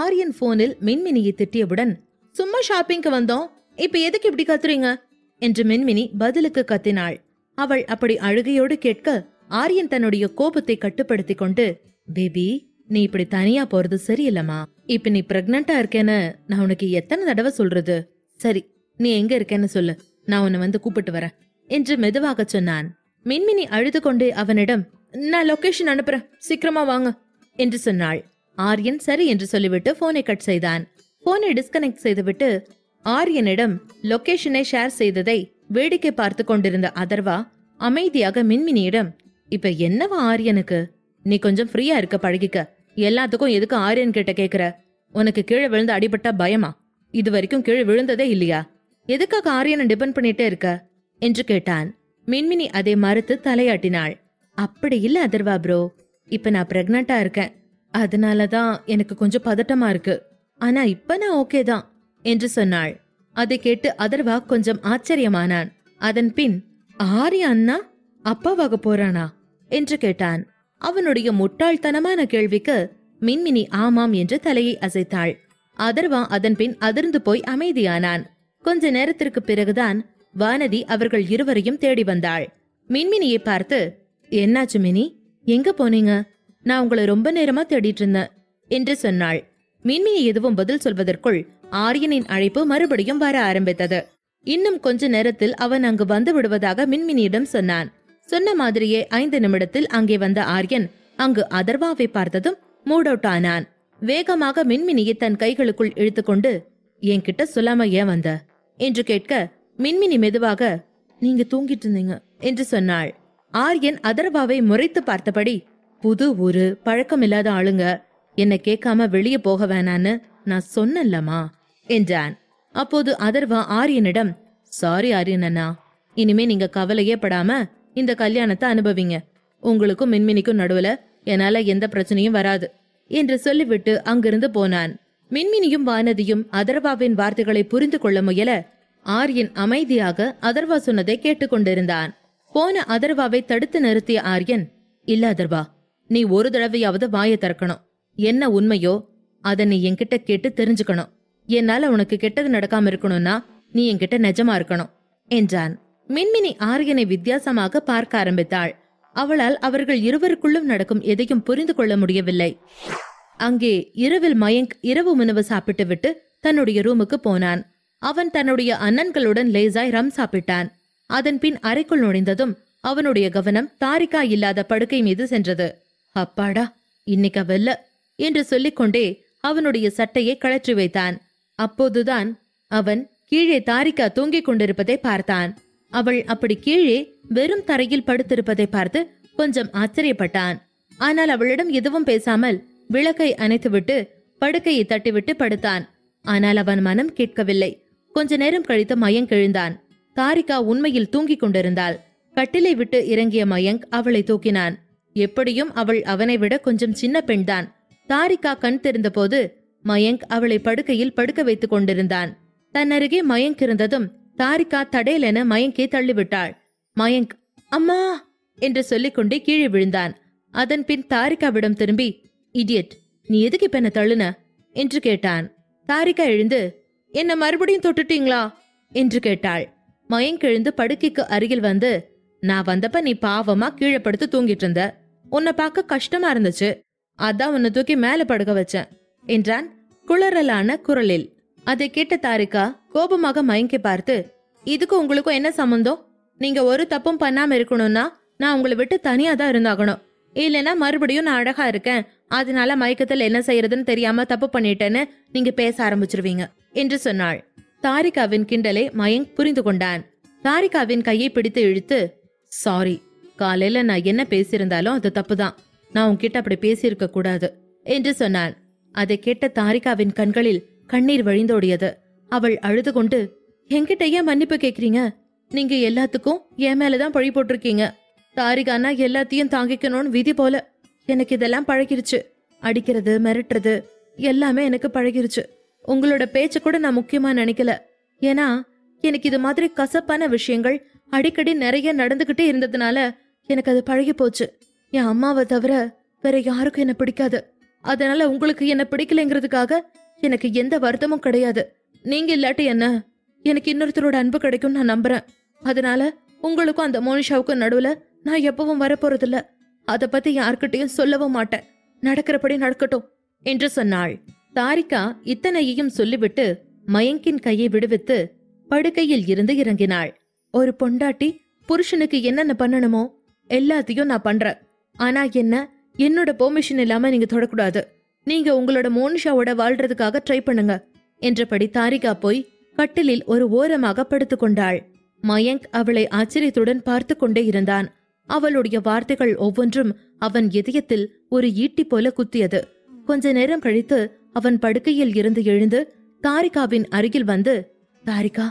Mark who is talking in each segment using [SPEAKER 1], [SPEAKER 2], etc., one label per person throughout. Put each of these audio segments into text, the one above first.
[SPEAKER 1] ஆரியன் போனில் மின்மினியை திட்டியவுடன் சும்மா ஷாப்பிங்க்கு வந்தோம் இப்ப எதுக்கு இப்படி கத்துறீங்க என்று மின்மினி பதிலுக்கு கத்தினாள் அவள் அப்படி அழுகையோடு கேட்க ஆரியன் தன்னுடைய கோபத்தை கட்டுப்படுத்தி கொண்டு பேபி நீ இப்படி தனியா போறது சரியில்லம்மா இப்ப நீ பிரெக்னண்டா இருக்கேன்னு நான் உனக்கு எத்தனை தடவை சொல்றது சரி நீ எங்க இருக்கேன்னு சொல்லு நான் உன்னை வந்து கூப்பிட்டு வரேன் என்று மெதுவாக சொன்னான் மின்மினி அழுது கொண்டே அவனிடம் நான் லொகேஷன் அனுப்புறேன் சீக்கிரமா வாங்க என்று சொன்னாள் ஆரியன் சரி என்று சொல்லிவிட்டு போனை கட் செய்தான் போனை டிஸ்கனெக்ட் செய்துவிட்டு ஆரியனிடம் லொகேஷனை ஷேர் செய்ததை வேடிக்கை பார்த்து கொண்டிருந்த அதர்வா அமைதியாக மின்மினியிடம் இப்ப என்னவா ஆரியனுக்கு நீ கொஞ்சம் ஃப்ரீயா இருக்க பழகிக்க எல்லாத்துக்கும் எதுக்கு ஆரியன் கிட்ட கேக்குற உனக்கு கீழே விழுந்து அடிபட்டா பயமா இது வரைக்கும் கீழே விழுந்ததே இல்லையா எதுக்காக ஆரியனை டிபெண்ட் பண்ணிட்டே இருக்க என்று கேட்டான் மின்மினி அதை மறுத்து தலையாட்டினாள் அப்படி இல்ல அதர்வா ப்ரோ இப்ப நான் பிரெக்னண்டா இருக்கேன் அதனால தான் எனக்கு கொஞ்சம் பதட்டமா இருக்கு ஆனா இப்ப நான் ஓகே தான் என்று சொன்னாள் அதை கேட்டு அதர்வா கொஞ்சம் ஆச்சரியமானான் அதன் பின் ஆரிய அண்ணா அப்பாவாக போறானா என்று கேட்டான் அவனுடைய முட்டாள்தனமான கேள்விக்கு மின்மினி ஆமாம் என்று தலையை அசைத்தாள் அதர்வா அதன் பின் அதிர்ந்து போய் அமைதியானான் கொஞ்ச நேரத்திற்கு பிறகுதான் வானதி அவர்கள் இருவரையும் தேடி வந்தாள் மின்மினியை பார்த்து என்னாச்சு மினி எங்க போனீங்க நான் உங்களை ரொம்ப நேரமா தேடிட்டு இருந்தேன் என்று சொன்னாள் மின்மினி எதுவும் பதில் சொல்வதற்குள் ஆரியனின் அழைப்பு மறுபடியும் வர ஆரம்பித்தது இன்னும் கொஞ்ச நேரத்தில் அவன் அங்கு வந்து விடுவதாக மின்மினியிடம் சொன்னான் சொன்ன மாதிரியே ஐந்து நிமிடத்தில் அங்கே வந்த ஆரியன் அங்கு அதர்வாவை பார்த்ததும் மூட் அவுட் ஆனான் வேகமாக மின்மினியை தன் கைகளுக்குள் இழுத்துக்கொண்டு என்கிட்ட சொல்லாம ஏன் வந்த என்று கேட்க மின்மினி மெதுவாக நீங்க தூங்கிட்டு இருந்தீங்க என்று சொன்னாள் ஆரியன் அதர்வாவை முறைத்து பார்த்தபடி புது ஊரு பழக்கமில்லாத ஆளுங்க என்னை கேட்காம வெளியே போக வேணான்னு நான் சொன்னல்லம்மா என்றான் அப்போது அதர்வா ஆரியனிடம் சாரி ஆரியன் இனிமே நீங்க கவலையே படாம இந்த கல்யாணத்தை அனுபவிங்க உங்களுக்கும் மின்மினிக்கும் நடுவுல என்னால எந்த பிரச்சனையும் வராது என்று சொல்லிவிட்டு அங்கிருந்து போனான் மின்மினியும் வானதியும் அதர்வாவின் வார்த்தைகளை புரிந்து கொள்ள முயல ஆரியன் அமைதியாக அதர்வா சொன்னதை கேட்டுக்கொண்டிருந்தான் போன அதர்வாவை தடுத்து நிறுத்திய ஆரியன் இல்ல அதர்வா நீ ஒரு தடவையாவது வாயை திறக்கணும் என்ன உண்மையோ அதை நீ என்கிட்ட கேட்டு தெரிஞ்சுக்கணும் என்னால உனக்கு கெட்டது நடக்காம இருக்கணும்னா நீ என்கிட்ட நிஜமா இருக்கணும் என்றான் மின்மினி ஆரியனை வித்தியாசமாக பார்க்க ஆரம்பித்தாள் அவளால் அவர்கள் இருவருக்குள்ளும் நடக்கும் எதையும் புரிந்து கொள்ள முடியவில்லை அங்கே இரவில் மயங்க் இரவு உணவு சாப்பிட்டு விட்டு தன்னுடைய ரூமுக்கு போனான் அவன் தன்னுடைய அண்ணன்களுடன் லேசாய் ரம் சாப்பிட்டான் அதன்பின் அறைக்குள் நுழைந்ததும் அவனுடைய கவனம் தாரிகா இல்லாத படுக்கை மீது சென்றது அப்பாடா இன்னைக்கு வெல்ல என்று சொல்லிக்கொண்டே அவனுடைய சட்டையை கழற்றி வைத்தான் அப்போதுதான் அவன் கீழே தாரிகா தூங்கிக் கொண்டிருப்பதை பார்த்தான் அவள் அப்படி கீழே வெறும் தரையில் படுத்திருப்பதை பார்த்து கொஞ்சம் ஆச்சரியப்பட்டான் ஆனால் அவளிடம் எதுவும் பேசாமல் விளக்கை அணைத்துவிட்டு படுக்கையை தட்டிவிட்டு படுத்தான் ஆனால் அவன் மனம் கேட்கவில்லை கொஞ்ச நேரம் கழித்து மயங்க் எழுந்தான் தாரிகா உண்மையில் தூங்கிக் கொண்டிருந்தாள் கட்டிலை விட்டு இறங்கிய மயங்க் அவளை தூக்கினான் எப்படியும் அவள் அவனை விட கொஞ்சம் சின்ன பெண்தான் தாரிகா கண் தெரிந்தபோது மயங்க் அவளை படுக்கையில் படுக்க வைத்துக் கொண்டிருந்தான் தன் அருகே மயங்க் இருந்ததும் தாரிகா தடையிலென மயங்கே தள்ளிவிட்டாள் மயங்க் அம்மா என்று சொல்லிக் கொண்டே கீழே விழுந்தான் அதன் பின் தாரிகாவிடம் திரும்பி இடியட் நீ எதுக்கு இப்ப என்ன தள்ளுன என்று கேட்டான் தாரிகா எழுந்து என்ன மறுபடியும் தொட்டுட்டீங்களா என்று கேட்டாள் மயங்க் எழுந்து படுக்கைக்கு அருகில் வந்து நான் வந்தப்ப நீ பாவமா கீழே படுத்து தூங்கிட்டு இருந்த உன்னை பார்க்க கஷ்டமா இருந்துச்சு அதான் உன்னை தூக்கி மேல படுக்க வச்சேன் என்றான் குளறலான குரலில் அதை கேட்ட தாரிகா கோபமாக மயங்கி பார்த்து இதுக்கு உங்களுக்கும் என்ன சம்மந்தம் நீங்க ஒரு தப்பும் பண்ணாம இருக்கணும்னா நான் உங்களை விட்டு தனியா தான் இருந்தாகணும் இல்லைனா மறுபடியும் நான் அழகா இருக்கேன் அதனால மயக்கத்தில் என்ன செய்யறதுன்னு தெரியாம தப்பு பண்ணிட்டேன்னு நீங்க பேச ஆரம்பிச்சிருவீங்க என்று சொன்னாள் தாரிகாவின் கிண்டலை மயங்க் புரிந்து கொண்டான் தாரிகாவின் கையை பிடித்து இழுத்து சாரி காலையில நான் என்ன பேசியிருந்தாலும் அது தப்புதான் நான் உன்கிட்ட அப்படி பேசியிருக்க கூடாது என்று சொன்னான் அதை கேட்ட தாரிகாவின் கண்களில் கண்ணீர் வழிந்தோடியது அவள் அழுது கொண்டு என்கிட்ட ஏன் மன்னிப்பு கேக்குறீங்க நீங்க எல்லாத்துக்கும் என் மேலதான் பழி போட்டிருக்கீங்க தாரிகானா எல்லாத்தையும் தாங்கிக்கணும்னு விதி போல எனக்கு இதெல்லாம் பழகிருச்சு அடிக்கிறது மிரட்டுறது எல்லாமே எனக்கு பழகிருச்சு உங்களோட பேச்ச கூட நான் முக்கியமா நினைக்கல ஏன்னா எனக்கு இது மாதிரி கசப்பான விஷயங்கள் அடிக்கடி நிறைய நடந்துகிட்டே இருந்ததுனால எனக்கு அது பழகி போச்சு என் அம்மாவை தவிர வேற யாருக்கும் என்ன பிடிக்காது அதனால உங்களுக்கு என்ன பிடிக்கலைங்கிறதுக்காக எனக்கு எந்த வருத்தமும் கிடையாது நீங்க இல்லாட்டி என்ன எனக்கு இன்னொருத்தரோட அன்பு கிடைக்கும் நான் நம்புறேன் அதனால உங்களுக்கும் அந்த மோனிஷாவுக்கும் நடுவுல நான் எப்பவும் வரப்போறதில்ல அதை பத்தி யார்கிட்டயும் சொல்லவும் மாட்டேன் நடக்கிறபடி நடக்கட்டும் என்று சொன்னாள் தாரிகா இத்தனையையும் சொல்லிவிட்டு மயங்கின் கையை விடுவித்து படுக்கையில் இருந்து இறங்கினாள் ஒரு பொண்டாட்டி புருஷனுக்கு என்னென்ன பண்ணணுமோ எல்லாத்தையும் நான் பண்றேன் ஆனா என்ன என்னோட பெர்மிஷன் இல்லாம நீங்க தொடக்கூடாது நீங்க உங்களோட மோனிஷாவோட வாழ்றதுக்காக ட்ரை பண்ணுங்க என்றபடி தாரிகா போய் கட்டிலில் ஒரு ஓரமாக படுத்து கொண்டாள் மயங்க் அவளை ஆச்சரியத்துடன் பார்த்து கொண்டே இருந்தான் அவளுடைய வார்த்தைகள் ஒவ்வொன்றும் அவன் இதயத்தில் ஒரு ஈட்டி போல குத்தியது கொஞ்ச நேரம் கழித்து அவன் படுக்கையில் இருந்து எழுந்து தாரிகாவின் அருகில் வந்து தாரிகா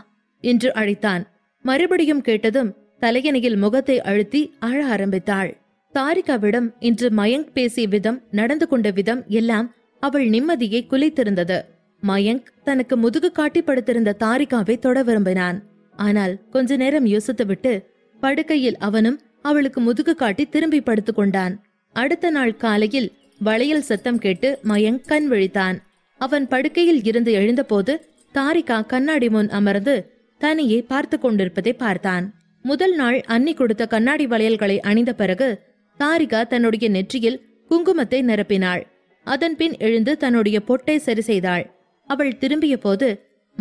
[SPEAKER 1] என்று அழைத்தான் மறுபடியும் கேட்டதும் தலையணையில் முகத்தை அழுத்தி அழ ஆரம்பித்தாள் தாரிகாவிடம் இன்று மயங்க் பேசிய விதம் நடந்து கொண்ட விதம் எல்லாம் அவள் நிம்மதியை குலைத்திருந்தது மயங்க் தனக்கு முதுகு காட்டி படுத்திருந்த தாரிகாவை தொட விரும்பினான் ஆனால் கொஞ்ச நேரம் யோசித்துவிட்டு படுக்கையில் அவனும் அவளுக்கு முதுகு காட்டி திரும்பி படுத்துக் கொண்டான் அடுத்த நாள் காலையில் வளையல் சத்தம் கேட்டு மயங்க் கண் விழித்தான் அவன் படுக்கையில் இருந்து எழுந்தபோது தாரிகா கண்ணாடி முன் அமர்ந்து தனியே பார்த்து கொண்டிருப்பதை பார்த்தான் முதல் நாள் அன்னி கொடுத்த கண்ணாடி வளையல்களை அணிந்த பிறகு தாரிகா தன்னுடைய நெற்றியில் குங்குமத்தை நிரப்பினாள் அதன்பின் எழுந்து தன்னுடைய பொட்டை சரி செய்தாள் அவள் திரும்பிய போது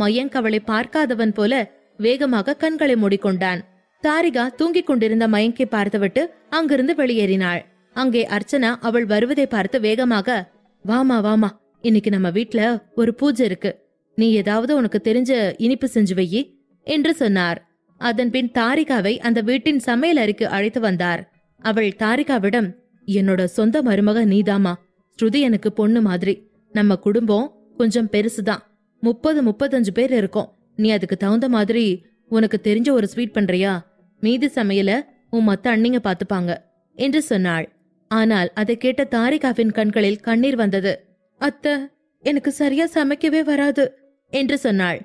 [SPEAKER 1] மயங்க் அவளை பார்க்காதவன் போல வேகமாக கண்களை மூடிக்கொண்டான் தாரிகா தூங்கிக் கொண்டிருந்த மயங்கை பார்த்துவிட்டு அங்கிருந்து வெளியேறினாள் அங்கே அர்ச்சனா அவள் வருவதை பார்த்து வேகமாக வாமா வாமா இன்னைக்கு நம்ம வீட்ல ஒரு பூஜை இருக்கு நீ ஏதாவது உனக்கு தெரிஞ்ச இனிப்பு செஞ்சு வையி என்று சொன்னார் அதன்பின் தாரிகாவை அந்த வீட்டின் சமையல் அறைக்கு அழைத்து வந்தார் அவள் தாரிகாவிடம் என்னோட சொந்த மருமக நீதாமா ஸ்ருதி எனக்கு பொண்ணு மாதிரி நம்ம குடும்பம் கொஞ்சம் பெருசுதான் முப்பது முப்பத்தஞ்சு பேர் இருக்கோம் நீ அதுக்கு தகுந்த மாதிரி உனக்கு தெரிஞ்ச ஒரு ஸ்வீட் பண்றியா மீதி சமையல உன் மத்த அண்ணிங்க பாத்துப்பாங்க என்று சொன்னாள் ஆனால் அதை கேட்ட தாரிகாவின் கண்களில் கண்ணீர் வந்தது அத்த எனக்கு சரியா சமைக்கவே வராது என்று சொன்னாள்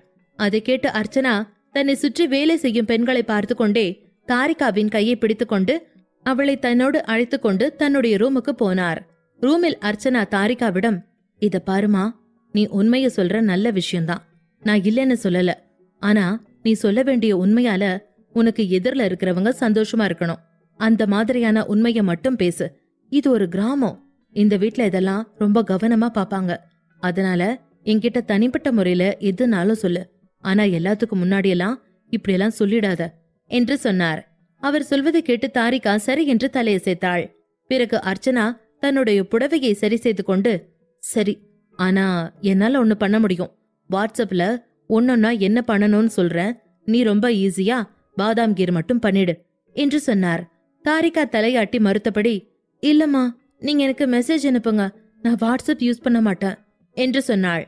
[SPEAKER 1] அதை கேட்ட அர்ச்சனா தன்னை சுற்றி வேலை செய்யும் பெண்களை பார்த்து கொண்டே தாரிகாவின் கையை பிடித்துக்கொண்டு அவளை தன்னோடு அழைத்து கொண்டு தன்னுடைய ரூமுக்கு போனார் ரூமில் அர்ச்சனா தாரிகாவிடம் இத பாருமா நீ உண்மைய சொல்ற நல்ல விஷயம்தான் நான் இல்லைன்னு சொல்லல ஆனா நீ சொல்ல வேண்டிய உண்மையால உனக்கு எதிரில் இருக்கிறவங்க சந்தோஷமா இருக்கணும் அந்த மாதிரியான உண்மைய மட்டும் பேசு இது ஒரு கிராமம் இந்த வீட்ல இதெல்லாம் ரொம்ப கவனமா பாப்பாங்க அதனால என்கிட்ட தனிப்பட்ட முறையில எதுனாலும் சொல்லு ஆனா எல்லாத்துக்கும் முன்னாடியெல்லாம் இப்படியெல்லாம் சொல்லிடாத என்று சொன்னார் அவர் சொல்வதை கேட்டு தாரிகா சரி என்று தலையசைத்தாள் பிறகு அர்ச்சனா தன்னுடைய புடவையை சரி செய்து கொண்டு சரி ஆனா என்னால ஒண்ணு பண்ண முடியும் வாட்ஸ்அப்ல ஒன்னொன்னா என்ன பண்ணணும்னு சொல்ற நீ ரொம்ப ஈஸியா பாதாம் கீர் மட்டும் பண்ணிடு என்று சொன்னார் தாரிகா தலையாட்டி மறுத்தபடி இல்லம்மா நீங்க எனக்கு மெசேஜ் அனுப்புங்க நான் வாட்ஸ்அப் யூஸ் பண்ண மாட்டேன் என்று சொன்னாள்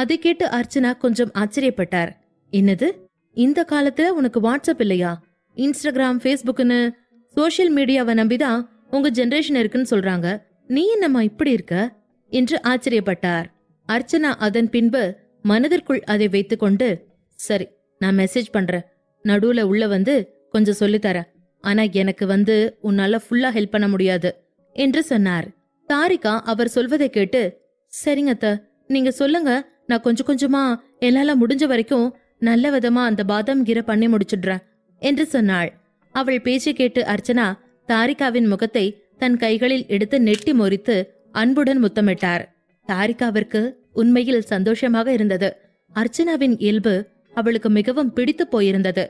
[SPEAKER 1] அதை கேட்டு அர்ச்சனா கொஞ்சம் ஆச்சரியப்பட்டார் என்னது இந்த காலத்துல உனக்கு வாட்ஸ்அப் இல்லையா இன்ஸ்டாகிராம் ஃபேஸ்புக்னு சோசியல் மீடியாவை நம்பிதான் உங்க ஜெனரேஷன் இருக்குன்னு சொல்றாங்க நீ என்னம்மா இப்படி இருக்க என்று ஆச்சரியப்பட்டார் அர்ச்சனா அதன் பின்பு மனதிற்குள் அதை வைத்துக்கொண்டு சரி நான் மெசேஜ் பண்றேன் நடுவுல உள்ள வந்து கொஞ்சம் சொல்லித்தரேன் ஆனா எனக்கு வந்து உன்னால ஃபுல்லா ஹெல்ப் பண்ண முடியாது என்று சொன்னார் தாரிகா அவர் சொல்வதை கேட்டு சரிங்க நீங்க சொல்லுங்க நான் கொஞ்சம் கொஞ்சமா என்னால முடிஞ்ச வரைக்கும் நல்ல விதமா அந்த பாதாம் கீரை பண்ணி முடிச்சிடுறேன் என்று சொன்னாள் அவள் பேச்சு கேட்டு அர்ச்சனா தாரிகாவின் முகத்தை தன் கைகளில் எடுத்து நெட்டி மொறித்து அன்புடன் முத்தமிட்டார் தாரிகாவிற்கு உண்மையில் சந்தோஷமாக இருந்தது அர்ச்சனாவின் இயல்பு அவளுக்கு மிகவும் பிடித்து போயிருந்தது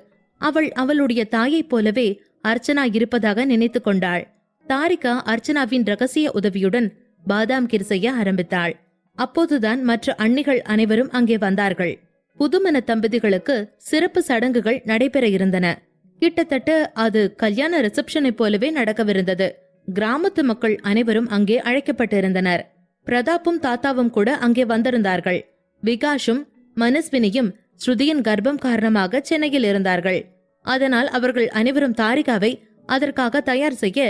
[SPEAKER 1] அவள் அவளுடைய தாயைப் போலவே அர்ச்சனா இருப்பதாக நினைத்து கொண்டாள் தாரிகா அர்ச்சனாவின் ரகசிய உதவியுடன் பாதாம் கீர் செய்ய ஆரம்பித்தாள் அப்போதுதான் மற்ற அன்னிகள் அனைவரும் அங்கே வந்தார்கள் புதுமண தம்பதிகளுக்கு சிறப்பு சடங்குகள் நடைபெற இருந்தன கிட்டத்தட்ட அது கல்யாண ரிசப்ஷனை போலவே நடக்கவிருந்தது கிராமத்து மக்கள் அனைவரும் அங்கே அழைக்கப்பட்டிருந்தனர் பிரதாப்பும் தாத்தாவும் கூட அங்கே வந்திருந்தார்கள் விகாஷும் மனஸ்வினியும் ஸ்ருதியின் கர்ப்பம் காரணமாக சென்னையில் இருந்தார்கள் அதனால் அவர்கள் அனைவரும் தாரிகாவை அதற்காக தயார் செய்ய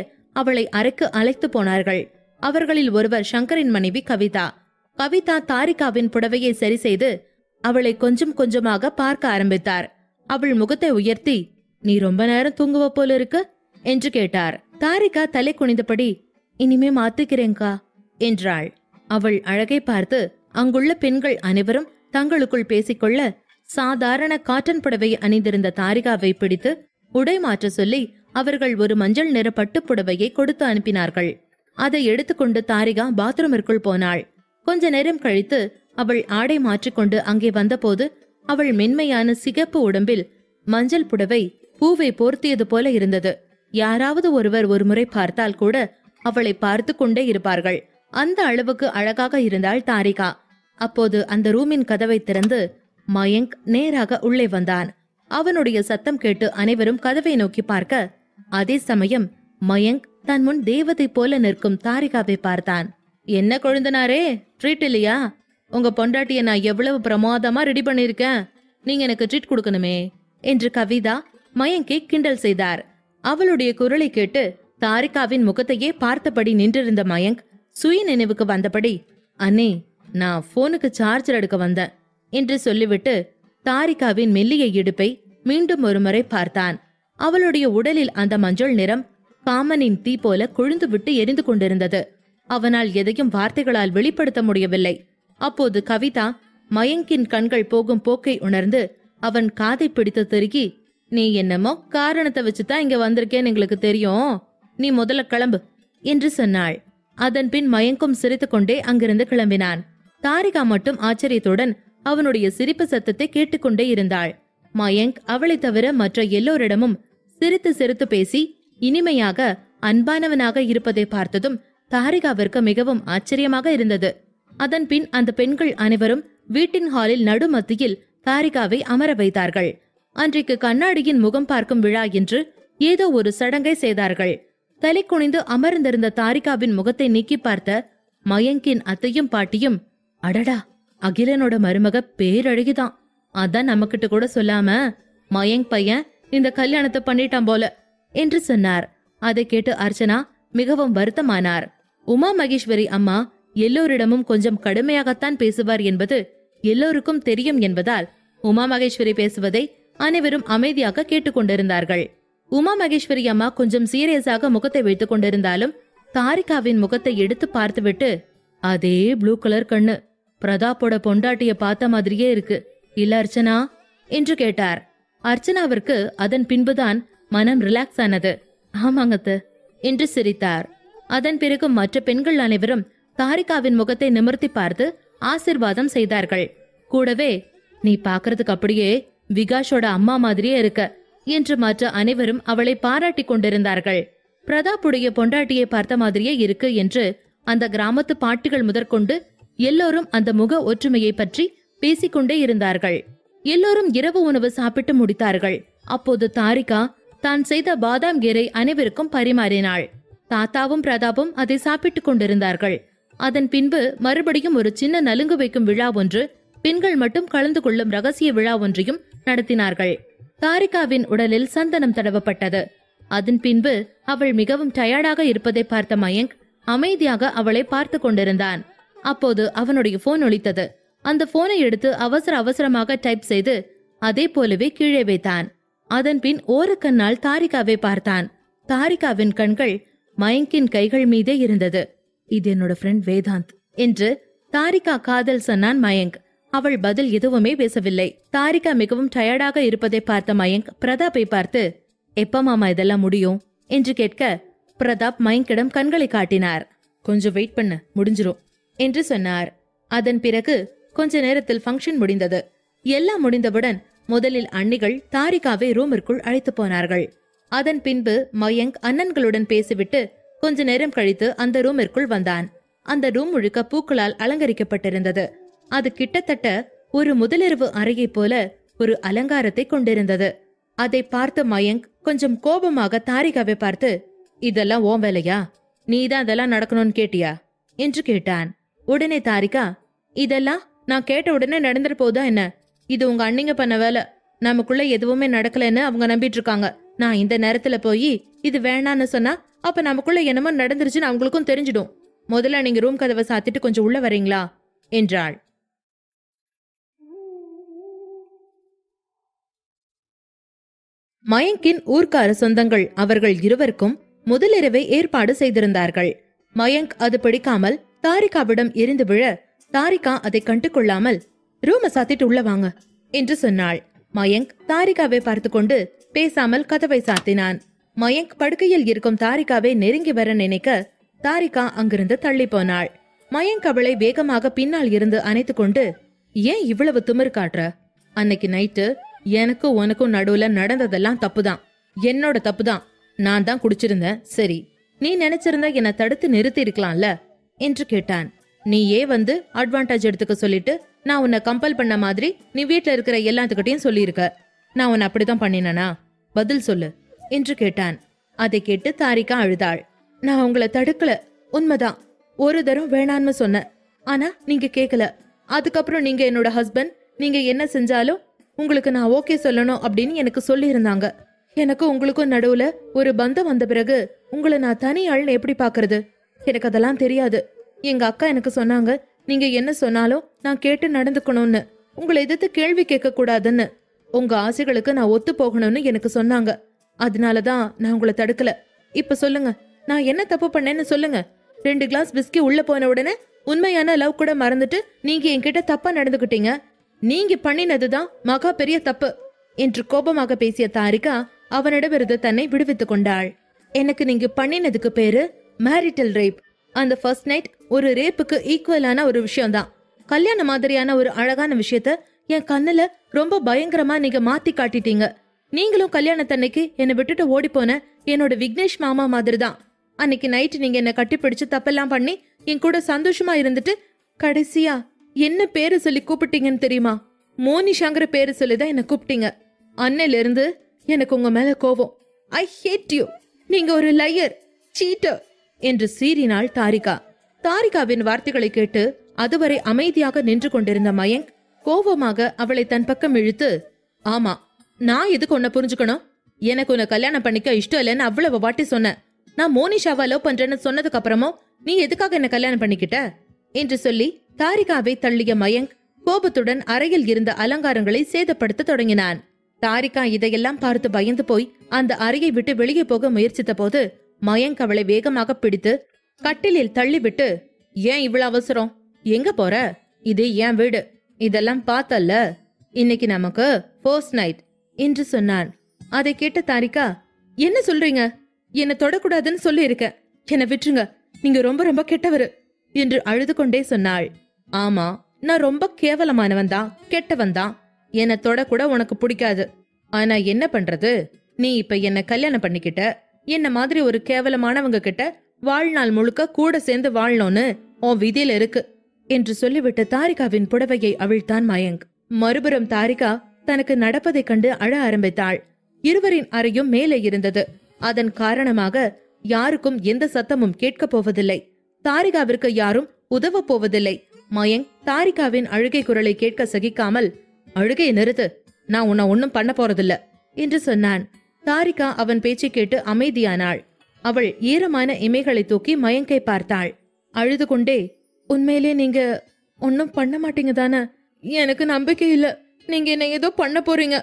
[SPEAKER 1] அவளை அறைக்கு அழைத்து போனார்கள் அவர்களில் ஒருவர் சங்கரின் மனைவி கவிதா கவிதா தாரிகாவின் புடவையை சரி செய்து அவளை கொஞ்சம் கொஞ்சமாக பார்க்க ஆரம்பித்தார் அவள் முகத்தை உயர்த்தி நீ ரொம்ப நேரம் தூங்குவ போல இருக்கு என்று கேட்டார் தாரிகா தலை குனிந்தபடி இனிமே மாத்துக்கிறேங்கா என்றாள் அவள் அழகை பார்த்து அங்குள்ள பெண்கள் அனைவரும் தங்களுக்குள் பேசிக்கொள்ள சாதாரண காட்டன் புடவை அணிந்திருந்த தாரிகாவை பிடித்து உடை மாற்ற சொல்லி அவர்கள் ஒரு மஞ்சள் நிற பட்டு புடவையை கொடுத்து அனுப்பினார்கள் அதை எடுத்துக்கொண்டு தாரிகா பாத்ரூமிற்குள் போனாள் கொஞ்ச நேரம் கழித்து அவள் ஆடை மாற்றிக்கொண்டு அங்கே வந்தபோது அவள் மென்மையான சிகப்பு உடம்பில் மஞ்சள் புடவை பூவை போர்த்தியது போல இருந்தது யாராவது ஒருவர் ஒருமுறை பார்த்தால் கூட அவளை பார்த்து கொண்டே இருப்பார்கள் அந்த அளவுக்கு அழகாக இருந்தாள் தாரிகா அப்போது அந்த ரூமின் கதவை திறந்து மயங்க் நேராக உள்ளே வந்தான் அவனுடைய சத்தம் கேட்டு அனைவரும் கதவை நோக்கி பார்க்க அதே சமயம் மயங்க் தன் முன் தேவதை போல நிற்கும் தாரிகாவை பார்த்தான் என்ன கொழுந்தனாரே ட்ரீட் இல்லையா உங்க பொண்டாட்டிய நான் எவ்வளவு பிரமாதமா ரெடி பண்ணிருக்கேன் நீங்க எனக்கு ட்ரீட் கொடுக்கணுமே என்று கவிதா மயங்கை கிண்டல் செய்தார் அவளுடைய குரலை கேட்டு தாரிகாவின் முகத்தையே பார்த்தபடி நின்றிருந்த மயங்க் சுய நினைவுக்கு வந்தபடி அண்ணே நான் போனுக்கு சார்ஜர் எடுக்க வந்தேன் என்று சொல்லிவிட்டு தாரிகாவின் மெல்லிய இடுப்பை மீண்டும் ஒருமுறை பார்த்தான் அவளுடைய உடலில் அந்த மஞ்சள் நிறம் காமனின் தீ போல கொழுந்துவிட்டு எரிந்து கொண்டிருந்தது அவனால் எதையும் வார்த்தைகளால் வெளிப்படுத்த முடியவில்லை அப்போது கவிதா மயங்கின் கண்கள் போகும் போக்கை உணர்ந்து அவன் காதை பிடித்து திருகி நீ என்னமோ காரணத்தை வச்சுதான் இங்க வந்திருக்கேன்னு எங்களுக்கு தெரியும் நீ முதல்ல கிளம்பு என்று சொன்னாள் அதன் பின் மயங்கும் சிரித்துக்கொண்டே அங்கிருந்து கிளம்பினான் தாரிகா மட்டும் ஆச்சரியத்துடன் அவனுடைய சிரிப்பு சத்தத்தை கேட்டுக்கொண்டே இருந்தாள் மயங்க் அவளை தவிர மற்ற எல்லோரிடமும் சிரித்து சிரித்து பேசி இனிமையாக அன்பானவனாக இருப்பதை பார்த்ததும் தாரிகாவிற்கு மிகவும் ஆச்சரியமாக இருந்தது அதன் பின் அந்த பெண்கள் அனைவரும் வீட்டின் ஹாலில் நடுமத்தியில் தாரிகாவை அமர வைத்தார்கள் அன்றைக்கு கண்ணாடியின் முகம் பார்க்கும் விழா என்று ஏதோ ஒரு சடங்கை செய்தார்கள் தலை குனிந்து அமர்ந்திருந்த தாரிகாவின் முகத்தை நீக்கி பார்த்த மயங்கின் அத்தையும் பாட்டியும் அடடா அகிலனோட மருமக பேரழகிதான் அதான் நம்மகிட்ட கூட சொல்லாம மயங்க் பையன் இந்த கல்யாணத்தை பண்ணிட்டான் போல என்று சொன்னார் அதை கேட்டு அர்ச்சனா மிகவும் வருத்தமானார் உமா மகேஸ்வரி அம்மா எல்லோரிடமும் கொஞ்சம் கடுமையாகத்தான் பேசுவார் என்பது எல்லோருக்கும் தெரியும் என்பதால் உமா மகேஸ்வரி பேசுவதை அனைவரும் அமைதியாக கேட்டுக்கொண்டிருந்தார்கள் உமா மகேஸ்வரி அம்மா கொஞ்சம் சீரியஸாக முகத்தை வைத்துக் கொண்டிருந்தாலும் தாரிகாவின் முகத்தை எடுத்து பார்த்துவிட்டு அதே ப்ளூ கலர் கண்ணு பிரதாப்போட பொண்டாட்டிய பார்த்த மாதிரியே இருக்கு இல்ல அர்ச்சனா என்று கேட்டார் அர்ச்சனாவிற்கு அதன் பின்புதான் மனம் ரிலாக்ஸ் ஆனது ஆமாங்கத்து என்று சிரித்தார் அதன் பிறகு மற்ற பெண்கள் அனைவரும் தாரிகாவின் முகத்தை நிமிர்த்தி பார்த்து ஆசிர்வாதம் செய்தார்கள் கூடவே நீ பாக்குறதுக்கு அப்படியே விகாஷோட அம்மா மாதிரியே இருக்க என்று மற்ற அனைவரும் அவளை பாராட்டி கொண்டிருந்தார்கள் பிரதாப்புடைய பொண்டாட்டியை பார்த்த மாதிரியே இருக்கு என்று அந்த கிராமத்து பாட்டிகள் முதற்கொண்டு எல்லோரும் அந்த முக ஒற்றுமையை பற்றி பேசிக்கொண்டே இருந்தார்கள் எல்லோரும் இரவு உணவு சாப்பிட்டு முடித்தார்கள் அப்போது தாரிகா தான் செய்த பாதாம் கீரை அனைவருக்கும் பரிமாறினாள் தாத்தாவும் பிரதாபும் அதை சாப்பிட்டுக் கொண்டிருந்தார்கள் அதன் பின்பு மறுபடியும் ஒரு சின்ன நலுங்கு வைக்கும் விழா ஒன்று பெண்கள் மட்டும் கலந்து கொள்ளும் ரகசிய விழா ஒன்றையும் நடத்தினார்கள் தாரிகாவின் உடலில் சந்தனம் தடவப்பட்டது அதன் பின்பு அவள் மிகவும் டயர்டாக இருப்பதை பார்த்த மயங்க் அமைதியாக அவளை பார்த்து கொண்டிருந்தான் அப்போது அவனுடைய போன் ஒழித்தது அந்த போனை எடுத்து அவசர அவசரமாக டைப் செய்து அதே போலவே கீழே வைத்தான் அதன் பின் ஓரு கண்ணால் தாரிகாவை பார்த்தான் தாரிகாவின் கண்கள் மயங்கின் கைகள் மீதே இருந்தது இது என்னோட ஃப்ரெண்ட் வேதாந்த் என்று தாரிகா காதல் சொன்னான் மயங்க் அவள் பதில் எதுவுமே பேசவில்லை தாரிகா மிகவும் டயர்டாக இருப்பதை பார்த்த மயங்க் பிரதாப்பை பார்த்து எப்ப மாமா இதெல்லாம் முடியும் என்று கேட்க பிரதாப் மயங்கிடம் கண்களை காட்டினார் கொஞ்சம் வெயிட் பண்ண முடிஞ்சிரும் என்று சொன்னார் அதன் பிறகு கொஞ்ச நேரத்தில் ஃபங்க்ஷன் முடிந்தது எல்லாம் முடிந்தவுடன் முதலில் அன்னிகள் தாரிகாவை ரூமிற்குள் அழைத்து போனார்கள் அதன் பின்பு மயங்க் அண்ணன்களுடன் பேசிவிட்டு கொஞ்ச நேரம் கழித்து அந்த ரூமிற்குள் வந்தான் அந்த ரூம் முழுக்க பூக்களால் அலங்கரிக்கப்பட்டிருந்தது அது கிட்டத்தட்ட ஒரு முதலிரவு அறையைப் போல ஒரு அலங்காரத்தை கொண்டிருந்தது அதை பார்த்த மயங்க் கொஞ்சம் கோபமாக தாரிகாவை பார்த்து இதெல்லாம் ஓம் வேலையா நீதான் அதெல்லாம் நடக்கணும்னு கேட்டியா என்று கேட்டான் உடனே தாரிகா இதெல்லாம் நான் கேட்ட உடனே நடந்துட்டு போதா என்ன இது உங்க அண்ணிங்க பண்ண வேலை நமக்குள்ள எதுவுமே நடக்கலன்னு அவங்க நம்பிட்டு இருக்காங்க நான் இந்த நேரத்துல போய் இது வேணான்னு சொன்னா அப்ப நமக்குள்ள என்னமோ நடந்துருச்சுன்னு அவங்களுக்கும் தெரிஞ்சிடும் முதல்ல நீங்க ரூம் கதவை சாத்திட்டு கொஞ்சம் உள்ள வரீங்களா என்றாள் மயங்கின் ஊர்க்கார சொந்தங்கள் அவர்கள் இருவருக்கும் முதலிரவை ஏற்பாடு செய்திருந்தார்கள் மயங்க் அது பிடிக்காமல் தாரிகாவிடம் எரிந்து விழ தாரிகா அதை கண்டு கொள்ளாமல் ரூம சாத்திட்டு உள்ள வாங்க என்று சொன்னாள் மயங்க் தாரிகாவை பார்த்து கொண்டு பேசாமல் கதவை சாத்தினான் மயங்க் படுக்கையில் இருக்கும் தாரிகாவை நெருங்கி வர நினைக்க தாரிகா அங்கிருந்து தள்ளி போனாள் மயங்க் அவளை வேகமாக பின்னால் இருந்து அணைத்து கொண்டு ஏன் இவ்வளவு திமிரு காட்டுற அன்னைக்கு நைட்டு எனக்கும் உனக்கும் நடுவுல நடந்ததெல்லாம் தப்புதான் என்னோட தப்புதான் நான் தான் குடிச்சிருந்தேன் சரி நீ நினைச்சிருந்தா என்னை தடுத்து நிறுத்தி இருக்கலாம்ல என்று கேட்டான் நீ ஏ வந்து அட்வான்டேஜ் எடுத்துக்க சொல்லிட்டு நான் உன்னை கம்பல் பண்ண மாதிரி நீ வீட்டுல இருக்கிற எல்லாத்துக்கிட்டையும் சொல்லியிருக்க நான் உன்னை அப்படிதான் பண்ணினனா பதில் சொல்லு என்று கேட்டான் அதை கேட்டு தாரிகா அழுதாள் நான் உங்களை தடுக்கல உண்மைதான் ஒரு தரம் வேணான்னு சொன்னேன் ஆனா நீங்க கேட்கல அதுக்கப்புறம் நீங்க என்னோட ஹஸ்பண்ட் நீங்க என்ன செஞ்சாலும் உங்களுக்கு நான் ஓகே சொல்லணும் அப்படின்னு எனக்கு சொல்லியிருந்தாங்க எனக்கு உங்களுக்கும் நடுவுல ஒரு பந்தம் வந்த பிறகு உங்களை நான் தனி ஆள்னு எப்படி பாக்குறது எனக்கு அதெல்லாம் தெரியாது எங்க அக்கா எனக்கு சொன்னாங்க நீங்க என்ன சொன்னாலும் நான் கேட்டு நடந்துக்கணும்னு உங்களை எதிர்த்து கேள்வி கேட்க கூடாதுன்னு உங்க ஆசைகளுக்கு நான் ஒத்து போகணும்னு எனக்கு சொன்னாங்க அதனால தான் நான் உங்களை தடுக்கல இப்ப சொல்லுங்க நான் என்ன தப்பு பண்ணேன்னு சொல்லுங்க ரெண்டு கிளாஸ் பிஸ்கி உள்ள போன உடனே உண்மையான லவ் கூட மறந்துட்டு நீங்க என்கிட்ட தப்பா நடந்துகிட்டீங்க நீங்க பண்ணினதுதான் மகா பெரிய தப்பு என்று கோபமாக பேசிய தாரிகா அவனிடமிருந்து தன்னை விடுவித்துக் கொண்டாள் எனக்கு நீங்க பண்ணினதுக்கு பேரு மேரிட்டல் ரேப் அந்த ஃபர்ஸ்ட் நைட் ஒரு ரேப்புக்கு ஈக்குவலான ஒரு விஷயம் தான் கல்யாண மாதிரியான ஒரு அழகான விஷயத்த என் கண்ணுல ரொம்ப பயங்கரமா நீங்க மாத்தி காட்டிட்டீங்க நீங்களும் கல்யாணத்தன்னைக்கு என்னை விட்டுட்டு ஓடி போன என்னோட விக்னேஷ் மாமா மாதிரி தான் அன்னைக்கு நைட்டு நீங்க என்னை கட்டிப்பிடிச்சு தப்பெல்லாம் பண்ணி என் கூட சந்தோஷமா இருந்துட்டு கடைசியா என்ன பேரு சொல்லி கூப்பிட்டீங்கன்னு தெரியுமா மோனிஷாங்கிற பேரு சொல்லி தான் என்னை கூப்பிட்டீங்க அன்னையில இருந்து எனக்கு உங்க மேல கோவம் ஐ ஹேட் யூ நீங்க ஒரு லையர் சீட்டர் என்று சீறினாள் தாரிகா தாரிகாவின் வார்த்தைகளை கேட்டு அதுவரை அமைதியாக நின்று கொண்டிருந்த மயங்க் கோபமாக அவளை தன் பக்கம் இழுத்து ஆமா நான் எதுக்கு உன்ன புரிஞ்சுக்கணும் எனக்கு உன்னை கல்யாணம் பண்ணிக்க இஷ்டம் இல்லைன்னு அவ்வளவு வாட்டி சொன்ன நான் மோனிஷாவா லவ் பண்றேன்னு சொன்னதுக்கு அப்புறமும் நீ எதுக்காக என்ன கல்யாணம் பண்ணிக்கிட்ட என்று சொல்லி தாரிகாவை தள்ளிய மயங்க் கோபத்துடன் அறையில் இருந்த அலங்காரங்களை சேதப்படுத்த தொடங்கினான் தாரிகா இதையெல்லாம் பார்த்து பயந்து போய் அந்த அறையை விட்டு வெளியே போக முயற்சித்த போது மயங்க் அவளை வேகமாக பிடித்து கட்டிலில் தள்ளிவிட்டு ஏன் இவ்வளவு அவசரம் எங்க போற இது என் வீடு இதெல்லாம் பார்த்தல்ல இன்னைக்கு நமக்கு ஃபர்ஸ்ட் நைட் என்று சொன்னான் அதை கேட்ட தாரிகா என்ன சொல்றீங்க என்ன தொடக்கூடாதுன்னு சொல்லி இருக்க என்ன விட்டுருங்க நீங்க ரொம்ப ரொம்ப கெட்டவர் என்று அழுது கொண்டே சொன்னாள் ஆமா நான் ரொம்ப கேவலமானவன் தான் கெட்டவன் தான் என்ன தொடக்கூட உனக்கு பிடிக்காது ஆனா என்ன பண்றது நீ இப்ப என்ன கல்யாணம் பண்ணிக்கிட்ட என்ன மாதிரி ஒரு கேவலமானவங்க கிட்ட வாழ்நாள் முழுக்க கூட சேர்ந்து வாழணும்னு உன் விதியில இருக்கு என்று சொல்லிவிட்டு தாரிகாவின் புடவையை அவிழ்த்தான் மயங்க் மறுபுறம் தாரிகா தனக்கு நடப்பதைக் கண்டு அழ ஆரம்பித்தாள் இருவரின் அறையும் மேலே இருந்தது அதன் காரணமாக யாருக்கும் எந்த சத்தமும் கேட்கப் போவதில்லை தாரிகாவிற்கு யாரும் உதவப் போவதில்லை மயங் தாரிகாவின் அழுகை குரலை கேட்க சகிக்காமல் அழுகை நிறுத்து நான் உன்னை ஒன்னும் பண்ண போறதில்ல என்று சொன்னான் தாரிகா அவன் பேச்சை கேட்டு அமைதியானாள் அவள் ஈரமான இமைகளை தூக்கி மயங்கை பார்த்தாள் அழுது கொண்டே உண்மையிலே நீங்க ஒன்னும் பண்ண மாட்டீங்க தானே எனக்கு நம்பிக்கை இல்ல நீங்க என்ன ஏதோ பண்ண போறீங்க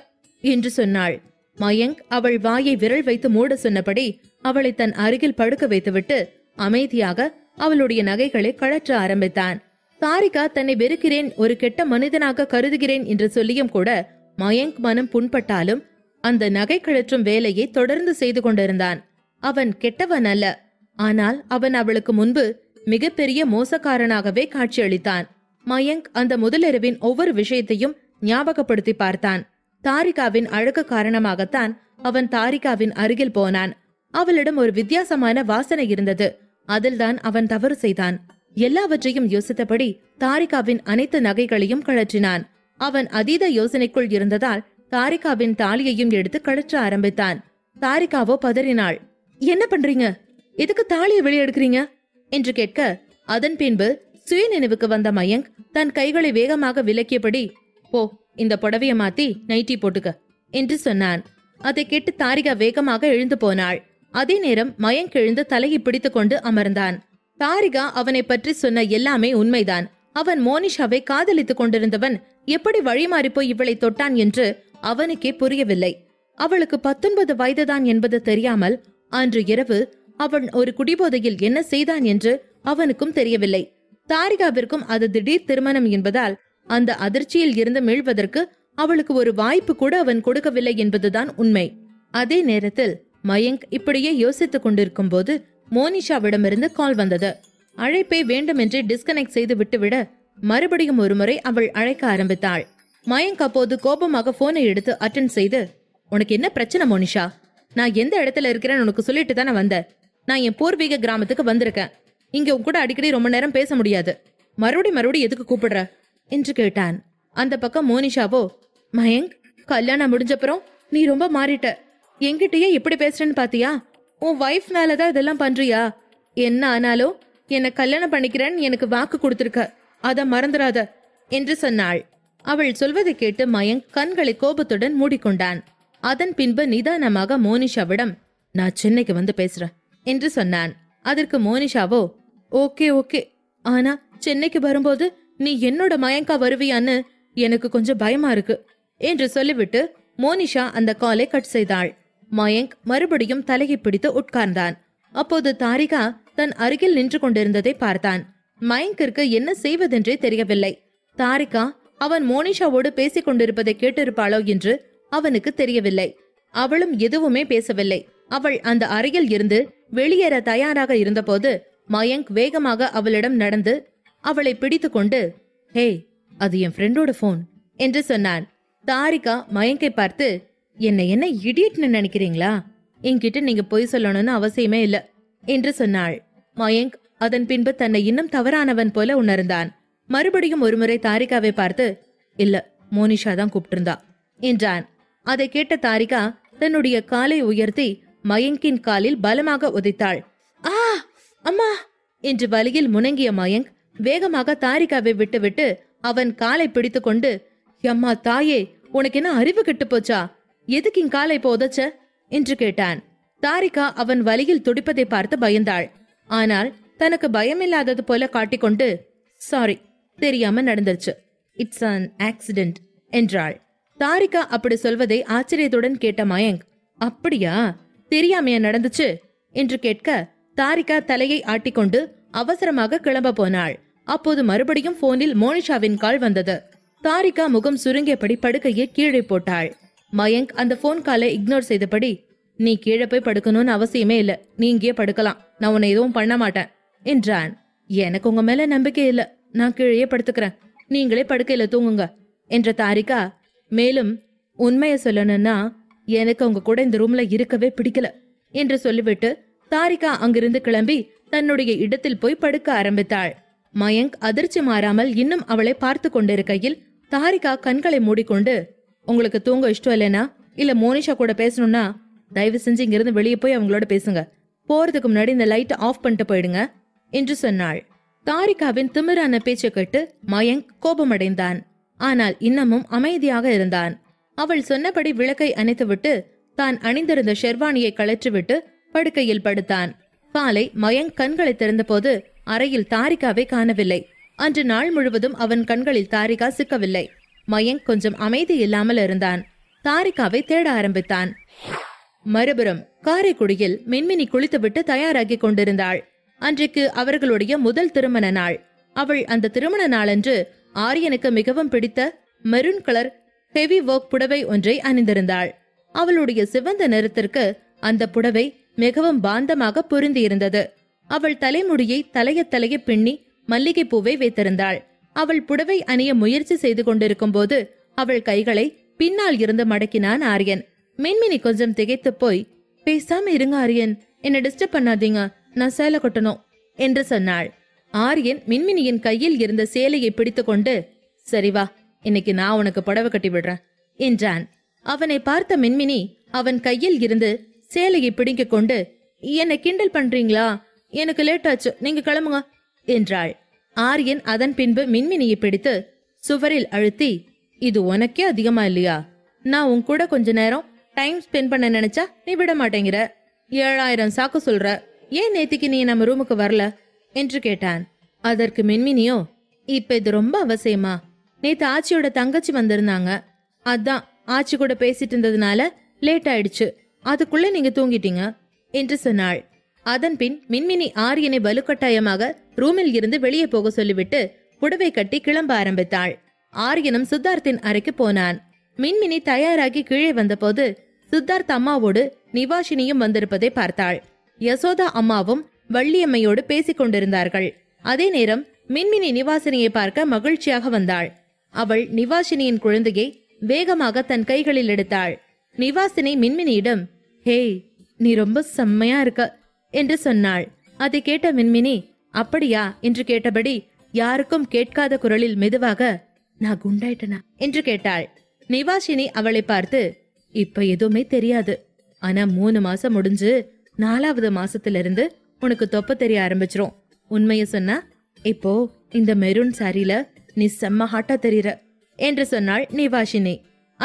[SPEAKER 1] என்று சொன்னாள் மயங்க் அவள் வாயை விரல் வைத்து மூட சொன்னபடி அவளை தன் அருகில் படுக்க வைத்துவிட்டு அமைதியாக அவளுடைய நகைகளை கழற்ற ஆரம்பித்தான் தாரிகா தன்னை வெறுக்கிறேன் ஒரு கெட்ட மனிதனாக கருதுகிறேன் என்று சொல்லியும் கூட மயங்க் மனம் புண்பட்டாலும் அந்த நகை கழற்றும் வேலையை தொடர்ந்து செய்து கொண்டிருந்தான் அவன் கெட்டவன் அல்ல ஆனால் அவன் அவளுக்கு முன்பு மிகப்பெரிய மோசக்காரனாகவே காட்சியளித்தான் மயங்க் அந்த முதலிரவின் ஒவ்வொரு விஷயத்தையும் ஞாபகப்படுத்தி பார்த்தான் தாரிகாவின் அழகு காரணமாகத்தான் அவன் தாரிகாவின் அருகில் போனான் அவளிடம் ஒரு வித்தியாசமான வாசனை இருந்தது அதில்தான் அவன் தவறு செய்தான் எல்லாவற்றையும் யோசித்தபடி தாரிகாவின் அனைத்து நகைகளையும் கழற்றினான் அவன் அதீத யோசனைக்குள் இருந்ததால் தாரிகாவின் தாலியையும் எடுத்து கழற்ற ஆரம்பித்தான் தாரிகாவோ பதறினாள் என்ன பண்றீங்க எதுக்கு தாலியை வெளியெடுக்கிறீங்க என்று கேட்க அதன் பின்பு சுய நினைவுக்கு வந்த மயங்க் தன் கைகளை வேகமாக விலக்கியபடி போ இந்த புடவைய மாத்தி நைட்டி போட்டுக்க என்று சொன்னான் அதை கேட்டு தாரிகா வேகமாக எழுந்து போனாள் அதே நேரம் மயங்க் எழுந்து தலையை பிடித்து கொண்டு அமர்ந்தான் தாரிகா அவனை பற்றி சொன்ன எல்லாமே உண்மைதான் அவன் மோனிஷாவை காதலித்துக் கொண்டிருந்தவன் எப்படி வழிமாறிப்போய் இவளை தொட்டான் என்று அவனுக்கே புரியவில்லை அவளுக்கு பத்தொன்பது வயதுதான் என்பது தெரியாமல் அன்று இரவு அவன் ஒரு குடிபோதையில் என்ன செய்தான் என்று அவனுக்கும் தெரியவில்லை தாரிகாவிற்கும் அது திடீர் திருமணம் என்பதால் அந்த அதிர்ச்சியில் இருந்து மீள்வதற்கு அவளுக்கு ஒரு வாய்ப்பு கூட அவன் கொடுக்கவில்லை என்பதுதான் உண்மை அதே நேரத்தில் மயங்க் இப்படியே யோசித்துக் கொண்டிருக்கும் போது மோனிஷாவிடமிருந்து கால் வந்தது அழைப்பை வேண்டுமென்றே டிஸ்கனெக்ட் செய்து விட்டுவிட மறுபடியும் ஒருமுறை அவள் அழைக்க ஆரம்பித்தாள் மயங்க் அப்போது கோபமாக போனை எடுத்து அட்டன் செய்து உனக்கு என்ன பிரச்சனை மோனிஷா நான் எந்த இடத்துல இருக்கிறேன்னு உனக்கு சொல்லிட்டு தானே வந்த நான் என் பூர்வீக கிராமத்துக்கு வந்திருக்கேன் இங்க உன் கூட அடிக்கடி ரொம்ப நேரம் பேச முடியாது மறுபடி மறுபடி எதுக்கு கூப்பிடுற என்று கேட்டான் அந்த பக்கம் மோனிஷாவோ மயங்க் கல்யாணம் முடிஞ்சப்பறம் நீ ரொம்ப மாறிட்ட எங்கிட்டயே இப்படி பேசுறேன்னு பாத்தியா உன் ஒய்ஃப் மேலதான் இதெல்லாம் பண்றியா என்ன ஆனாலும் என்னை கல்யாணம் பண்ணிக்கிறேன்னு எனக்கு வாக்கு கொடுத்துருக்க அத மறந்துடாத என்று சொன்னாள் அவள் சொல்வதை கேட்டு மயங்க் கண்களை கோபத்துடன் மூடிக்கொண்டான் அதன் பின்பு நிதானமாக மோனிஷாவிடம் நான் சென்னைக்கு வந்து பேசுறேன் என்று சொன்னான் அதற்கு மோனிஷாவோ ஓகே ஓகே ஆனா சென்னைக்கு வரும்போது நீ என்னோட மயங்கா வருவியான்னு எனக்கு கொஞ்சம் பயமா இருக்கு என்று சொல்லிவிட்டு மோனிஷா அந்த காலை கட் செய்தாள் மயங்க் மறுபடியும் தலையை பிடித்து உட்கார்ந்தான் அப்போது தாரிகா தன் அருகில் நின்று கொண்டிருந்ததை பார்த்தான் மயங்கிற்கு என்ன செய்வதென்றே தெரியவில்லை தாரிகா அவன் மோனிஷாவோடு பேசிக் கொண்டிருப்பதை கேட்டிருப்பாளோ என்று அவனுக்கு தெரியவில்லை அவளும் எதுவுமே பேசவில்லை அவள் அந்த அறையில் இருந்து வெளியேற தயாராக இருந்தபோது மயங்க் வேகமாக அவளிடம் நடந்து அவளை பிடித்து கொண்டு ஹே அது என் ஃப்ரெண்டோட போன் என்று சொன்னான் தாரிகா மயங்கை பார்த்து என்னை என்ன இடியட்னு நினைக்கிறீங்களா என்கிட்ட நீங்க பொய் சொல்லணும்னு அவசியமே இல்ல என்று சொன்னாள் மயங்க் அதன் பின்பு தன்னை இன்னும் தவறானவன் போல உணர்ந்தான் மறுபடியும் ஒருமுறை தாரிகாவை பார்த்து இல்ல மோனிஷா தான் கூப்பிட்டிருந்தா என்றான் அதை கேட்ட தாரிகா தன்னுடைய காலை உயர்த்தி மயங்கின் காலில் பலமாக உதைத்தாள் ஆ அம்மா என்று வலியில் முணங்கிய மயங்க் வேகமாக தாரிகாவை விட்டுவிட்டு அவன் காலை பிடித்துக்கொண்டு எம்மா தாயே உனக்கு என்ன அறிவு கெட்டு போச்சா எதுக்கு இங்க காலை இப்போ உதச்ச என்று கேட்டான் தாரிகா அவன் வலியில் துடிப்பதை பார்த்து பயந்தாள் ஆனால் தனக்கு பயமில்லாதது போல காட்டிக்கொண்டு சாரி தெரியாம நடந்துருச்சு இட்ஸ் அன் ஆக்சிடென்ட் என்றாள் தாரிகா அப்படி சொல்வதை ஆச்சரியத்துடன் கேட்ட மயங்க் அப்படியா தெரியாமையா நடந்துச்சு என்று கேட்க தாரிகா தலையை ஆட்டிக்கொண்டு அவசரமாக கிளம்ப போனாள் அப்போது மறுபடியும் போனில் மோனிஷாவின் கால் வந்தது தாரிகா முகம் சுருங்கியபடி படுக்கையை கீழே போட்டாள் மயங்க் அந்த போன் காலை இக்னோர் செய்தபடி நீ கீழே போய் படுக்கணும்னு அவசியமே இல்ல நீ இங்கேயே படுக்கலாம் நான் உன்னை எதுவும் பண்ண மாட்டேன் என்றான் எனக்கு உங்க மேல நம்பிக்கை இல்ல நான் கீழேயே படுத்துக்கிறேன் நீங்களே படுக்கையில தூங்குங்க என்ற தாரிகா மேலும் உண்மையை சொல்லணும்னா எனக்கு உங்க கூட இந்த ரூம்ல இருக்கவே பிடிக்கல என்று சொல்லிவிட்டு தாரிகா அங்கிருந்து கிளம்பி தன்னுடைய இடத்தில் போய் படுக்க ஆரம்பித்தாள் மயங்க் அதிர்ச்சி மாறாமல் இன்னும் அவளை பார்த்து கொண்டிருக்கையில் தாரிகா கண்களை மூடிக்கொண்டு உங்களுக்கு தூங்க இஷ்டம் இல்லைனா இல்ல மோனிஷா கூட பேசணும்னா தயவு செஞ்சு இங்கிருந்து வெளியே போய் அவங்களோட பேசுங்க போறதுக்கு முன்னாடி இந்த லைட்டை ஆஃப் பண்ணிட்டு போயிடுங்க என்று சொன்னாள் தாரிகாவின் திமிரான பேச்சை கேட்டு மயங்க் கோபமடைந்தான் ஆனால் இன்னமும் அமைதியாக இருந்தான் அவள் சொன்னபடி விளக்கை அணைத்துவிட்டு தான் அணிந்திருந்த ஷெர்வானியை கழற்றிவிட்டு படுக்கையில் படுத்தான் காலை மயங் கண்களை திறந்தபோது அறையில் தாரிகாவை காணவில்லை அன்று நாள் முழுவதும் அவன் கண்களில் தாரிகா சிக்கவில்லை மயங் கொஞ்சம் அமைதி இல்லாமல் இருந்தான் தாரிகாவை தேட ஆரம்பித்தான் மறுபுறம் காரைக்குடியில் மின்மினி குளித்துவிட்டு தயாராகி கொண்டிருந்தாள் அன்றைக்கு அவர்களுடைய முதல் திருமண நாள் அவள் அந்த திருமண நாளன்று ஆரியனுக்கு மிகவும் பிடித்த மெரூன் கலர் ஹெவி ஒர்க் புடவை ஒன்றை அணிந்திருந்தாள் அவளுடைய சிவந்த நிறத்திற்கு அந்த புடவை மிகவும் பாந்தமாக பொருந்தியிருந்தது அவள் தலைமுடியை தலைய பின்னி மல்லிகை பூவை வைத்திருந்தாள் அவள் புடவை அணிய முயற்சி செய்து கொண்டிருக்கும் போது அவள் கைகளை பின்னால் இருந்து மடக்கினான் ஆரியன் மின்மினி கொஞ்சம் திகைத்து போய் பேசாம இருங்க ஆரியன் என்ன டிஸ்டர்ப் பண்ணாதீங்க நான் சேலை கொட்டணும் என்று சொன்னாள் ஆரியன் மின்மினியின் கையில் இருந்த சேலையை பிடித்துக்கொண்டு சரிவா இன்னைக்கு நான் உனக்கு புடவை கட்டி விடுறேன் என்றான் அவனை பார்த்த மின்மினி அவன் கையில் இருந்து சேலையை பிடிங்க கொண்டு என்னை கிண்டல் பண்றீங்களா எனக்கு லேட் ஆச்சு நீங்க கிளம்புங்க என்றாள் ஆரியன் அதன் பின்பு மின்மினியை பிடித்து சுவரில் அழுத்தி இது உனக்கே அதிகமா இல்லையா நான் உன் கூட கொஞ்ச நேரம் டைம் ஸ்பெண்ட் பண்ண நினைச்சா நீ விட மாட்டேங்கிற ஏழாயிரம் சாக்கு சொல்ற ஏன் நேத்திக்கு நீ நம்ம ரூமுக்கு வரல என்று கேட்டான் அதற்கு மின்மினியோ இப்ப இது ரொம்ப அவசியமா நேத்து ஆச்சியோட தங்கச்சி வந்திருந்தாங்க அதான் ஆச்சி கூட பேசிட்டு இருந்ததுனால லேட் ஆயிடுச்சு அதுக்குள்ள நீங்க தூங்கிட்டீங்க என்று சொன்னாள் அதன்பின் மின்மினி ஆரியனை வலுக்கட்டாயமாக ரூமில் இருந்து வெளியே போக சொல்லிவிட்டு புடவை கட்டி கிளம்ப ஆரம்பித்தாள் ஆரியனும் சித்தார்த்தின் அறைக்கு போனான் மின்மினி தயாராகி கீழே வந்தபோது சித்தார்த் அம்மாவோடு நிவாஷினியும் வந்திருப்பதை பார்த்தாள் யசோதா அம்மாவும் வள்ளியம்மையோடு பேசிக் கொண்டிருந்தார்கள் அதே நேரம் மின்மினி நிவாசினியை பார்க்க மகிழ்ச்சியாக வந்தாள் அவள் நிவாசினியின் குழந்தையை வேகமாக தன் கைகளில் எடுத்தாள் நிவாசினி மின்மினியிடம் ஹேய் நீ ரொம்ப செம்மையா இருக்க என்று சொன்னாள் அதை கேட்ட மின்மினி அப்படியா என்று கேட்டபடி யாருக்கும் கேட்காத குரலில் மெதுவாக நான் குண்டாயிட்டனா என்று கேட்டாள் நிவாசினி அவளை பார்த்து இப்ப எதுவுமே தெரியாது ஆனா மூணு மாசம் முடிஞ்சு நாலாவது மாசத்துல இருந்து உனக்கு தொப்ப தெரிய ஆரம்பிச்சிரும் உண்மைய சொன்னா இப்போ இந்த மெரூன் சாரியில நீ செம்ம ஹாட்டா தெரியற என்று சொன்னாள் நிவாஷினி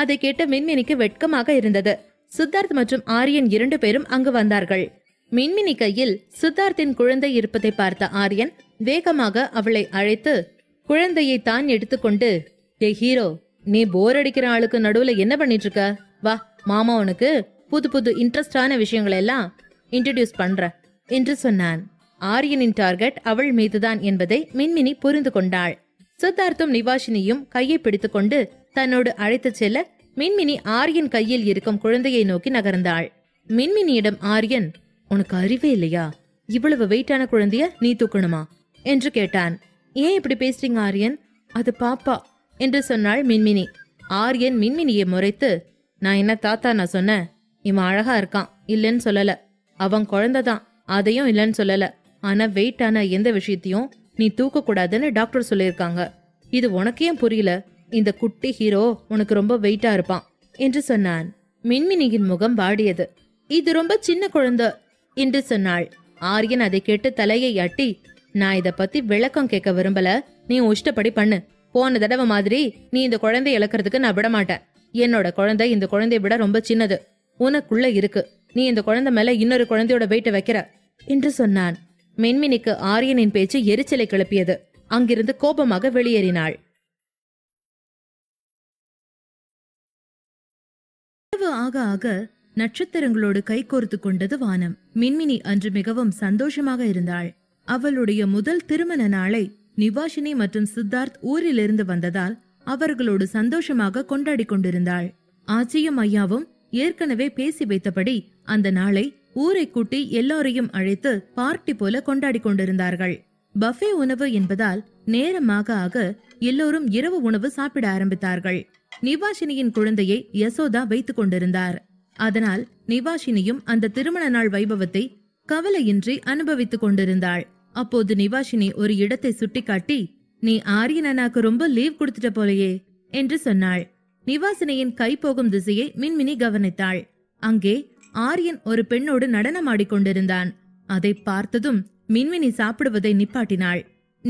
[SPEAKER 1] அதை கேட்ட மின்மினிக்கு வெட்கமாக இருந்தது சித்தார்த் மற்றும் ஆரியன் இரண்டு பேரும் அங்கு வந்தார்கள் மின்மினி கையில் சித்தார்த்தின் குழந்தை இருப்பதை பார்த்த ஆரியன் வேகமாக அவளை அழைத்து குழந்தையை தான் எடுத்துக்கொண்டு ஏ ஹீரோ நீ போர் அடிக்கிற ஆளுக்கு நடுவுல என்ன பண்ணிட்டு இருக்க வா மாமா உனக்கு புது புது இன்ட்ரெஸ்டான விஷயங்களை எல்லாம் இன்ட்ரடியூஸ் பண்ற என்று சொன்னான் ஆரியனின் டார்கெட் அவள் மீதுதான் என்பதை மின்மினி புரிந்து கொண்டாள் சித்தார்த்தும் நிவாசினியும் கையை பிடித்துக்கொண்டு தன்னோடு அழைத்துச் செல்ல மின்மினி ஆரியன் கையில் இருக்கும் குழந்தையை நோக்கி நகர்ந்தாள் மின்மினியிடம் ஆரியன் உனக்கு அறிவே இல்லையா இவ்வளவு வெயிட்டான குழந்தைய நீ தூக்கணுமா என்று கேட்டான் ஏன் இப்படி பேசுறீங்க ஆரியன் அது பாப்பா என்று சொன்னாள் மின்மினி ஆரியன் மின்மினியை முறைத்து நான் என்ன தாத்தா நான் சொன்னேன் இவன் அழகா இருக்கான் இல்லைன்னு சொல்லல அவன் குழந்தைதான் அதையும் இல்லைன்னு சொல்லல ஆனா வெயிட்டான எந்த விஷயத்தையும் நீ தூக்கக்கூடாதுன்னு டாக்டர் சொல்லியிருக்காங்க இது உனக்கே புரியல இந்த குட்டி ஹீரோ உனக்கு ரொம்ப வெயிட்டா இருப்பான் என்று சொன்னான் மின்மினியின் முகம் வாடியது இது ரொம்ப சின்ன குழந்தை என்று சொன்னாள் ஆரியன் அதை கேட்டு தலையை அட்டி நான் இத பத்தி விளக்கம் கேட்க விரும்பல நீ உஷ்டப்படி பண்ணு போன தடவை மாதிரி நீ இந்த குழந்தை இழக்கிறதுக்கு நான் விட மாட்டேன் என்னோட குழந்தை இந்த குழந்தைய விட ரொம்ப சின்னது உனக்குள்ள இருக்கு நீ இந்த குழந்தை மேல இன்னொரு குழந்தையோட வெயிட்ட வைக்கிற என்று சொன்னான் மென்மினிக்கு ஆரியனின் பேச்சு எரிச்சலை கிளப்பியது அங்கிருந்து கோபமாக வெளியேறினாள் இரவு ஆக ஆக நட்சத்திரங்களோடு கோர்த்து கொண்டது வானம் மின்மினி அன்று மிகவும் சந்தோஷமாக இருந்தாள் அவளுடைய முதல் திருமண நாளை நிவாஷினி மற்றும் சித்தார்த் ஊரிலிருந்து வந்ததால் அவர்களோடு சந்தோஷமாக கொண்டாடி கொண்டிருந்தாள் ஆச்சியும் ஐயாவும் ஏற்கனவே பேசி வைத்தபடி அந்த நாளை ஊரை கூட்டி எல்லோரையும் அழைத்து பார்ட்டி போல கொண்டாடி கொண்டிருந்தார்கள் பஃபே உணவு என்பதால் நேரமாக ஆக எல்லோரும் இரவு உணவு சாப்பிட ஆரம்பித்தார்கள் நிவாஷினியின் குழந்தையை யசோதா வைத்துக் கொண்டிருந்தார் அதனால் நிவாஷினியும் அந்த திருமண நாள் வைபவத்தை கவலையின்றி அனுபவித்துக் கொண்டிருந்தாள் அப்போது நிவாஷினி ஒரு இடத்தை சுட்டிக்காட்டி நீ ஆரியனாக்கு ரொம்ப லீவ் கொடுத்துட்ட போலையே என்று சொன்னாள் நிவாசினியின் கை போகும் திசையை மின்மினி கவனித்தாள் அங்கே ஆரியன் ஒரு பெண்ணோடு நடனமாடிக்கொண்டிருந்தான் அதை பார்த்ததும் மின்மினி சாப்பிடுவதை நிப்பாட்டினாள்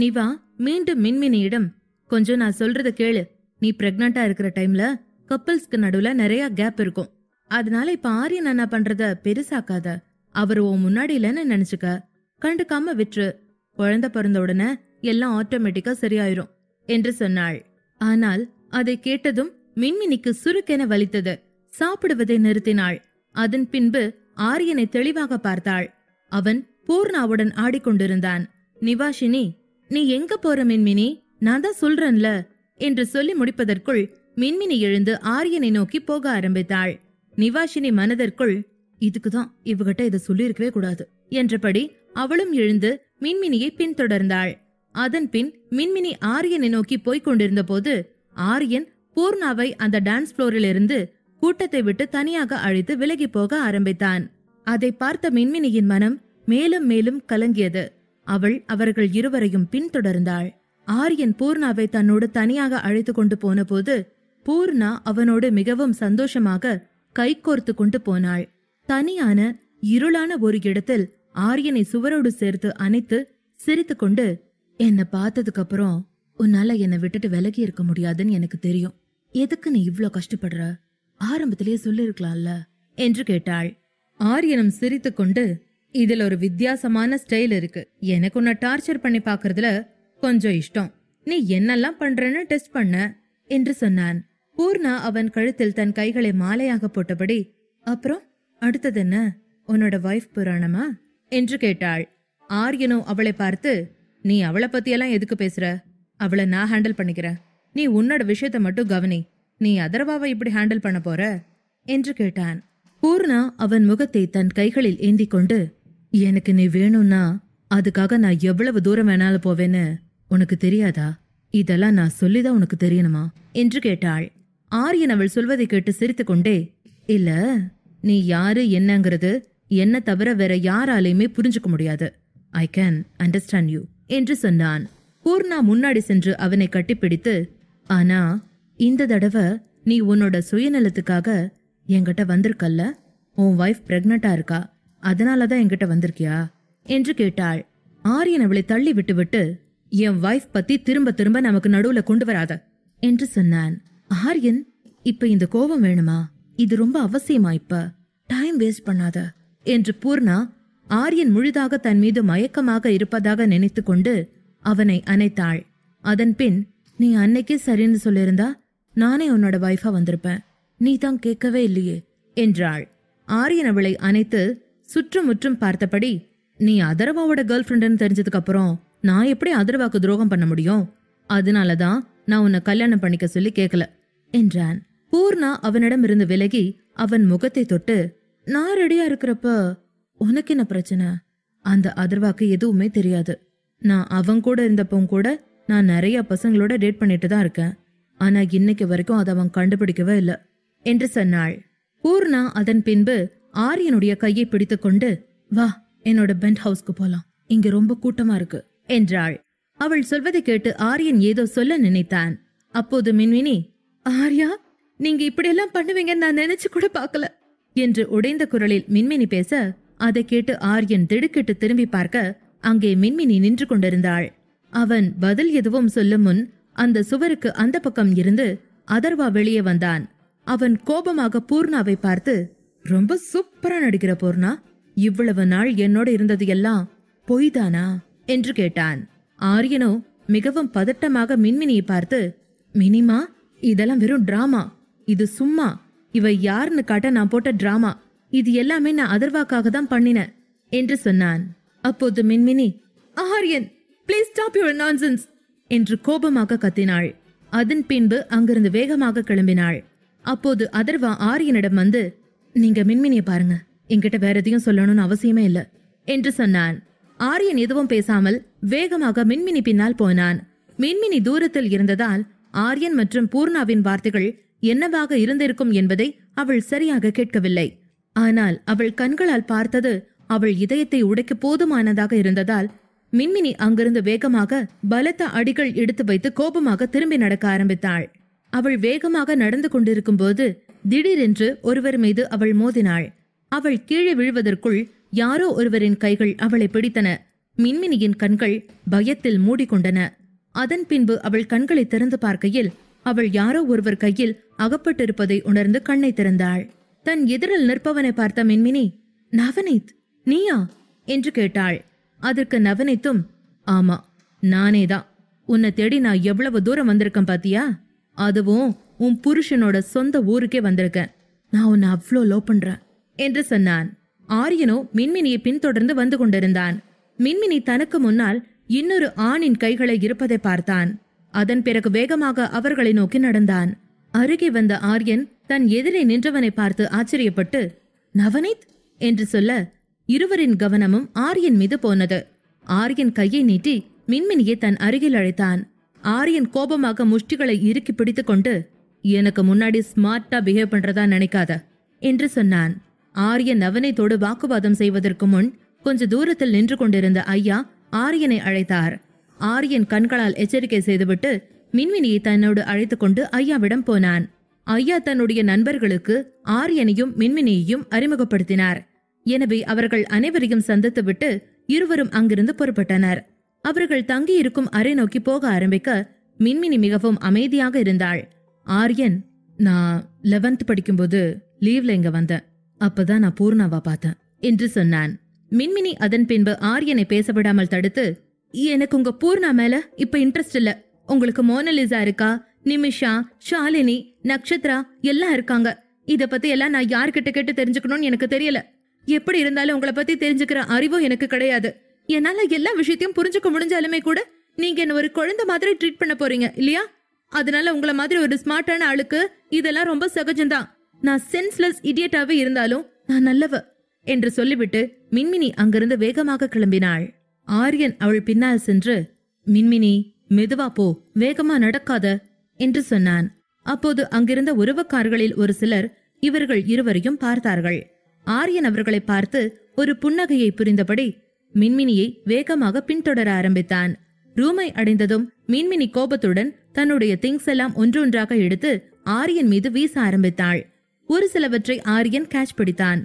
[SPEAKER 1] நிவா மீண்டும் மின்மினியிடம் கொஞ்சம் நான் சொல்றத கேளு நீ பிரெக்னண்டா இருக்கிற டைம்ல கப்பல்ஸ்க்கு நடுவுல நிறைய கேப் இருக்கும் அதனால இப்ப ஆரியன் என்ன பண்றத பெருசாக்காத அவர் உன் முன்னாடி இல்லன்னு நினைச்சுக்க கண்டுக்காம விட்டுரு குழந்தை பிறந்த உடனே எல்லாம் ஆட்டோமேட்டிக்கா சரியாயிரும் என்று சொன்னாள் ஆனால் அதை கேட்டதும் மின்மினிக்கு சுருக்கென வலித்தது சாப்பிடுவதை நிறுத்தினாள் அதன் பின்பு ஆரியனை தெளிவாக பார்த்தாள் அவன் பூர்ணாவுடன் ஆடிக்கொண்டிருந்தான் நிவாஷினி நீ எங்க போற மின்மினி நான் தான் சொல்றேன்ல என்று சொல்லி முடிப்பதற்குள் மின்மினி எழுந்து ஆரியனை நோக்கி போக ஆரம்பித்தாள் நிவாஷினி மனதிற்குள் இதுக்குதான் இவகிட்ட இதை சொல்லியிருக்கவே கூடாது என்றபடி அவளும் எழுந்து மின்மினியை பின்தொடர்ந்தாள் அதன் பின் மின்மினி ஆரியனை நோக்கி போய்க் கொண்டிருந்த போது ஆரியன் பூர்ணாவை அந்த டான்ஸ் புளோரிலிருந்து கூட்டத்தை விட்டு தனியாக அழைத்து விலகி போக ஆரம்பித்தான் அதை பார்த்த மின்மினியின் மனம் மேலும் மேலும் கலங்கியது அவள் அவர்கள் இருவரையும் பின்தொடர்ந்தாள் ஆரியன் பூர்ணாவை தன்னோடு தனியாக அழைத்து கொண்டு போன போது பூர்ணா அவனோடு மிகவும் சந்தோஷமாக கைகோர்த்து கொண்டு போனாள் தனியான இருளான ஒரு இடத்தில் ஆரியனை சுவரோடு சேர்த்து அணைத்து கொண்டு என்னை பார்த்ததுக்கு அப்புறம் உன்னால என்னை விட்டுட்டு விலகி இருக்க முடியாதுன்னு எனக்கு தெரியும் எதுக்கு நீ இவ்ளோ கஷ்டப்படுற ஆரம்பத்திலேயே சொல்லிருக்கலாம்ல என்று கேட்டாள் ஆரியனும் சிரித்து கொண்டு இதுல ஒரு வித்தியாசமான ஸ்டைல் இருக்கு எனக்கு உன்னை டார்ச்சர் பண்ணி பாக்குறதுல கொஞ்சம் இஷ்டம் நீ என்னெல்லாம் பண்றன்னு டெஸ்ட் பண்ண என்று சொன்னான் பூர்ணா அவன் கழுத்தில் தன் கைகளை மாலையாக போட்டபடி அப்புறம் அடுத்தது என்ன உன்னோட வைஃப் புராணமா என்று கேட்டாள் ஆரியனும் அவளை பார்த்து நீ அவளை பத்தியெல்லாம் எதுக்கு பேசுற அவளை நான் ஹேண்டில் பண்ணிக்கிற நீ உன்னோட விஷயத்த மட்டும் கவனி நீ அதர்வாவை இப்படி ஹேண்டில் பண்ண போற என்று கேட்டான் பூர்ணா அவன் முகத்தை தன் கைகளில் ஏந்தி கொண்டு எனக்கு நீ வேணும்னா அதுக்காக நான் எவ்வளவு தூரம் வேணாலும் போவேன்னு உனக்கு தெரியாதா இதெல்லாம் நான் சொல்லிதான் உனக்கு தெரியணுமா என்று கேட்டாள் ஆரியன் அவள் சொல்வதை கேட்டு சிரித்துக்கொண்டே இல்ல நீ யாரு என்னங்கிறது என்ன தவிர வேற யாராலையுமே புரிஞ்சுக்க முடியாது ஐ கேன் அண்டர்ஸ்டாண்ட் யூ என்று சொன்னான் பூர்ணா முன்னாடி சென்று அவனை கட்டிப்பிடித்து ஆனா இந்த தடவை நீ உன்னோட சுயநலத்துக்காக என்கிட்ட வந்திருக்கல்ல உன் ஒய்ஃப் பிரெக்னண்டா இருக்கா அதனால தான் என்கிட்ட வந்திருக்கியா என்று கேட்டாள் ஆரியன் அவளை தள்ளி விட்டுவிட்டு என் வைஃப் பத்தி திரும்ப திரும்ப நமக்கு நடுவுல கொண்டு வராத என்று சொன்னான் ஆரியன் இப்ப இந்த கோபம் வேணுமா இது ரொம்ப அவசியமா இப்ப டைம் வேஸ்ட் பண்ணாத என்று பூர்ணா ஆரியன் முழுதாக தன் மீது மயக்கமாக இருப்பதாக நினைத்து கொண்டு அவனை அணைத்தாள் அதன்பின் நீ அன்னைக்கே சரின்னு சொல்லியிருந்தா நானே உன்னோட வைஃபா வந்திருப்பேன் நீ தான் கேட்கவே இல்லையே என்றாள் ஆரியன் அவளை அனைத்து சுற்றும் முற்றும் பார்த்தபடி நீ அதர்வாவோட கேர்ள் ஃப்ரெண்டுன்னு தெரிஞ்சதுக்கு அப்புறம் நான் எப்படி அதர்வாக்கு துரோகம் பண்ண முடியும் அதனால தான் நான் உன்னை கல்யாணம் பண்ணிக்க சொல்லி கேட்கல என்றான் பூர்ணா அவனிடம் இருந்து விலகி அவன் முகத்தை தொட்டு நான் ரெடியா இருக்கிறப்ப உனக்கு என்ன பிரச்சனை அந்த அதர்வாக்கு எதுவுமே தெரியாது நான் அவன் கூட இருந்தப்பவும் கூட நான் நிறைய பசங்களோட டேட் பண்ணிட்டு தான் இருக்கேன் ஆனா இன்னைக்கு வரைக்கும் அதை அவன் கண்டுபிடிக்கவே இல்லை என்று சொன்னாள் பூர்ணா அதன் பின்பு ஆரியனுடைய கையை கொண்டு வா என்னோட பெண்ட் ஹவுஸ்க்கு போலாம் இங்க ரொம்ப கூட்டமா இருக்கு என்றாள் அவள் சொல்வதை கேட்டு ஆரியன் ஏதோ சொல்ல நினைத்தான் அப்போது மின்வினி ஆர்யா நீங்க இப்படியெல்லாம் பண்ணுவீங்கன்னு நான் நினைச்சு கூட பார்க்கல என்று உடைந்த குரலில் மின்மினி பேச அதை கேட்டு ஆரியன் திடுக்கிட்டு திரும்பி பார்க்க அங்கே மின்மினி நின்று கொண்டிருந்தாள் அவன் பதில் எதுவும் சொல்லும் முன் அந்த சுவருக்கு அந்த பக்கம் இருந்து அதர்வா வெளியே வந்தான் அவன் கோபமாக பூர்ணாவை பார்த்து ரொம்ப சூப்பரா நடிக்கிற பூர்ணா இவ்வளவு நாள் என்னோட இருந்தது எல்லாம் பொய்தானா என்று கேட்டான் ஆரியனோ மிகவும் பதட்டமாக மின்மினியை பார்த்து மினிமா இதெல்லாம் வெறும் டிராமா இது சும்மா இவ யாருன்னு காட்ட நான் போட்ட டிராமா இது எல்லாமே நான் அதர்வாக்காக தான் பண்ணினேன் என்று சொன்னான் அப்போது Minmini Aryan please stop your nonsense என்று கோபமாக கத்தினாள் அதன் பின்பு அங்கிருந்து வேகமாக கிளம்பினாள் அப்போது அதர்வா ஆரியனிடம் வந்து நீங்க மின்மினிய பாருங்க என்கிட்ட வேற எதையும் சொல்லணும்னு அவசியமே இல்ல என்று சொன்னான் ஆரியன் எதுவும் பேசாமல் வேகமாக மின்மினி பின்னால் போனான் மின்மினி தூரத்தில் இருந்ததால் ஆரியன் மற்றும் பூர்ணாவின் வார்த்தைகள் என்னவாக இருந்திருக்கும் என்பதை அவள் சரியாக கேட்கவில்லை ஆனால் அவள் கண்களால் பார்த்தது அவள் இதயத்தை உடைக்க போதுமானதாக இருந்ததால் மின்மினி அங்கிருந்து வேகமாக பலத்த அடிகள் எடுத்து வைத்து கோபமாக திரும்பி நடக்க ஆரம்பித்தாள் அவள் வேகமாக நடந்து கொண்டிருக்கும் போது திடீரென்று ஒருவர் மீது அவள் மோதினாள் அவள் கீழே விழுவதற்குள் யாரோ ஒருவரின் கைகள் அவளை பிடித்தன மின்மினியின் கண்கள் பயத்தில் மூடிக்கொண்டன அதன் பின்பு அவள் கண்களை திறந்து பார்க்கையில் அவள் யாரோ ஒருவர் கையில் அகப்பட்டிருப்பதை உணர்ந்து கண்ணை திறந்தாள் தன் எதிரில் நிற்பவனை பார்த்த மின்மினி நவனீத் நீயா என்று கேட்டாள் அதற்கு நவனித்தும் ஆமா நானே தான் உன்னை தேடி நான் எவ்வளவு தூரம் வந்திருக்கேன் பாத்தியா அதுவும் உன் புருஷனோட சொந்த ஊருக்கே வந்திருக்கேன் நான் உன்னை அவ்வளோ லோ பண்றேன் என்று சொன்னான் ஆரியனோ மின்மினியை பின்தொடர்ந்து வந்து கொண்டிருந்தான் மின்மினி தனக்கு முன்னால் இன்னொரு ஆணின் கைகளை இருப்பதை பார்த்தான் அதன் பிறகு வேகமாக அவர்களை நோக்கி நடந்தான் அருகே வந்த ஆரியன் தன் எதிரே நின்றவனை பார்த்து ஆச்சரியப்பட்டு நவனித் என்று சொல்ல இருவரின் கவனமும் ஆரியன் மீது போனது ஆரியன் கையை நீட்டி மின்மினியை தன் அருகில் அழைத்தான் ஆரியன் கோபமாக முஷ்டிகளை இறுக்கி பிடித்துக்கொண்டு எனக்கு முன்னாடி ஸ்மார்ட்டா பிஹேவ் பண்றதா நினைக்காத என்று சொன்னான் ஆரியன் அவனைத்தோடு வாக்குவாதம் செய்வதற்கு முன் கொஞ்ச தூரத்தில் நின்று கொண்டிருந்த ஐயா ஆரியனை அழைத்தார் ஆரியன் கண்களால் எச்சரிக்கை செய்துவிட்டு மின்மினியை தன்னோடு அழைத்து கொண்டு ஐயாவிடம் போனான் ஐயா தன்னுடைய நண்பர்களுக்கு ஆரியனையும் மின்மினியையும் அறிமுகப்படுத்தினார் எனவே அவர்கள் அனைவரையும் சந்தித்துவிட்டு இருவரும் அங்கிருந்து புறப்பட்டனர் அவர்கள் தங்கி இருக்கும் அறை நோக்கி போக ஆரம்பிக்க மின்மினி மிகவும் அமைதியாக இருந்தாள் ஆரியன் நான் லெவன்த் படிக்கும்போது லீவ்ல இங்க வந்தேன் அப்பதான் நான் பூர்ணாவா பார்த்தேன் என்று சொன்னான் மின்மினி அதன் பின்பு ஆரியனை விடாமல் தடுத்து எனக்கு உங்க பூர்ணா மேல இப்ப இன்ட்ரெஸ்ட் இல்ல உங்களுக்கு மோனலிசா இருக்கா நிமிஷா ஷாலினி நக்ஷத்ரா எல்லாம் இருக்காங்க இத பத்தி எல்லாம் நான் யார்கிட்ட கேட்டு தெரிஞ்சுக்கணும்னு எனக்கு தெரியல எப்படி இருந்தாலும் உங்களை பத்தி தெரிஞ்சுக்கிற அறிவும் எனக்கு கிடையாது என்னால எல்லா விஷயத்தையும் புரிஞ்சுக்க முடிஞ்சாலுமே கூட நீங்க என்ன ஒரு குழந்தை மாதிரி ட்ரீட் பண்ண போறீங்க இல்லையா அதனால உங்கள மாதிரி ஒரு ஸ்மார்ட்டான ஆளுக்கு இதெல்லாம் ரொம்ப சகஜம்தான் நான் சென்ஸ்லெஸ் இடியட்டாவே இருந்தாலும் நான் நல்லவ என்று சொல்லிவிட்டு மின்மினி அங்கிருந்து வேகமாக கிளம்பினாள் ஆரியன் அவள் பின்னால் சென்று மின்மினி மெதுவா போ வேகமா நடக்காத என்று சொன்னான் அப்போது அங்கிருந்த உறவுக்காரர்களில் ஒரு சிலர் இவர்கள் இருவரையும் பார்த்தார்கள் ஆரியன் அவர்களை பார்த்து ஒரு புன்னகையை புரிந்தபடி மின்மினியை வேகமாக பின்தொடர ஆரம்பித்தான் ரூமை அடைந்ததும் மின்மினி கோபத்துடன் தன்னுடைய திங்ஸ் எல்லாம் ஒன்றொன்றாக எடுத்து ஆரியன் மீது வீச ஆரம்பித்தாள் ஒரு சிலவற்றை ஆரியன் கேட்ச் பிடித்தான்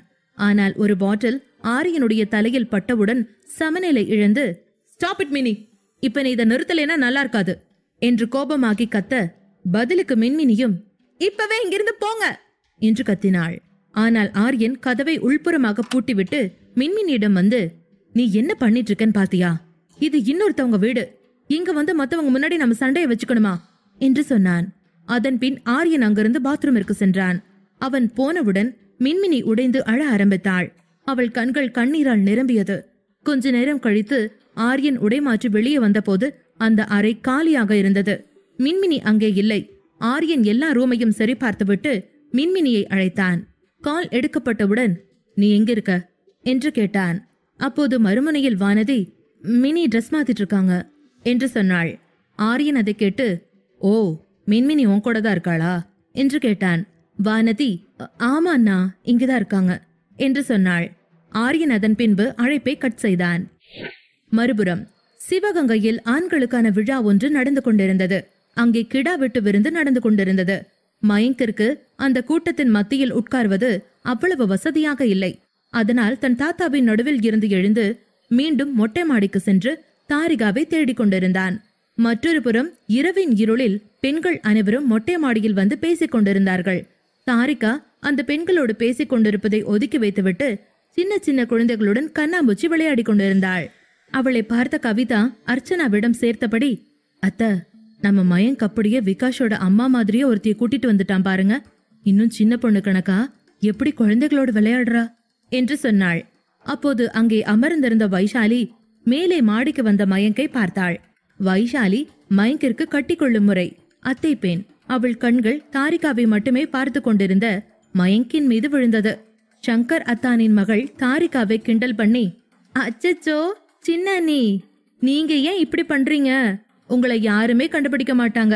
[SPEAKER 1] ஆனால் ஒரு பாட்டில் ஆரியனுடைய தலையில் பட்டவுடன் சமநிலை இழந்து ஸ்டாப் இட் மினி இப்ப நீ இதை நிறுத்தலைன்னா நல்லா இருக்காது என்று கோபமாகி கத்த பதிலுக்கு மின்மினியும் இப்பவே இங்கிருந்து போங்க என்று கத்தினாள் ஆனால் ஆரியன் கதவை உள்புறமாக பூட்டிவிட்டு மின்மினியிடம் வந்து நீ என்ன பண்ணிட்டு இருக்கேன்னு பாத்தியா இது இன்னொருத்தவங்க வீடு இங்க வந்து மத்தவங்க முன்னாடி நம்ம சண்டையை வச்சுக்கணுமா என்று சொன்னான் அதன் பின் ஆரியன் அங்கிருந்து பாத்ரூமிற்கு சென்றான் அவன் போனவுடன் மின்மினி உடைந்து அழ ஆரம்பித்தாள் அவள் கண்கள் கண்ணீரால் நிரம்பியது கொஞ்ச நேரம் கழித்து ஆரியன் உடைமாற்றி வெளியே வந்தபோது அந்த அறை காலியாக இருந்தது மின்மினி அங்கே இல்லை ஆரியன் எல்லா ரூமையும் சரி பார்த்துவிட்டு மின்மினியை அழைத்தான் கால் எடுக்கப்பட்டவுடன் நீ எங்க இருக்க என்று கேட்டான் அப்போது மறுமுனையில் வானதி மினி ட்ரெஸ் மாத்திட்டு இருக்காங்க என்று சொன்னாள் ஆரியன் அதை கேட்டு ஓ மின்மினி உன் கூட தான் இருக்காளா என்று கேட்டான் வானதி ஆமா அண்ணா இங்கதான் இருக்காங்க என்று சொன்னாள் ஆரியன் அதன் பின்பு அழைப்பை கட் செய்தான் மறுபுறம் சிவகங்கையில் ஆண்களுக்கான விழா ஒன்று நடந்து கொண்டிருந்தது அங்கே கிடா விட்டு விருந்து நடந்து கொண்டிருந்தது மயங்கிற்கு அந்த கூட்டத்தின் மத்தியில் உட்கார்வது அவ்வளவு வசதியாக இல்லை அதனால் தன் தாத்தாவின் நடுவில் இருந்து எழுந்து மீண்டும் மொட்டை மாடிக்கு சென்று தாரிகாவை தேடிக் கொண்டிருந்தான் மற்றொரு புறம் இரவின் இருளில் பெண்கள் அனைவரும் மொட்டை மாடியில் வந்து பேசிக் கொண்டிருந்தார்கள் தாரிகா அந்த பெண்களோடு பேசிக் கொண்டிருப்பதை ஒதுக்கி வைத்துவிட்டு சின்ன சின்ன குழந்தைகளுடன் கண்ணாம்பூச்சி விளையாடி கொண்டிருந்தாள் அவளை பார்த்த கவிதா அர்ச்சனாவிடம் சேர்த்தபடி அத்த நம்ம மயங்க் அப்படியே விகாஷோட அம்மா மாதிரியே ஒருத்திய கூட்டிட்டு வந்துட்டான் பாருங்க இன்னும் சின்ன பொண்ணு கணக்கா எப்படி குழந்தைகளோடு விளையாடுறா என்று சொன்னாள் அப்போது அங்கே அமர்ந்திருந்த வைஷாலி மேலே மாடிக்கு வந்த மயங்கை பார்த்தாள் வைஷாலி மயங்கிற்கு கட்டிக்கொள்ளும் முறை அத்தை பெண் அவள் கண்கள் தாரிகாவை மட்டுமே பார்த்து கொண்டிருந்த மயங்கின் மீது விழுந்தது சங்கர் அத்தானின் மகள் தாரிகாவை கிண்டல் பண்ணி அச்சச்சோ சின்ன நீ நீங்க ஏன் இப்படி பண்றீங்க உங்களை யாருமே கண்டுபிடிக்க மாட்டாங்க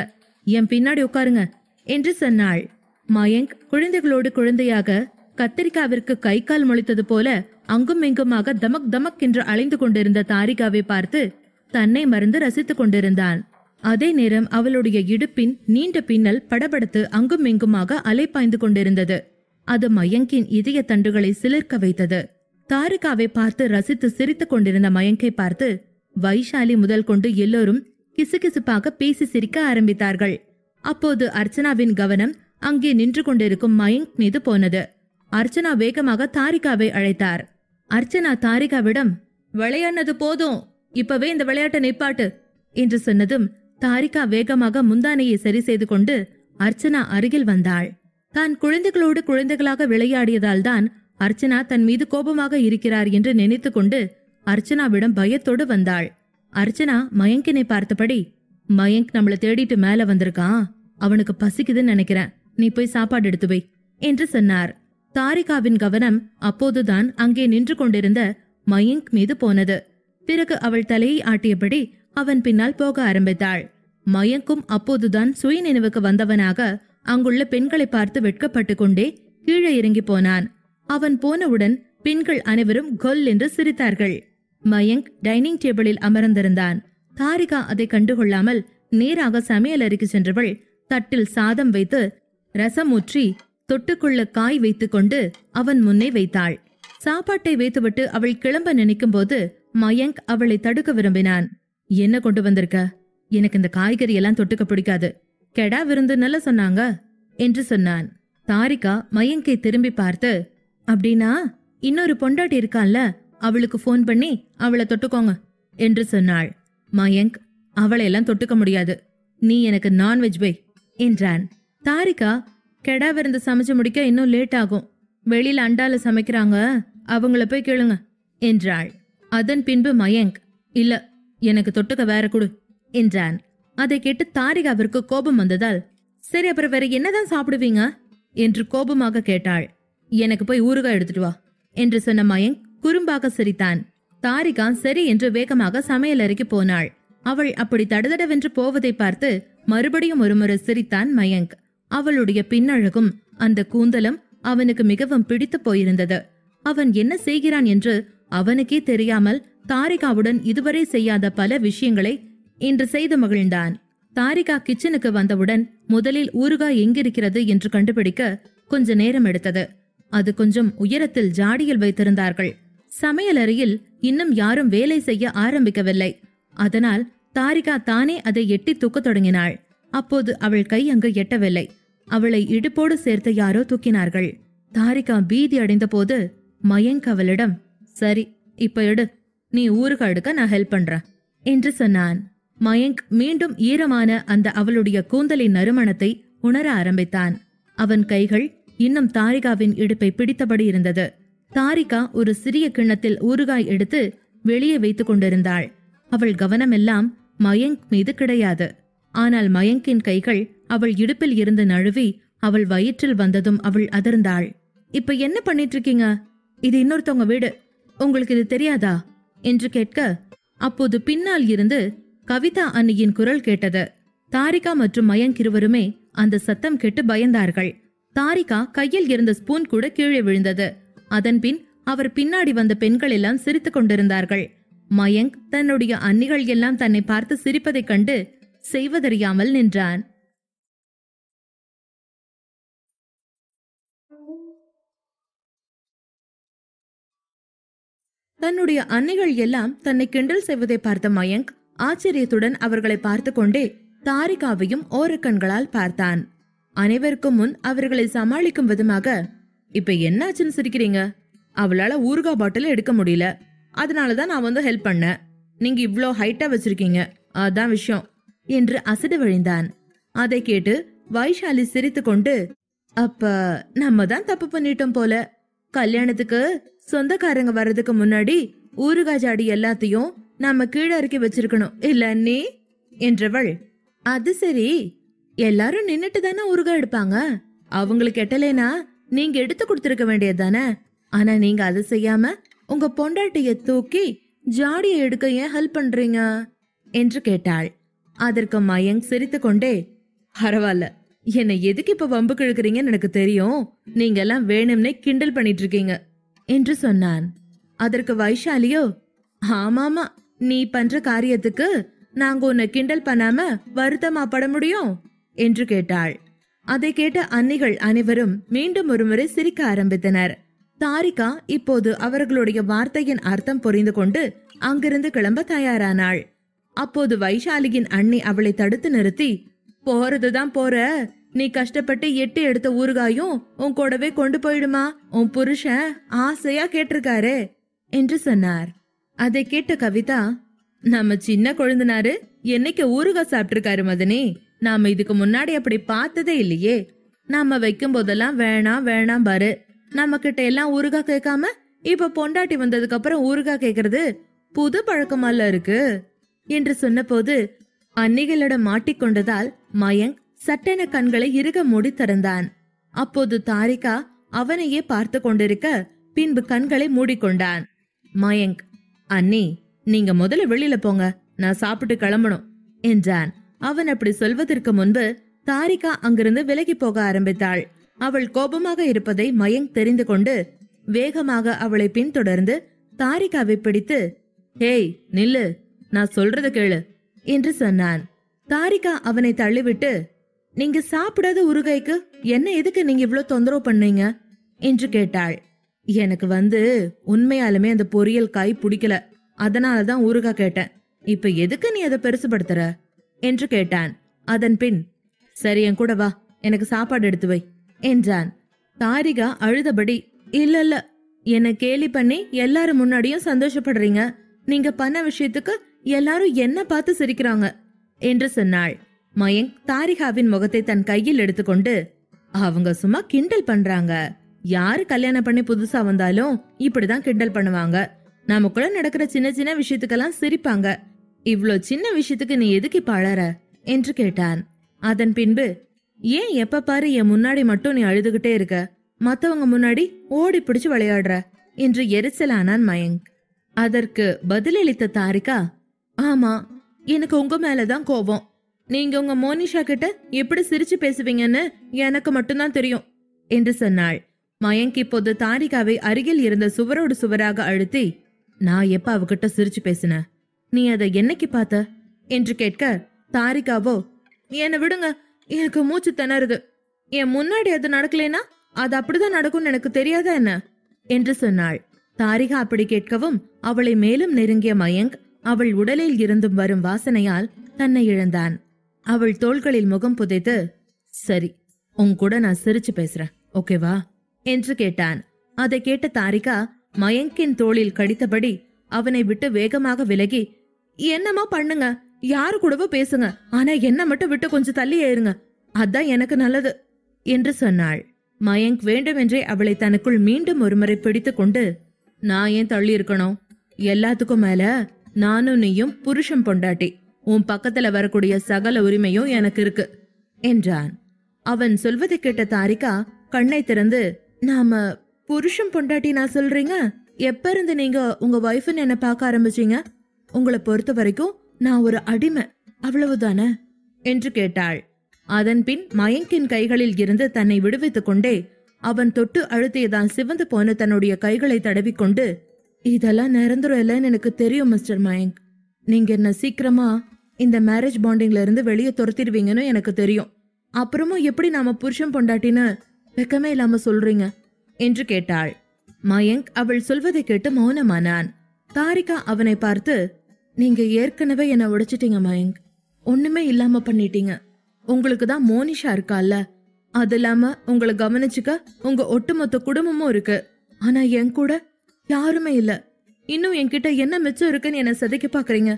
[SPEAKER 1] என் பின்னாடி உட்காருங்க என்று சொன்னாள் மயங்க் குழந்தைகளோடு குழந்தையாக கத்திரிக்காவிற்கு கை கால் முளைத்தது போல அங்கும் இங்குமாக தமக் தமக் என்று அலைந்து கொண்டிருந்த தாரிகாவை பார்த்து தன்னை மறந்து ரசித்துக் கொண்டிருந்தான் அதே நேரம் அவளுடைய இடுப்பின் நீண்ட பின்னல் படபடுத்து அங்கும் இங்குமாக அலைப்பாய்ந்து கொண்டிருந்தது அது மயங்கின் இதய தண்டுகளை சிலிர்க்க வைத்தது தாரிகாவை பார்த்து ரசித்து சிரித்துக் கொண்டிருந்த மயங்கை பார்த்து வைஷாலி முதல் கொண்டு எல்லோரும் கிசுகிசுப்பாக பேசி சிரிக்க ஆரம்பித்தார்கள் அப்போது அர்ச்சனாவின் கவனம் அங்கே நின்று கொண்டிருக்கும் மயங்க் மீது போனது அர்ச்சனா வேகமாக தாரிகாவை அழைத்தார் அர்ச்சனா தாரிகாவிடம் விளையாடினது போதும் இப்பவே இந்த விளையாட்டை நிப்பாட்டு என்று சொன்னதும் தாரிகா வேகமாக முந்தானையை சரி செய்து கொண்டு அர்ச்சனா அருகில் வந்தாள் தான் குழந்தைகளோடு குழந்தைகளாக விளையாடியதால் தான் அர்ச்சனா தன் மீது கோபமாக இருக்கிறார் என்று நினைத்து கொண்டு அர்ச்சனாவிடம் பயத்தோடு வந்தாள் அர்ச்சனா மயங்கினை பார்த்தபடி மயங்க் நம்மளை தேடிட்டு மேல வந்திருக்கான் அவனுக்கு பசிக்குதுன்னு நினைக்கிறேன் நீ போய் சாப்பாடு எடுத்து வை என்று சொன்னார் தாரிகாவின் கவனம் அப்போதுதான் அங்கே நின்று கொண்டிருந்த மயங்க் மீது போனது பிறகு அவள் தலையை ஆட்டியபடி அவன் பின்னால் போக ஆரம்பித்தாள் மயங்கும் அப்போதுதான் சுய நினைவுக்கு வந்தவனாக அங்குள்ள பெண்களை பார்த்து வெட்கப்பட்டு கொண்டே கீழே இறங்கி போனான் அவன் போனவுடன் பெண்கள் அனைவரும் கொல் என்று சிரித்தார்கள் மயங்க் டைனிங் டேபிளில் அமர்ந்திருந்தான் தாரிகா அதை கண்டுகொள்ளாமல் நேராக சமையலறைக்கு சென்றவள் தட்டில் சாதம் வைத்து ரசம் ஊற்றி தொட்டுக்குள்ள காய் வைத்துக் கொண்டு அவன் முன்னே வைத்தாள் சாப்பாட்டை வைத்துவிட்டு அவள் கிளம்ப நினைக்கும் போது மயங்க் அவளை தடுக்க விரும்பினான் என்ன கொண்டு வந்திருக்க எனக்கு இந்த காய்கறி எல்லாம் தொட்டுக்க பிடிக்காது கெடா விருந்து நல்ல சொன்னாங்க என்று சொன்னான் தாரிகா மயங்கை திரும்பி பார்த்து அப்படின்னா இன்னொரு பொண்டாட்டி இருக்கான்ல அவளுக்கு ஃபோன் பண்ணி அவளை தொட்டுக்கோங்க என்று சொன்னாள் மயங்க் அவளையெல்லாம் தொட்டுக்க முடியாது நீ எனக்கு நான்வெஜ் பை என்றான் தாரிகா கெடா விருந்து சமைச்சு முடிக்க இன்னும் லேட் ஆகும் வெளியில அண்டால சமைக்கிறாங்க அவங்கள போய் கேளுங்க என்றாள் அதன் பின்பு மயங்க் இல்ல எனக்கு தொட்டுக்க வேற கொடு என்றான் அதை கேட்டு தாரிகாவிற்கு கோபம் வந்ததால் சரி அப்புறம் வேற என்னதான் சாப்பிடுவீங்க என்று கோபமாக கேட்டாள் எனக்கு போய் ஊறுகாய் எடுத்துட்டு வா என்று சொன்ன மயங்க் குறும்பாக சிரித்தான் தாரிகா சரி என்று வேகமாக அறைக்கு போனாள் அவள் அப்படி தடதடவென்று போவதை பார்த்து மறுபடியும் ஒருமுறை சிரித்தான் மயங்க் அவளுடைய பின்னழகும் அந்த கூந்தலும் அவனுக்கு மிகவும் பிடித்து போயிருந்தது அவன் என்ன செய்கிறான் என்று அவனுக்கே தெரியாமல் தாரிகாவுடன் இதுவரை செய்யாத பல விஷயங்களை இன்று செய்து மகிழ்ந்தான் தாரிகா கிச்சனுக்கு வந்தவுடன் முதலில் ஊறுகாய் எங்கிருக்கிறது என்று கண்டுபிடிக்க கொஞ்ச நேரம் எடுத்தது அது கொஞ்சம் உயரத்தில் ஜாடியில் வைத்திருந்தார்கள் சமையலறையில் இன்னும் யாரும் வேலை செய்ய ஆரம்பிக்கவில்லை அதனால் தாரிகா தானே அதை எட்டி தூக்கத் தொடங்கினாள் அப்போது அவள் கை அங்கு எட்டவில்லை அவளை இடுப்போடு சேர்த்து யாரோ தூக்கினார்கள் தாரிகா பீதி அடைந்த போது மயங்க் அவளிடம் சரி இப்ப எடு நீ ஊருக்கு அடுக்க நான் ஹெல்ப் பண்றேன் என்று சொன்னான் மயங்க் மீண்டும் ஈரமான அந்த அவளுடைய கூந்தலின் நறுமணத்தை உணர ஆரம்பித்தான் அவன் கைகள் இன்னும் தாரிகாவின் இடுப்பை பிடித்தபடி இருந்தது தாரிகா ஒரு சிறிய கிண்ணத்தில் ஊறுகாய் எடுத்து வெளியே வைத்துக் கொண்டிருந்தாள் அவள் கவனமெல்லாம் மயங்க் மீது கிடையாது ஆனால் மயங்கின் கைகள் அவள் இடுப்பில் இருந்து நழுவி அவள் வயிற்றில் வந்ததும் அவள் அதிர்ந்தாள் இப்ப என்ன பண்ணிட்டு இருக்கீங்க இது இன்னொருத்தவங்க வீடு உங்களுக்கு இது தெரியாதா என்று கேட்க அப்போது பின்னால் இருந்து கவிதா அன்னியின் குரல் கேட்டது தாரிகா மற்றும் மயங்க் இருவருமே அந்த சத்தம் கேட்டு பயந்தார்கள் தாரிகா கையில் இருந்த ஸ்பூன் கூட கீழே விழுந்தது அதன்பின் அவர் பின்னாடி வந்த பெண்கள் எல்லாம் சிரித்துக் கொண்டிருந்தார்கள் மயங்க் தன்னுடைய அன்னிகள் எல்லாம் தன்னை பார்த்து சிரிப்பதைக் கண்டு செய்வதறியாமல் நின்றான் தன்னுடைய அன்னைகள் எல்லாம் தன்னை கிண்டல் செய்வதை பார்த்த மயங்க் ஆச்சரியத்துடன் அவர்களை பார்த்து கொண்டே தாரிகாவையும் ஓரக்கண்களால் பார்த்தான் அனைவருக்கும் முன் அவர்களை சமாளிக்கும் விதமாக இப்ப என்னாச்சுன்னு சிரிக்கிறீங்க அவளால ஊர்கா பாட்டில் எடுக்க முடியல அதனால தான் நான் வந்து ஹெல்ப் பண்ணேன் நீங்க இவ்வளோ ஹைட்டா வச்சிருக்கீங்க அதான் விஷயம் என்று அசடு வழிந்தான் அதை கேட்டு வைஷாலி சிரித்து கொண்டு அப்ப நம்ம தான் தப்பு பண்ணிட்டோம் போல கல்யாணத்துக்கு சொந்தக்காரங்க வர்றதுக்கு முன்னாடி ஊருகா ஜாடி எல்லாத்தையும் நம்ம கீழே இறக்கி வச்சிருக்கணும் இல்ல நீ என்றவள் அது சரி எல்லாரும் நின்னுட்டு தானே ஊருகா எடுப்பாங்க அவங்களுக்கு எட்டலேனா நீங்க எடுத்து கொடுத்துருக்க வேண்டியது தானே ஆனா நீங்க அதை செய்யாம உங்க பொண்டாட்டிய தூக்கி ஜாடியை எடுக்க ஏன் ஹெல்ப் பண்றீங்க என்று கேட்டாள் அதற்கு மயங் சிரித்து கொண்டே பரவாயில்ல என்னை எதுக்கு இப்ப வம்பு கிழக்குறீங்கன்னு எனக்கு தெரியும் நீங்க எல்லாம் வேணும்னே கிண்டல் பண்ணிட்டு இருக்கீங்க என்று சொன்னான் அதற்கு வைஷாலியோ ஆமாமா நீ பண்ற காரியத்துக்கு நாங்க உன்னை கிண்டல் பண்ணாம வருத்தமா பட முடியும் என்று கேட்டாள் அதை கேட்ட அன்னிகள் அனைவரும் மீண்டும் ஒருமுறை சிரிக்க ஆரம்பித்தனர் தாரிகா இப்போது அவர்களுடைய வார்த்தையின் அர்த்தம் புரிந்து கொண்டு அங்கிருந்து கிளம்ப தயாரானாள் அப்போது வைஷாலியின் அண்ணி அவளை தடுத்து நிறுத்தி போறதுதான் போற நீ கஷ்டப்பட்டு எட்டு எடுத்த ஊறுகாயும் உன் கூடவே கொண்டு போயிடுமா உன் புருஷன் ஆசையா கேட்டிருக்காரு என்று சொன்னார் அதை கேட்ட கவிதா நம்ம சின்ன குழந்தனாரு என்னைக்கு ஊறுகாய் சாப்பிட்டிருக்காரு மதனி நாம இதுக்கு முன்னாடி அப்படி பார்த்ததே இல்லையே நாம வைக்கும் போதெல்லாம் வேணாம் வேணாம் பாரு நம்ம கிட்ட எல்லாம் ஊருகா கேட்காம இப்ப பொண்டாட்டி வந்ததுக்கு அப்புறம் ஊருகா கேக்குறது புது பழக்கமால இருக்கு என்று சொன்னபோது அன்னிகளோட மாட்டிக்கொண்டதால் மயங் சட்டென கண்களை இறுக மூடி திறந்தான் அப்போது தாரிகா அவனையே பார்த்து கொண்டிருக்க பின்பு கண்களை மூடிக்கொண்டான் மயங்க் அண்ணி நீங்க முதல்ல வெளியில போங்க நான் சாப்பிட்டு கிளம்பணும் என்றான் அவன் அப்படி சொல்வதற்கு முன்பு தாரிகா அங்கிருந்து விலகி போக ஆரம்பித்தாள் அவள் கோபமாக இருப்பதை மயங் தெரிந்து கொண்டு வேகமாக அவளை பின்தொடர்ந்து தாரிகாவை பிடித்து ஹேய் நில்லு நான் சொல்றத கேளு என்று சொன்னான் தாரிகா அவனை தள்ளிவிட்டு நீங்க சாப்பிடாத உருகைக்கு என்ன எதுக்கு நீங்க இவ்வளவு தொந்தரவு பண்ணீங்க என்று கேட்டாள் எனக்கு வந்து உண்மையாலுமே அந்த பொரியல் காய் பிடிக்கல அதனாலதான் ஊருகா கேட்டேன் இப்ப எதுக்கு நீ அதை பெருசுபடுத்துற என்று கேட்டான் அதன் பின் சரி என் கூட வா எனக்கு சாப்பாடு எடுத்து வை என்றான் தாரிகா அழுதபடி இல்ல இல்ல என்னை கேலி பண்ணி எல்லாரும் முன்னாடியும் சந்தோஷப்படுறீங்க நீங்க பண்ண விஷயத்துக்கு எல்லாரும் என்ன பார்த்து சிரிக்கிறாங்க என்று சொன்னாள் மயங்க் தாரிகாவின் முகத்தை தன் கையில் எடுத்துக்கொண்டு அவங்க சும்மா கிண்டல் பண்றாங்க யாரு கல்யாணம் பண்ணி புதுசா வந்தாலும் இப்படிதான் கிண்டல் பண்ணுவாங்க நமக்குள்ள நடக்கிற சின்ன சின்ன விஷயத்துக்கெல்லாம் சிரிப்பாங்க இவ்ளோ சின்ன விஷயத்துக்கு நீ எதுக்கு பழற என்று கேட்டான் அதன் பின்பு ஏன் எப்ப பாரு என் முன்னாடி மட்டும் நீ அழுதுகிட்டே இருக்க மத்தவங்க முன்னாடி ஓடி பிடிச்சு விளையாடுற என்று எரிச்சலானான் மயங்க் அதற்கு பதிலளித்த தாரிகா ஆமா எனக்கு உங்க மேலதான் கோபம் நீங்க உங்க மோனிஷா கிட்ட எப்படி சிரிச்சு பேசுவீங்கன்னு எனக்கு மட்டும்தான் தெரியும் என்று சொன்னாள் மயங்க் இப்போது தாரிகாவை அருகில் இருந்த சுவரோடு சுவராக அழுத்தி நான் எப்ப அவகிட்ட சிரிச்சு பேசினேன் நீ அதை என்னைக்கு பார்த்த என்று கேட்க தாரிகாவோ என்னை விடுங்க எனக்கு மூச்சு திணறுது என் முன்னாடி அது நடக்கலனா அது அப்படிதான் நடக்கும்னு எனக்கு தெரியாதா என்ன என்று சொன்னாள் தாரிகா அப்படி கேட்கவும் அவளை மேலும் நெருங்கிய மயங்க் அவள் உடலில் இருந்தும் வரும் வாசனையால் தன்னை இழந்தான் அவள் தோள்களில் முகம் புதைத்து சரி உன் கூட நான் சிரிச்சு பேசுறேன் ஓகேவா என்று கேட்டான் அதை கேட்ட தாரிகா மயங்கின் தோளில் கடித்தபடி அவனை விட்டு வேகமாக விலகி என்னமா பண்ணுங்க யாரு கூடவோ பேசுங்க ஆனா என்ன மட்டும் விட்டு கொஞ்சம் தள்ளி ஏறுங்க அதான் எனக்கு நல்லது என்று சொன்னாள் மயங்க் வேண்டுமென்றே அவளை தனக்குள் மீண்டும் ஒருமுறை பிடித்து கொண்டு நான் ஏன் தள்ளி இருக்கணும் எல்லாத்துக்கும் மேல நானும் நீயும் புருஷன் பொண்டாட்டி உன் பக்கத்துல வரக்கூடிய சகல உரிமையும் எனக்கு இருக்கு என்றான் அவன் சொல்வதை கேட்ட தாரிகா கண்ணை திறந்து நாம புருஷன் பொண்டாட்டி நான் சொல்றீங்க எப்ப இருந்து நீங்க உங்க ஒய்ஃப்னு என்ன பார்க்க ஆரம்பிச்சீங்க உங்களை பொறுத்த வரைக்கும் நான் ஒரு அடிமை அவ்வளவுதானே என்று கேட்டாள் அதன்பின் மயங்கின் கைகளில் இருந்து தன்னை விடுவித்துக் கொண்டே அவன் தொட்டு அழுத்தியதால் சிவந்து போன தன்னுடைய கைகளை தடவிக்கொண்டு இதெல்லாம் நிரந்தரம் இல்லைன்னு எனக்கு தெரியும் மிஸ்டர் மயங்க் நீங்க என்ன சீக்கிரமா இந்த மேரேஜ் பாண்டிங்ல இருந்து வெளியே துரத்திடுவீங்கன்னு எனக்கு தெரியும் அப்புறமும் எப்படி நாம புருஷன் பொண்டாட்டின்னு வெக்கமே இல்லாம சொல்றீங்க என்று கேட்டாள் மயங்க் அவள் சொல்வதை கேட்டு மௌனமானான் தாரிகா அவனை பார்த்து நீங்க ஏற்கனவே என்னை உடைச்சிட்டீங்க மயங்க் ஒண்ணுமே இல்லாம பண்ணிட்டீங்க உங்களுக்கு தான் மோனிஷா இருக்கால அது இல்லாம உங்களை கவனிச்சுக்க உங்க ஒட்டுமொத்த குடும்பமும் இருக்கு ஆனா என் கூட யாருமே இல்ல இன்னும் என்கிட்ட என்ன மிச்சம் இருக்குன்னு என்ன சதைக்க பாக்குறீங்க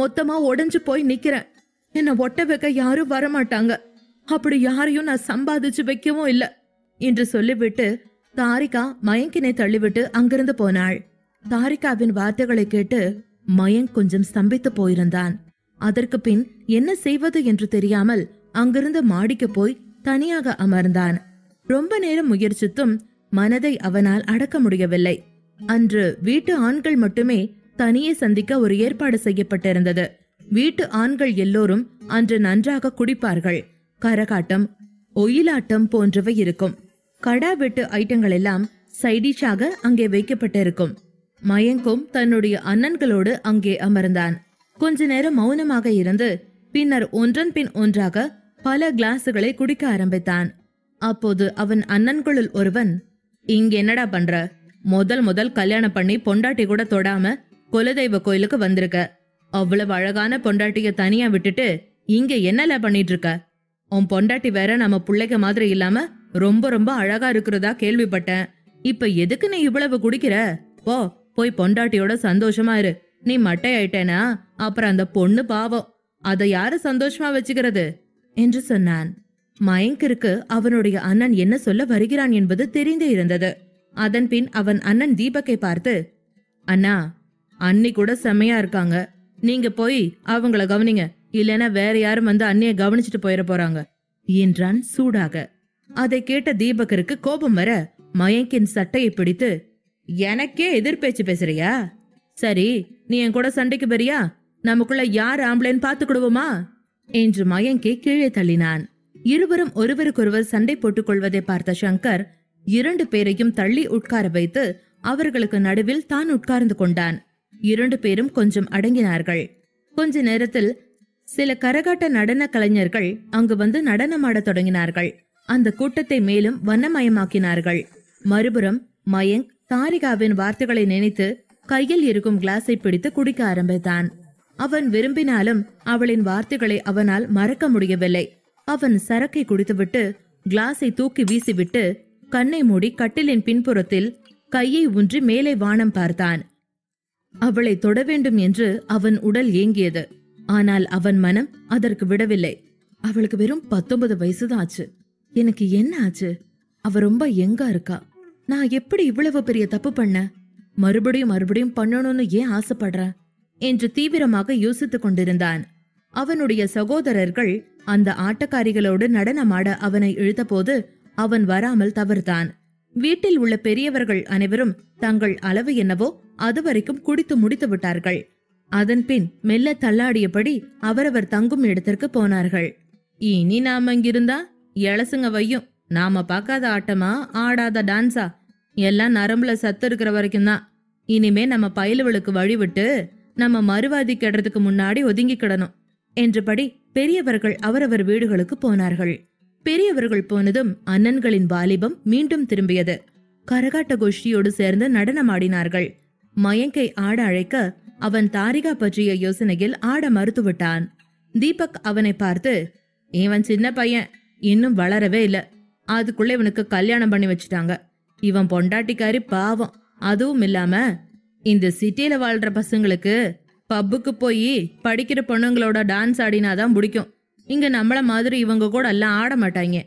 [SPEAKER 1] மொத்தமா உடஞ்சு போய் நிக்கிறேன் என்னை ஒட்ட வைக்க யாரும் வரமாட்டாங்க அப்படி யாரையும் நான் சம்பாதிச்சு வைக்கவும் இல்ல என்று சொல்லிவிட்டு தாரிகா மயங்கினை தள்ளிவிட்டு அங்கிருந்து போனாள் தாரிகாவின் வார்த்தைகளை கேட்டு மயங்க் கொஞ்சம் ஸ்தம்பித்து போயிருந்தான் அதற்கு பின் என்ன செய்வது என்று தெரியாமல் அங்கிருந்து மாடிக்கு போய் தனியாக அமர்ந்தான் ரொம்ப நேரம் முயற்சித்தும் மனதை அவனால் அடக்க முடியவில்லை அன்று வீட்டு ஆண்கள் மட்டுமே தனியே சந்திக்க ஒரு ஏற்பாடு செய்யப்பட்டிருந்தது வீட்டு ஆண்கள் எல்லோரும் அன்று நன்றாக குடிப்பார்கள் கரகாட்டம் ஒயிலாட்டம் போன்றவை இருக்கும் கடா வெட்டு ஐட்டங்கள் எல்லாம் சைடிஷாக அங்கே வைக்கப்பட்டிருக்கும் மயங்கும் தன்னுடைய அண்ணன்களோடு அங்கே அமர்ந்தான் கொஞ்ச நேரம் மௌனமாக இருந்து பின்னர் ஒன்றன் பின் ஒன்றாக பல கிளாஸுகளை குடிக்க ஆரம்பித்தான் அப்போது அவன் அண்ணன்களுள் ஒருவன் இங்க என்னடா பண்ற முதல் முதல் கல்யாணம் பண்ணி பொண்டாட்டி கூட தொடாம குலதெய்வ கோயிலுக்கு வந்திருக்க அவ்வளவு அழகான பொண்டாட்டிய தனியா விட்டுட்டு இங்க என்னல பண்ணிட்டு இருக்க உன் பொண்டாட்டி வேற நம்ம பிள்ளைங்க மாதிரி இல்லாம ரொம்ப ரொம்ப அழகா இருக்கிறதா கேள்விப்பட்டேன் இப்ப எதுக்கு நீ இவ்வளவு குடிக்கிற போ போய் பொண்டாட்டியோட சந்தோஷமா இரு நீ மட்டை ஆயிட்டேனா அப்புறம் அந்த பொண்ணு பாவம் அதை யாரு சந்தோஷமா வச்சுக்கிறது என்று சொன்னான் மயங்கிற்கு அவனுடைய அண்ணன் என்ன சொல்ல வருகிறான் என்பது தெரிந்து இருந்தது அதன் பின் அவன் அண்ணன் தீபக்கை பார்த்து அண்ணா அண்ணி கூட செம்மையா இருக்காங்க நீங்க போய் அவங்கள கவனிங்க இல்லனா வேற யாரும் வந்து அண்ணிய கவனிச்சுட்டு போயிட போறாங்க என்றான் சூடாக அதை கேட்ட தீபகருக்கு கோபம் வர மயங்கின் சட்டையை பிடித்து எனக்கே எதிர் பேச்சு பேசுறியா சரி நீ என் கூட சண்டைக்கு பெரியா நமக்குள்ள யார் ஆம்பளைன்னு பாத்துக்கிடுவோமா என்று மயங்கி கீழே தள்ளினான் இருவரும் ஒருவருக்கொருவர் சண்டை போட்டுக் கொள்வதை பார்த்த சங்கர் இரண்டு பேரையும் தள்ளி உட்கார வைத்து அவர்களுக்கு நடுவில் தான் உட்கார்ந்து கொண்டான் இரண்டு பேரும் கொஞ்சம் அடங்கினார்கள் கொஞ்ச நேரத்தில் சில கரகாட்ட நடன கலைஞர்கள் அங்கு வந்து நடனமாடத் தொடங்கினார்கள் அந்த கூட்டத்தை மேலும் வண்ணமயமாக்கினார்கள் மறுபுறம் மயங்க் தாரிகாவின் வார்த்தைகளை நினைத்து கையில் இருக்கும் கிளாஸை பிடித்து குடிக்க ஆரம்பித்தான் அவன் விரும்பினாலும் அவளின் வார்த்தைகளை அவனால் மறக்க முடியவில்லை அவன் சரக்கை குடித்துவிட்டு கிளாஸை தூக்கி வீசிவிட்டு கண்ணை மூடி கட்டிலின் பின்புறத்தில் கையை ஊன்றி மேலே வானம் பார்த்தான் அவளை தொட வேண்டும் என்று அவன் உடல் ஏங்கியது ஆனால் அவன் மனம் அதற்கு விடவில்லை அவளுக்கு வெறும் பத்தொன்பது வயசுதான் ஆச்சு எனக்கு என்ன ஆச்சு அவ ரொம்ப எங்கா இருக்கா நான் எப்படி இவ்வளவு பெரிய தப்பு பண்ண மறுபடியும் மறுபடியும் பண்ணணும்னு ஏன் ஆசைப்படுற என்று தீவிரமாக யோசித்துக் கொண்டிருந்தான் அவனுடைய சகோதரர்கள் அந்த ஆட்டக்காரிகளோடு நடனமாட அவனை இழுத்தபோது அவன் வராமல் தவறுதான் வீட்டில் உள்ள பெரியவர்கள் அனைவரும் தங்கள் அளவு என்னவோ அதுவரைக்கும் குடித்து முடித்து விட்டார்கள் அதன்பின் மெல்ல தள்ளாடியபடி அவரவர் தங்கும் இடத்திற்கு போனார்கள் இனி நாம் அங்கிருந்தா எலசுங்க வையும் நாம பார்க்காத ஆட்டமா ஆடாத டான்ஸா எல்லாம் நரம்புல சத்து இருக்கிற வரைக்கும் தான் இனிமே நம்ம பயிலுவளுக்கு வழிவிட்டு நம்ம மறுவாதி கெடுறதுக்கு முன்னாடி ஒதுங்கி கிடணும் என்றபடி பெரியவர்கள் அவரவர் வீடுகளுக்கு போனார்கள் பெரியவர்கள் போனதும் அண்ணன்களின் வாலிபம் மீண்டும் திரும்பியது கரகாட்ட கோஷ்டியோடு சேர்ந்து நடனமாடினார்கள் மயங்கை ஆட அழைக்க அவன் தாரிகா பற்றிய யோசனையில் ஆட மறுத்துவிட்டான் தீபக் அவனை பார்த்து இவன் சின்ன பையன் இன்னும் வளரவே இல்லை அதுக்குள்ள இவனுக்கு கல்யாணம் பண்ணி வச்சுட்டாங்க இவன் பொண்டாட்டிக்காரி பாவம் அதுவும் இல்லாம இந்த சிட்டியில வாழ்ற பசங்களுக்கு பப்புக்கு போய் படிக்கிற பொண்ணுங்களோட டான்ஸ் ஆடினாதான் பிடிக்கும் இங்க நம்மள மாதிரி இவங்க கூட எல்லாம் ஆட மாட்டாங்க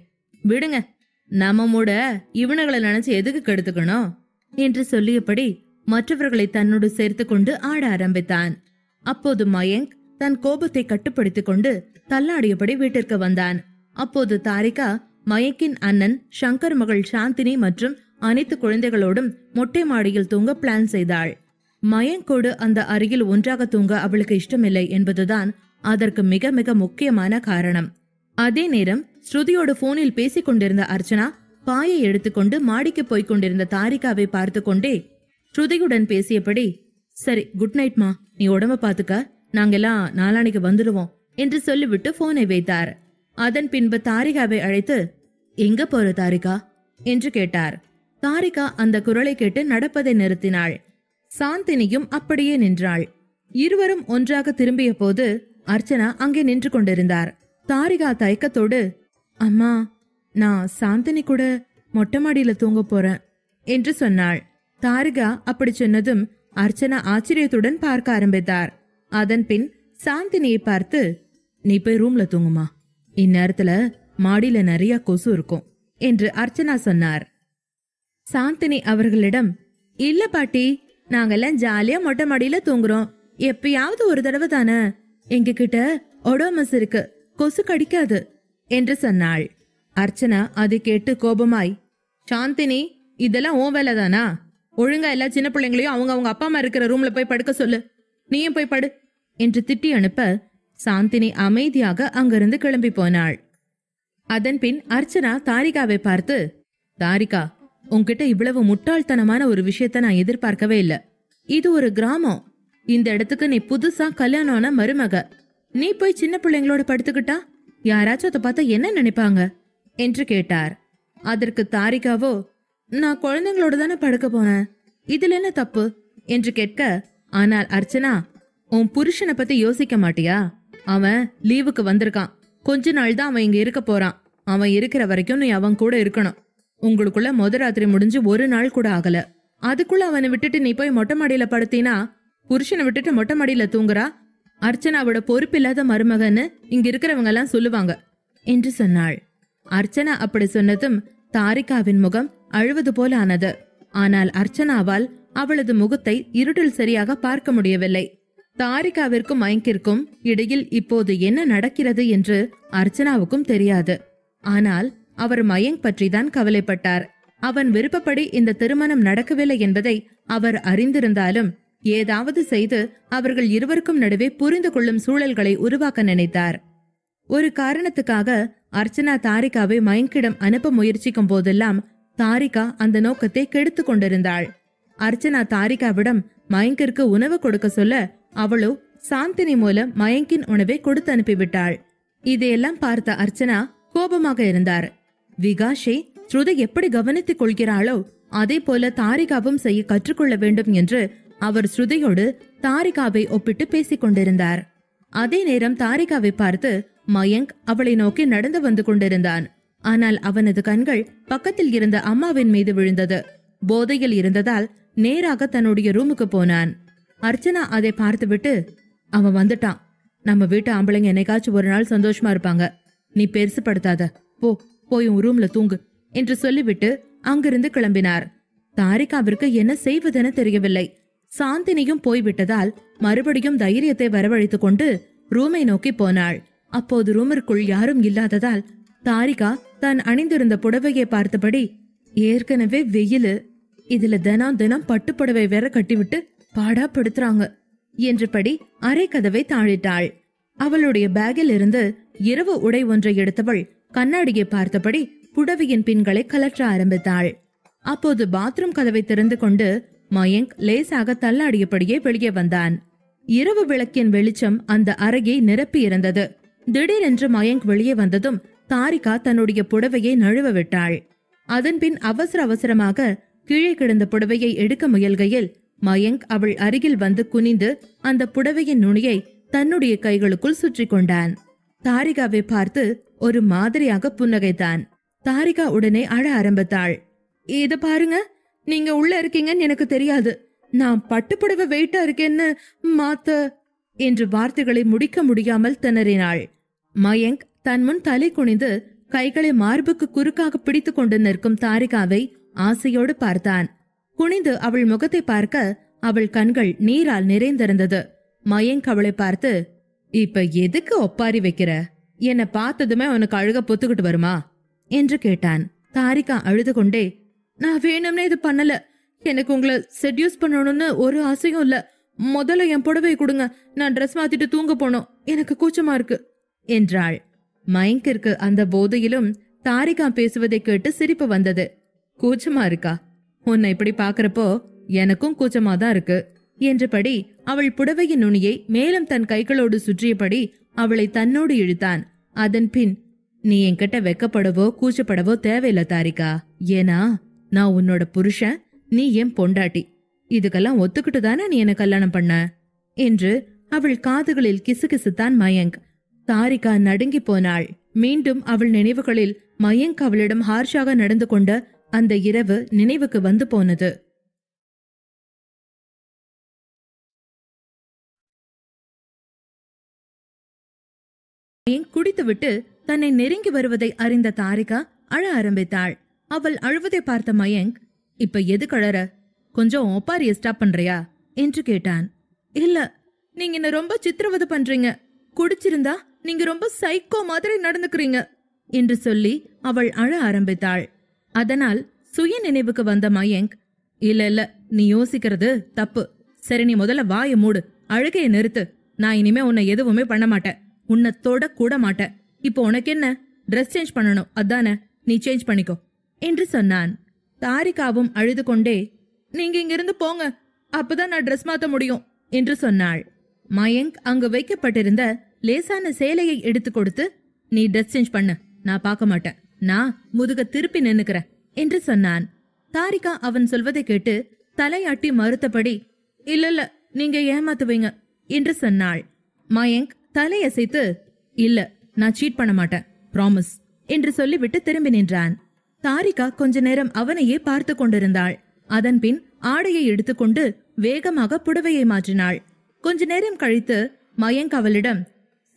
[SPEAKER 1] விடுங்க நம்ம மூட இவனுங்களை நினைச்சு எதுக்கு கெடுத்துக்கணும் என்று சொல்லியபடி மற்றவர்களை தன்னோடு சேர்த்து கொண்டு ஆட ஆரம்பித்தான் அப்போது மயங்க் தன் கோபத்தை கட்டுப்படுத்திக் கொண்டு தள்ளாடியபடி வீட்டிற்கு வந்தான் அப்போது தாரிகா மயக்கின் அண்ணன் ஷங்கர் மகள் சாந்தினி மற்றும் அனைத்து குழந்தைகளோடும் மொட்டை மாடியில் தூங்க பிளான் செய்தாள் மயங்கோடு அந்த அருகில் ஒன்றாக தூங்க அவளுக்கு இஷ்டமில்லை என்பதுதான் அதற்கு மிக மிக முக்கியமான காரணம் அதே நேரம் ஸ்ருதியோட போனில் பேசிக் கொண்டிருந்த அர்ச்சனா பாயை எடுத்துக்கொண்டு மாடிக்கு போய்க் கொண்டிருந்த தாரிகாவை பார்த்து கொண்டே ஸ்ருதியுடன் பேசியபடி சரி குட் நைட் மா நீ உடம்ப பாத்துக்க நாங்கெல்லாம் நாளானைக்கு வந்துடுவோம் என்று சொல்லிவிட்டு போனை வைத்தார் அதன் பின்பு தாரிகாவை அழைத்து எங்க போற தாரிகா என்று கேட்டார் தாரிகா அந்த குரலை கேட்டு நடப்பதை நிறுத்தினாள் சாந்தினியும் அப்படியே நின்றாள் இருவரும் ஒன்றாக திரும்பிய போது அர்ச்சனா அங்கே நின்று கொண்டிருந்தார் தாரிகா தயக்கத்தோடு அம்மா நான் சாந்தினி கூட மொட்டை மாடியில தூங்க போறேன் என்று சொன்னாள் தாரிகா அப்படி சொன்னதும் அர்ச்சனா ஆச்சரியத்துடன் பார்க்க ஆரம்பித்தார் அதன் பின் சாந்தினியை பார்த்து நீ போய் ரூம்ல தூங்குமா இந்நேரத்துல மாடியில நிறைய கொசு இருக்கும் என்று அர்ச்சனா சொன்னார் சாந்தினி அவர்களிடம் இல்ல பாட்டி நாங்கெல்லாம் ஜாலியா மொட்டை மாடியில தூங்குறோம் எப்பயாவது ஒரு தடவை தானே எங்க கிட்ட ஒடோமஸ் இருக்கு கொசு கடிக்காது என்று சொன்னாள் அர்ச்சனா அதை கேட்டு கோபமாய் சாந்தினி இதெல்லாம் ஓ வேலை தானா ஒழுங்கா எல்லா சின்ன பிள்ளைங்களையும் அவங்க அவங்க அப்பா அம்மா இருக்கிற ரூம்ல போய் படுக்க சொல்லு நீயும் போய் படு என்று திட்டி அனுப்ப சாந்தினி அமைதியாக அங்கிருந்து கிளம்பி போனாள் அதன் பின் அர்ச்சனா தாரிகாவை பார்த்து தாரிகா உன்கிட்ட இவ்வளவு முட்டாள்தனமான ஒரு விஷயத்த நான் எதிர்பார்க்கவே இல்ல இது ஒரு கிராமம் இந்த இடத்துக்கு நீ புதுசா ஆன மருமக நீ போய் சின்ன பிள்ளைங்களோட படுத்துக்கிட்டா யாராச்சும் அதை பார்த்தா என்ன நினைப்பாங்க என்று கேட்டார் அதற்கு தாரிகாவோ நான் குழந்தைங்களோட தானே படுக்க போனேன் இதுல என்ன தப்பு என்று கேட்க ஆனால் அர்ச்சனா உன் புருஷனை பத்தி யோசிக்க மாட்டியா அவன் லீவுக்கு வந்திருக்கான் கொஞ்ச நாள் தான் அவன் இங்கே இருக்க போறான் அவன் இருக்கிற வரைக்கும் நீ அவன் கூட இருக்கணும் உங்களுக்குள்ள மொத ராத்திரி முடிஞ்சு ஒரு நாள் கூட ஆகல அதுக்குள்ள அவனை விட்டுட்டு நீ போய் மொட்டை மாடியில படுத்தீனா புருஷனை விட்டுட்டு மொட்டை மாடியில தூங்குறா அர்ச்சனாவோட பொறுப்பில்லாத மருமகன்னு இங்க இருக்கிறவங்க எல்லாம் சொல்லுவாங்க என்று சொன்னாள் அர்ச்சனா அப்படி சொன்னதும் தாரிகாவின் முகம் அழுவது போல ஆனது ஆனால் அர்ச்சனாவால் அவளது முகத்தை இருட்டில் சரியாக பார்க்க முடியவில்லை தாரிகாவிற்கும் மயங்கிற்கும் இடையில் இப்போது என்ன நடக்கிறது என்று அர்ச்சனாவுக்கும் தெரியாது ஆனால் அவர் மயங்க் பற்றிதான் கவலைப்பட்டார் அவன் விருப்பப்படி இந்த திருமணம் நடக்கவில்லை என்பதை அவர் அறிந்திருந்தாலும் ஏதாவது செய்து அவர்கள் இருவருக்கும் நடுவே புரிந்து கொள்ளும் சூழல்களை உருவாக்க நினைத்தார் ஒரு காரணத்துக்காக அர்ச்சனா தாரிகாவை மயங்கிடம் அனுப்ப முயற்சிக்கும் போதெல்லாம் தாரிகா அந்த நோக்கத்தை கெடுத்து கொண்டிருந்தாள் அர்ச்சனா தாரிகாவிடம் மயங்கிற்கு உணவு கொடுக்க சொல்ல அவளோ சாந்தினி மூலம் மயங்கின் உணவை கொடுத்து அனுப்பிவிட்டாள் இதையெல்லாம் பார்த்த அர்ச்சனா கோபமாக இருந்தார் விகாஷை ஸ்ருத எப்படி கவனித்துக் கொள்கிறாளோ அதே போல தாரிகாவும் செய்ய கற்றுக்கொள்ள வேண்டும் என்று அவர் ஸ்ருதையோடு தாரிகாவை ஒப்பிட்டு பேசிக் கொண்டிருந்தார் அதே நேரம் தாரிகாவை பார்த்து மயங்க் அவளை நோக்கி நடந்து வந்து கொண்டிருந்தான் ஆனால் அவனது கண்கள் பக்கத்தில் இருந்த அம்மாவின் மீது விழுந்தது போதையில் இருந்ததால் நேராக தன்னுடைய ரூமுக்கு போனான் அர்ச்சனா அதை பார்த்து விட்டு அவன் வந்துட்டான் நம்ம வீட்டு ஆம்பளைங்க என்னைக்காச்சும் ஒரு நாள் சந்தோஷமா இருப்பாங்க நீ பெருசு படுத்தாத போ போய் உன் ரூம்ல தூங்கு என்று சொல்லிவிட்டு அங்கிருந்து கிளம்பினார் தாரிகாவிற்கு என்ன செய்வதென தெரியவில்லை சாந்தினியும் போய்விட்டதால் மறுபடியும் தைரியத்தை வரவழைத்துக் கொண்டு ரூமை நோக்கி போனாள் அப்போது ரூமிற்குள் யாரும் இல்லாததால் தாரிகா தான் அணிந்திருந்த புடவையை பார்த்தபடி ஏற்கனவே வெயிலு இதுல தினம் தினம் பட்டுப்புடவை வேற கட்டிவிட்டு பாடாப்படுத்துறாங்க என்றபடி அரை கதவை தாழிட்டாள் அவளுடைய பேக்கில் இருந்து இரவு உடை ஒன்றை எடுத்தவள் கண்ணாடியை பார்த்தபடி புடவையின் பின்களை கலற்ற ஆரம்பித்தாள் அப்போது பாத்ரூம் கதவை திறந்து கொண்டு மயங்க் லேசாக தள்ளாடியபடியே வெளியே வந்தான் இரவு விளக்கின் வெளிச்சம் அந்த அறையை நிரப்பி இருந்தது திடீரென்று மயங்க் வெளியே வந்ததும் தாரிகா தன்னுடைய புடவையை நழுவ விட்டாள் அதன்பின் அவசர அவசரமாக கீழே கிடந்த புடவையை எடுக்க முயல்கையில் மயங்க் அவள் அருகில் வந்து குனிந்து அந்த புடவையின் நுனியை தன்னுடைய கைகளுக்குள் சுற்றி கொண்டான் தாரிகாவை பார்த்து ஒரு மாதிரியாக புன்னகைத்தான் தாரிகா உடனே அழ ஆரம்பித்தாள் இத பாருங்க நீங்க உள்ள இருக்கீங்கன்னு எனக்கு தெரியாது நான் பட்டுப்புடவை வெயிட்டா இருக்கேன்னு மாத்த என்று வார்த்தைகளை முடிக்க முடியாமல் திணறினாள் மயங்க் தன் முன் தலை குனிந்து கைகளை மார்புக்கு குறுக்காக பிடித்துக் கொண்டு நிற்கும் தாரிகாவை ஆசையோடு பார்த்தான் குனிந்து அவள் முகத்தை பார்க்க அவள் கண்கள் நீரால் நிறைந்திருந்தது மயங்க அவளை பார்த்து இப்ப எதுக்கு ஒப்பாரி வைக்கிற என்னை பார்த்ததுமே உனக்கு அழுக பொத்துக்கிட்டு வருமா என்று கேட்டான் தாரிகா அழுது கொண்டே நான் வேணும்னே இது பண்ணல எனக்கு உங்களை செட்யூஸ் பண்ணணும்னு ஒரு ஆசையும் இல்ல முதல்ல என் புடவை கொடுங்க நான் ட்ரெஸ் மாத்திட்டு தூங்க போனோம் எனக்கு கூச்சமா இருக்கு என்றாள் மயங்கிற்கு அந்த போதையிலும் தாரிகா பேசுவதை கேட்டு சிரிப்பு வந்தது கூச்சமா இருக்கா உன்னை இப்படி பாக்குறப்போ எனக்கும் கூச்சமா தான் இருக்கு என்றபடி அவள் புடவையின் நுனியை மேலும் தன் கைகளோடு சுற்றியபடி அவளை தன்னோடு இழுத்தான் அதன் பின் நீ என்கிட்ட வெக்கப்படவோ கூச்சப்படவோ தேவையில்ல தாரிகா ஏனா நான் உன்னோட புருஷன் நீ என் பொண்டாட்டி இதுக்கெல்லாம் ஒத்துக்கிட்டு தானே நீ என்ன கல்யாணம் பண்ண என்று அவள் காதுகளில் கிசுகிசுத்தான் மயங்க் தாரிகா நடுங்கி போனாள் மீண்டும் அவள் நினைவுகளில் மயங்க் அவளிடம் ஹார்ஷாக நடந்து கொண்ட அந்த இரவு நினைவுக்கு வந்து போனது குடித்துவிட்டு தன்னை நெருங்கி வருவதை அறிந்த தாரிகா அழ ஆரம்பித்தாள் அவள் அழுவதை பார்த்த மயங்க் இப்ப எது கழற கொஞ்சம் ஒப்பாரிய ஸ்டாப் பண்றியா என்று கேட்டான் இல்ல நீங்க என்ன ரொம்ப சித்திரவதை பண்றீங்க குடிச்சிருந்தா நீங்க ரொம்ப சைக்கோ மாதிரி நடந்துக்கிறீங்க என்று சொல்லி அவள் அழ ஆரம்பித்தாள் அதனால் சுய நினைவுக்கு வந்த மயங்க் இல்ல இல்ல நீ யோசிக்கிறது தப்பு சரி நீ முதல்ல வாய மூடு அழுகைய நிறுத்து நான் இனிமே உன்னை எதுவுமே பண்ண மாட்டேன் உன்னை தொட கூட மாட்டேன் இப்போ உனக்கு என்ன ட்ரெஸ் சேஞ்ச் பண்ணணும் அதானே நீ சேஞ்ச் பண்ணிக்கோ என்று சொன்னான் தாரிகாவும் அழுது கொண்டே நீங்க இங்கிருந்து போங்க அப்பதான் நான் ட்ரெஸ் மாத்த முடியும் என்று சொன்னாள் மயங்க் அங்கு வைக்கப்பட்டிருந்த லேசான சேலையை எடுத்து கொடுத்து நீ ட்ரெஸ் சேஞ்ச் பண்ணு நான் பார்க்க மாட்டேன் நான் முதுக திருப்பி நின்னுக்கிறேன் என்று சொன்னான் தாரிகா அவன் சொல்வதை கேட்டு தலையாட்டி மறுத்தபடி இல்ல இல்ல நீங்க ஏமாத்துவீங்க என்று சொன்னாள் மயங்க் தலையசைத்து இல்ல நான் சீட் பண்ண மாட்டேன் ப்ராமிஸ் என்று சொல்லிவிட்டு திரும்பி நின்றான் தாரிகா கொஞ்ச நேரம் அவனையே பார்த்து கொண்டிருந்தாள் அதன்பின் ஆடையை எடுத்துக்கொண்டு வேகமாக புடவையை மாற்றினாள் கொஞ்ச நேரம் கழித்து மயங்க் அவளிடம்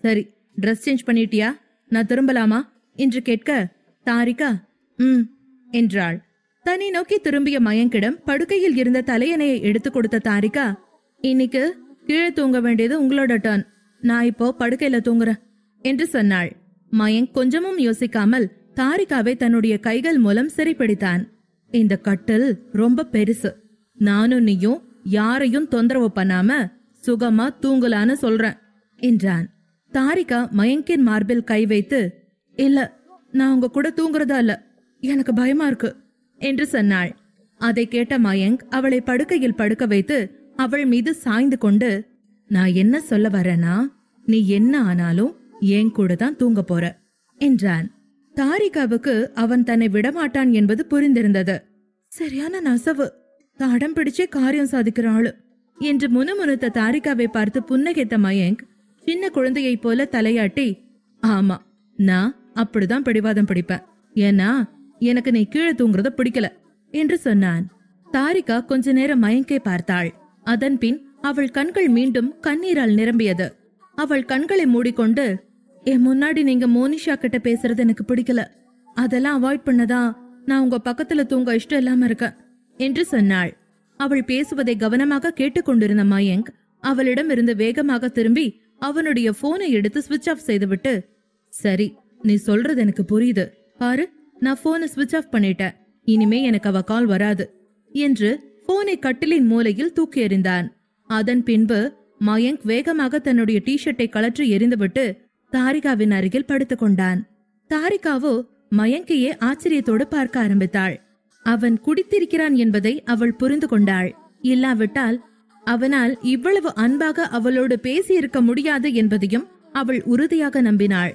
[SPEAKER 1] சரி ட்ரெஸ் சேஞ்ச் பண்ணிட்டியா நான் திரும்பலாமா என்று கேட்க தாரிகா ம் என்றாள் தன்னை நோக்கி திரும்பிய மயங்கிடம் படுக்கையில் இருந்த தலையணையை எடுத்து கொடுத்த தாரிகா இன்னைக்கு கீழே தூங்க வேண்டியது உங்களோட டர்ன் நான் இப்போ படுக்கையில தூங்குறேன் என்று சொன்னாள் மயங்க் கொஞ்சமும் யோசிக்காமல் தாரிகாவை தன்னுடைய கைகள் மூலம் சிறைப்பிடித்தான் இந்த கட்டில் ரொம்ப பெருசு நானும் நீயும் யாரையும் தொந்தரவு பண்ணாம சுகமா தூங்கலான்னு சொல்றேன் என்றான் தாரிகா மயங்கின் மார்பில் கை வைத்து இல்ல நான் உங்க கூட தூங்குறதா இல்ல எனக்கு பயமா இருக்கு என்று சொன்னாள் அதை கேட்ட மயங்க் அவளை படுக்கையில் படுக்க வைத்து அவள் மீது சாய்ந்து கொண்டு நான் என்ன சொல்ல வரேனா நீ என்ன ஆனாலும் என் கூட தான் தூங்க போற என்றான் தாரிகாவுக்கு அவன் தன்னை விடமாட்டான் என்பது புரிந்திருந்தது சரியான நசவு தடம் பிடிச்சே காரியம் சாதிக்கிற ஆளு என்று முணுமுணுத்த தாரிகாவை பார்த்து புன்னகைத்த மயங்க் சின்ன குழந்தையைப் போல தலையாட்டி ஆமா நான் அப்படிதான் பிடிவாதம் பிடிப்பேன் ஏன்னா எனக்கு நீ கீழே தூங்குறத பிடிக்கல என்று சொன்னான் தாரிகா கொஞ்ச நேரம் மயங்கை பார்த்தாள் அதன் பின் அவள் கண்கள் மீண்டும் கண்ணீரால் நிரம்பியது அவள் கண்களை மூடிக்கொண்டு என் முன்னாடி நீங்க மோனிஷா கிட்ட பேசுறது எனக்கு பிடிக்கல அதெல்லாம் அவாய்ட் பண்ணதா நான் உங்க பக்கத்துல தூங்க இஷ்டம் இல்லாம இருக்கேன் என்று சொன்னாள் அவள் பேசுவதை கவனமாக கேட்டுக்கொண்டிருந்த மயங்க் அவளிடம் இருந்து வேகமாக திரும்பி அவனுடைய போனை எடுத்து சுவிட்ச் ஆஃப் செய்துவிட்டு சரி நீ சொல்றது எனக்கு புரியுது பாரு நான் போனை சுவிட்ச் ஆஃப் பண்ணிட்டேன் இனிமே எனக்கு அவ கால் வராது என்று போனை கட்டிலின் மூலையில் தூக்கி எறிந்தான் அதன் பின்பு மயங்க் வேகமாக தன்னுடைய டிஷர்ட்டை கலற்றி எரிந்துவிட்டு தாரிகாவின் அருகில் படுத்துக்கொண்டான் தாரிகாவோ மயங்கையே ஆச்சரியத்தோடு பார்க்க ஆரம்பித்தாள் அவன் குடித்திருக்கிறான் என்பதை அவள் புரிந்து கொண்டாள் இல்லாவிட்டால் அவனால் இவ்வளவு அன்பாக அவளோடு பேசியிருக்க முடியாது என்பதையும் அவள் உறுதியாக நம்பினாள்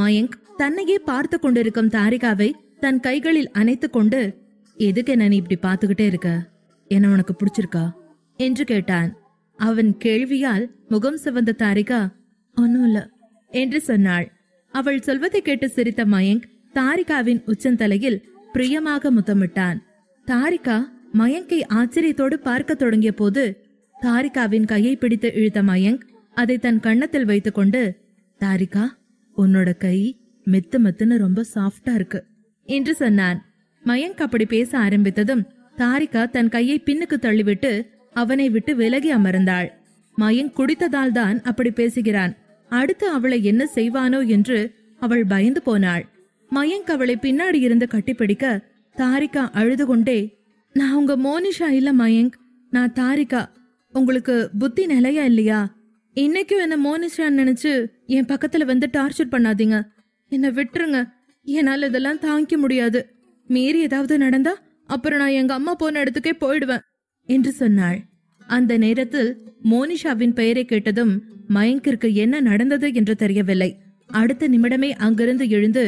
[SPEAKER 1] மயங்க் தன்னையே பார்த்து கொண்டிருக்கும் தாரிகாவை தன் கைகளில் அணைத்து கொண்டு எதுக்கு என்ன நீ இப்படி பார்த்துக்கிட்டே இருக்க என்ன உனக்கு பிடிச்சிருக்கா என்று கேட்டான் அவன் கேள்வியால் முகம் சிவந்த தாரிகா ஒன்னும் இல்ல என்று சொன்னாள் அவள் சொல்வதை கேட்டு சிரித்த மயங்க் தாரிகாவின் உச்சந்தலையில் பிரியமாக முத்தமிட்டான் தாரிகா மயங்கை ஆச்சரியத்தோடு பார்க்க தொடங்கிய போது தாரிகாவின் கையை பிடித்து இழுத்த மயங்க் அதை தன் வைத்துக் வைத்துக்கொண்டு தாரிகா உன்னோட கை மெத்து மெத்துன்னு ரொம்ப சாஃப்டா இருக்கு என்று சொன்னான் மயங்க் அப்படி பேச ஆரம்பித்ததும் தாரிகா தன் கையை பின்னுக்கு தள்ளிவிட்டு அவனை விட்டு விலகி அமர்ந்தாள் மயங்க் குடித்ததால் தான் அப்படி பேசுகிறான் அடுத்து அவளை என்ன செய்வானோ என்று அவள் பயந்து போனாள் மயங்க் அவளை பின்னாடி இருந்து கட்டிப்பிடிக்க தாரிகா அழுது கொண்டே நான் உங்க மோனிஷா இல்ல மயங்க் நான் தாரிகா உங்களுக்கு புத்தி நிலையா இல்லையா இன்னைக்கும் என்ன மோனிஷான்னு நினைச்சு என் பக்கத்துல வந்து டார்ச்சர் பண்ணாதீங்க என்னை விட்டுருங்க என்னால் இதெல்லாம் தாங்கிக்க முடியாது மீறி ஏதாவது நடந்தா அப்புறம் நான் எங்க அம்மா போன இடத்துக்கே போயிடுவேன் என்று சொன்னாள் அந்த நேரத்தில் மோனிஷாவின் பெயரை கேட்டதும் மயங்கிற்கு என்ன நடந்தது என்று தெரியவில்லை அடுத்த நிமிடமே அங்கிருந்து எழுந்து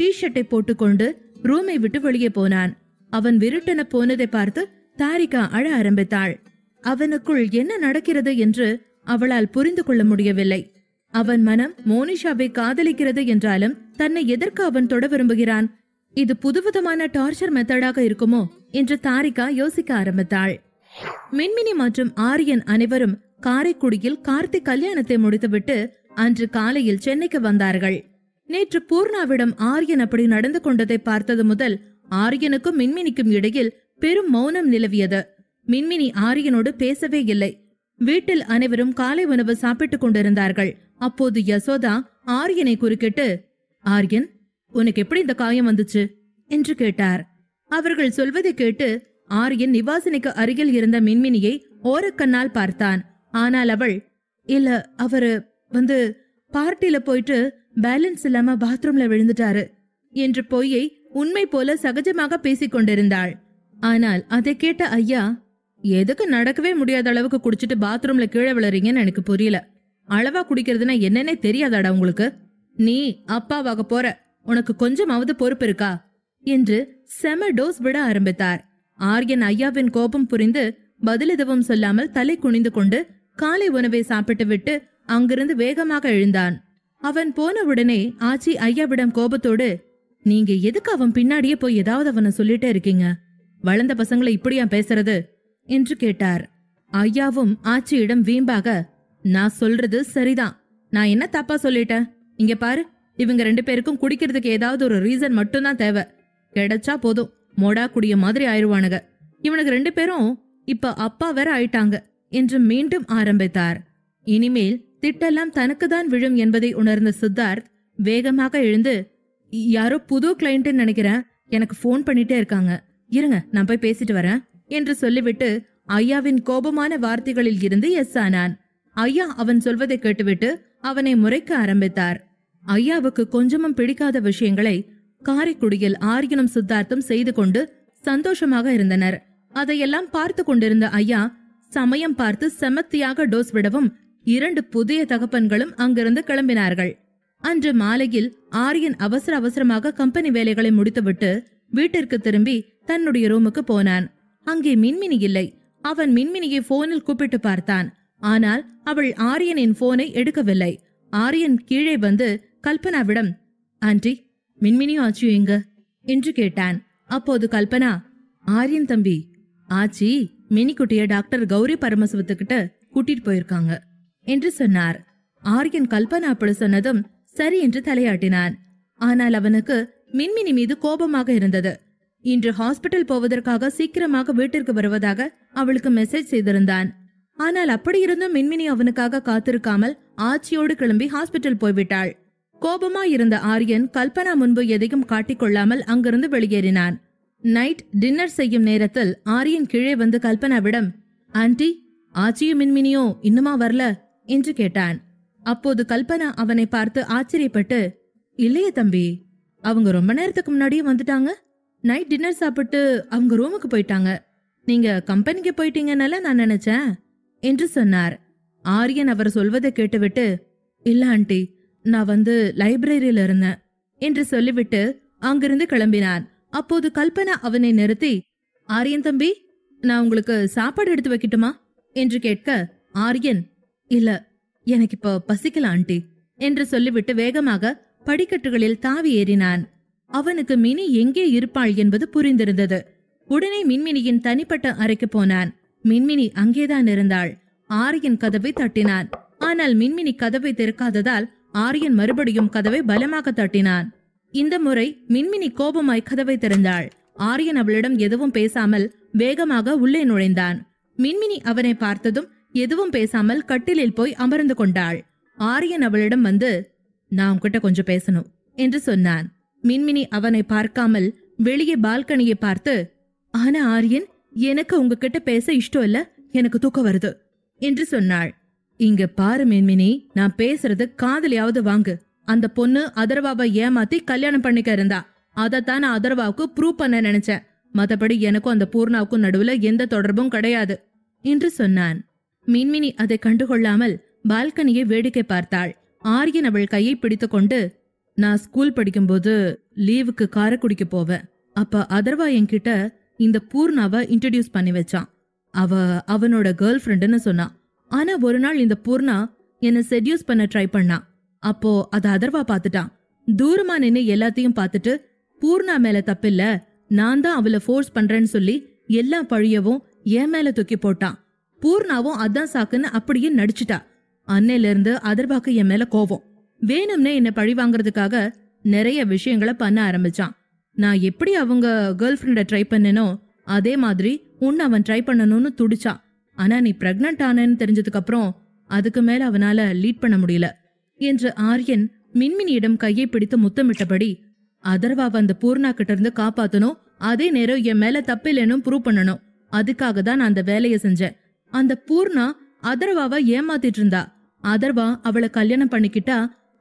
[SPEAKER 1] டி ஷர்ட்டை போட்டுக்கொண்டு ரூமை விட்டு வெளியே போனான் அவன் விருட்டென போனதை பார்த்து தாரிகா அழ ஆரம்பித்தாள் அவனுக்குள் என்ன நடக்கிறது என்று அவளால் புரிந்து கொள்ள முடியவில்லை அவன் மனம் மோனிஷாவை காதலிக்கிறது என்றாலும் தன்னை எதற்கு அவன் தொட விரும்புகிறான் இது புதுவிதமான டார்ச்சர் மெத்தடாக இருக்குமோ என்று தாரிகா யோசிக்க ஆரம்பித்தாள் மின்மினி மற்றும் ஆரியன் அனைவரும் காரைக்குடியில் கார்த்திக் கல்யாணத்தை முடித்துவிட்டு அன்று காலையில் சென்னைக்கு வந்தார்கள் நேற்று பூர்ணாவிடம் ஆரியன் அப்படி நடந்து கொண்டதை பார்த்தது முதல் ஆரியனுக்கும் மின்மினிக்கும் இடையில் பெரும் மௌனம் நிலவியது மின்மினி ஆரியனோடு பேசவே இல்லை வீட்டில் அனைவரும் காலை உணவு சாப்பிட்டுக் கொண்டிருந்தார்கள் அப்போது யசோதா ஆரியனை குறுக்கிட்டு ஆரியன் உனக்கு எப்படி இந்த காயம் வந்துச்சு என்று கேட்டார் அவர்கள் சொல்வதை கேட்டு ஆரியன் நிவாசனைக்கு அருகில் இருந்த மின்மினியை ஓரக்கண்ணால் பார்த்தான் ஆனால் அவள் இல்ல அவரு வந்து பார்ட்டில போயிட்டு பேலன்ஸ் இல்லாம பாத்ரூம்ல விழுந்துட்டாரு என்று பொய்யை உண்மை போல சகஜமாக பேசிக் கொண்டிருந்தாள் ஆனால் அதை கேட்ட ஐயா எதுக்கு நடக்கவே முடியாத அளவுக்கு குடிச்சிட்டு பாத்ரூம்ல கீழே விழுறீங்கன்னு எனக்கு புரியல அளவா குடிக்கிறதுனா என்னன்னே தெரியாதாடா உங்களுக்கு நீ அப்பாவாக போற உனக்கு கொஞ்சமாவது பொறுப்பு இருக்கா என்று செம டோஸ் விட ஆரம்பித்தார் ஆர்யன் ஐயாவின் கோபம் புரிந்து பதில் எதுவும் சொல்லாமல் தலை குனிந்து கொண்டு காலை உணவை சாப்பிட்டு விட்டு அங்கிருந்து வேகமாக எழுந்தான் அவன் போன உடனே ஆச்சி ஐயாவிடம் கோபத்தோடு நீங்க எதுக்கு அவன் பின்னாடியே போய் ஏதாவது அவனை சொல்லிட்டே இருக்கீங்க வளர்ந்த பசங்களை இப்படியா பேசுறது என்று கேட்டார் ஐயாவும் ஆச்சியிடம் வீம்பாக நான் சொல்றது சரிதான் நான் என்ன தப்பா சொல்லிட்டேன் இங்க பாரு இவங்க ரெண்டு பேருக்கும் குடிக்கிறதுக்கு ஏதாவது ஒரு ரீசன் மட்டும்தான் தேவை கிடைச்சா போதும் மொடா குடிய மாதிரி ஆயிடுவானுங்க இவனுக்கு ரெண்டு பேரும் இப்ப அப்பா வேற ஆயிட்டாங்க என்று மீண்டும் ஆரம்பித்தார் இனிமேல் திட்டெல்லாம் தனக்குதான் விழும் என்பதை உணர்ந்த சித்தார்த் வேகமாக எழுந்து யாரோ புது கிளைண்ட்னு நினைக்கிறேன் எனக்கு ஃபோன் பண்ணிட்டே இருக்காங்க இருங்க நான் போய் பேசிட்டு வரேன் என்று சொல்லிவிட்டு ஐயாவின் கோபமான வார்த்தைகளில் இருந்து எஸ் ஆனான் ஐயா அவன் சொல்வதை கேட்டுவிட்டு அவனை முறைக்க ஆரம்பித்தார் ஐயாவுக்கு கொஞ்சமும் பிடிக்காத விஷயங்களை காரைக்குடியில் ஆரியனும் சித்தார்த்தம் செய்து கொண்டு சந்தோஷமாக இருந்தனர் அதையெல்லாம் பார்த்து கொண்டிருந்த ஐயா சமயம் பார்த்து செமத்தியாக டோஸ் விடவும் இரண்டு புதிய தகப்பன்களும் அங்கிருந்து கிளம்பினார்கள் அன்று மாலையில் ஆரியன் அவசர அவசரமாக கம்பெனி வேலைகளை முடித்துவிட்டு வீட்டிற்கு திரும்பி தன்னுடைய ரூமுக்கு போனான் அங்கே மின்மினி இல்லை அவன் மின்மினியை போனில் கூப்பிட்டு பார்த்தான் ஆனால் அவள் ஆரியனின் போனை எடுக்கவில்லை ஆரியன் கீழே வந்து கல்பனாவிடம் ஆண்டி மின்மினியும் ஆச்சு எங்க என்று கேட்டான் அப்போது கல்பனா ஆரியன் தம்பி ஆச்சி மினிக்குட்டிய டாக்டர் கௌரி பரமசிவத்துக்கிட்ட கூட்டிட்டு போயிருக்காங்க என்று சொன்னார் ஆரியன் கல்பனா அப்படி சொன்னதும் சரி என்று தலையாட்டினான் ஆனால் அவனுக்கு மின்மினி மீது கோபமாக இருந்தது இன்று ஹாஸ்பிட்டல் போவதற்காக சீக்கிரமாக வீட்டிற்கு வருவதாக அவளுக்கு மெசேஜ் செய்திருந்தான் ஆனால் அப்படியிருந்தும் மின்மினி அவனுக்காக காத்திருக்காமல் ஆச்சியோடு கிளம்பி ஹாஸ்பிட்டல் போய்விட்டாள் கோபமா இருந்த ஆரியன் கல்பனா முன்பு எதையும் காட்டிக்கொள்ளாமல் அங்கிருந்து வெளியேறினான் நைட் டின்னர் செய்யும் நேரத்தில் ஆரியன் கீழே வந்து கல்பனாவிடம் ஆன்டி ஆச்சியும் மின்மினியோ இன்னுமா வரல என்று கேட்டான் அப்போது கல்பனா அவனை பார்த்து ஆச்சரியப்பட்டு இல்லையே தம்பி அவங்க ரொம்ப நேரத்துக்கு முன்னாடியே வந்துட்டாங்க நைட் டின்னர் சாப்பிட்டு அவங்க ரூமுக்கு போயிட்டாங்க நீங்க கம்பெனிக்கு போயிட்டீங்கன்னால நான் நினைச்சேன் என்று சொன்னார் ஆரியன் அவர் சொல்வதை கேட்டுவிட்டு இல்ல ஆண்டி நான் வந்து லைப்ரரியில இருந்தேன் என்று சொல்லிவிட்டு அங்கிருந்து கிளம்பினான் அப்போது கல்பனா அவனை நிறுத்தி ஆரியன் தம்பி நான் உங்களுக்கு சாப்பாடு எடுத்து வைக்கட்டுமா என்று கேட்க ஆரியன் இல்ல எனக்கு இப்போ பசிக்கல ஆண்டி என்று சொல்லிவிட்டு வேகமாக படிக்கட்டுகளில் தாவி ஏறினான் அவனுக்கு மினி எங்கே இருப்பாள் என்பது புரிந்திருந்தது உடனே மின்மினியின் தனிப்பட்ட அறைக்கு போனான் மின்மினி அங்கேதான் இருந்தாள் ஆரியன் கதவை தட்டினான் ஆனால் மின்மினி கதவை திறக்காததால் ஆரியன் மறுபடியும் கதவை பலமாக தட்டினான் இந்த முறை மின்மினி கோபமாய் கதவை திறந்தாள் ஆரியன் அவளிடம் எதுவும் பேசாமல் வேகமாக உள்ளே நுழைந்தான் மின்மினி அவனை பார்த்ததும் எதுவும் பேசாமல் கட்டிலில் போய் அமர்ந்து கொண்டாள் ஆரியன் அவளிடம் வந்து நான் உன்கிட்ட கொஞ்சம் பேசணும் என்று சொன்னான் மின்மினி அவனை பார்க்காமல் வெளியே பால்கனியை பார்த்து ஆனா ஆரியன் எனக்கு உங்ககிட்ட பேச இஷ்டம் இல்ல எனக்கு தூக்கம் வருது என்று சொன்னாள் இங்க பாரு மின்மினி நான் பேசுறது காதலியாவது வாங்கு அந்த பொண்ணு அதர்வாவை ஏமாத்தி கல்யாணம் பண்ணிக்க இருந்தா அதைத்தான் நான் அதர்வாவுக்கு ப்ரூவ் பண்ண நினைச்சேன் மத்தபடி எனக்கும் அந்த பூர்ணாவுக்கும் நடுவுல எந்த தொடர்பும் கிடையாது என்று சொன்னான் மின்மினி அதை கண்டுகொள்ளாமல் பால்கனியை வேடிக்கை பார்த்தாள் ஆரியன் அவள் கையை பிடித்துக்கொண்டு நான் ஸ்கூல் படிக்கும்போது லீவுக்கு காரைக்குடிக்க போவேன் அப்ப அதர்வா என்கிட்ட இந்த பூர்ணாவை இன்ட்ரடியூஸ் பண்ணி வச்சான் அவ அவனோட கேர்ள் ஃப்ரெண்டுன்னு சொன்னான் ஆனா ஒரு நாள் இந்த பூர்ணா என்னை செட்யூஸ் பண்ண ட்ரை பண்ணான் அப்போ அதை அதர்வா பார்த்துட்டான் தூரமா நின்று எல்லாத்தையும் பார்த்துட்டு பூர்ணா மேல தப்பில்ல நான் தான் அவளை ஃபோர்ஸ் பண்றேன்னு சொல்லி எல்லா பழியவும் என் மேல தூக்கி போட்டான் பூர்ணாவும் அதான் சாக்குன்னு அப்படியே நடிச்சிட்டா அன்னையில இருந்து அதர்வாக்கு என் மேல கோவம் வேணும்னே என்ன பழி வாங்குறதுக்காக நிறைய விஷயங்களை பண்ண ஆரம்பிச்சான் நான் எப்படி அவங்க கேர்ள் ஃப்ரெண்டை ட்ரை பண்ணனோ அதே மாதிரி உன்னை அவன் ட்ரை பண்ணணும்னு துடிச்சான் ஆனா நீ பிரெக்னன்ட் ஆனன்னு தெரிஞ்சதுக்கு அப்புறம் அதுக்கு மேல அவனால லீட் பண்ண முடியல என்று ஆரியன் மின்மினியிடம் கையை பிடித்து முத்தமிட்டபடி அதர்வா அந்த பூர்ணா கிட்ட இருந்து காப்பாத்தணும் அதே நேரம் என் மேல தப்பில்லைன்னு ப்ரூவ் பண்ணணும் அதுக்காக தான் நான் அந்த வேலையை செஞ்சேன் அந்த பூர்ணா அதர்வாவை ஏமாத்திட்டு இருந்தா அதர்வா அவளை கல்யாணம் பண்ணிக்கிட்டா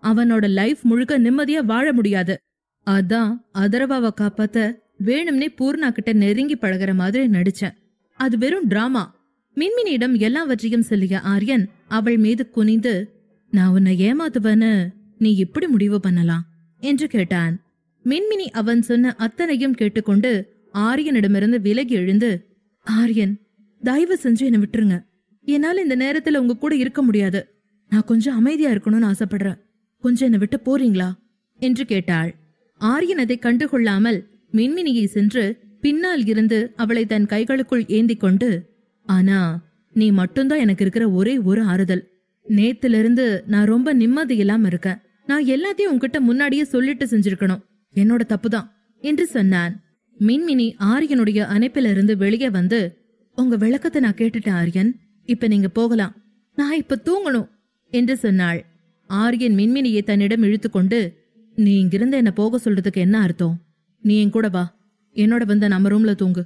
[SPEAKER 1] அவனோட லைஃப் முழுக்க நிம்மதியா வாழ முடியாது அதான் அதரவாவை காப்பாத்த வேணும்னே பூர்ணா கிட்ட நெருங்கி பழகிற மாதிரி நடிச்சேன் அது வெறும் டிராமா மின்மினியிடம் எல்லாவற்றையும் சொல்லிய ஆரியன் அவள் மீது குனிந்து நான் உன்னை ஏமாத்துவன்னு நீ எப்படி முடிவு பண்ணலாம் என்று கேட்டான் மின்மினி அவன் சொன்ன அத்தனையும் கேட்டுக்கொண்டு ஆரியனிடமிருந்து விலகி எழுந்து ஆரியன் தயவு செஞ்சு என்னை விட்டுருங்க என்னால இந்த நேரத்துல உங்க கூட இருக்க முடியாது நான் கொஞ்சம் அமைதியா இருக்கணும்னு ஆசைப்படுறேன் கொஞ்சம் என்ன விட்டு போறீங்களா என்று கேட்டாள் ஆரியன் அதை கண்டுகொள்ளாமல் மின்மினியை சென்று பின்னால் இருந்து அவளை தன் கைகளுக்குள் ஏந்தி கொண்டு ஆனா நீ மட்டும்தான் எனக்கு இருக்கிற ஒரே ஒரு ஆறுதல் நேத்திலிருந்து நான் ரொம்ப நிம்மதி இல்லாம இருக்கேன் நான் எல்லாத்தையும் உன்கிட்ட முன்னாடியே சொல்லிட்டு செஞ்சிருக்கணும் என்னோட தப்புதான் என்று சொன்னான் மின்மினி ஆரியனுடைய அணைப்பிலிருந்து வெளியே வந்து உங்க விளக்கத்தை நான் கேட்டுட்டேன் ஆரியன் இப்ப நீங்க போகலாம் நான் இப்ப தூங்கணும் என்று சொன்னாள் ஆரியன் மின்மினியை தன்னிடம் இழுத்துக்கொண்டு நீ இங்கிருந்து என்ன போக சொல்றதுக்கு என்ன அர்த்தம் நீ என் கூட வா என்னோட வந்த நம்ம ரூம்ல தூங்கு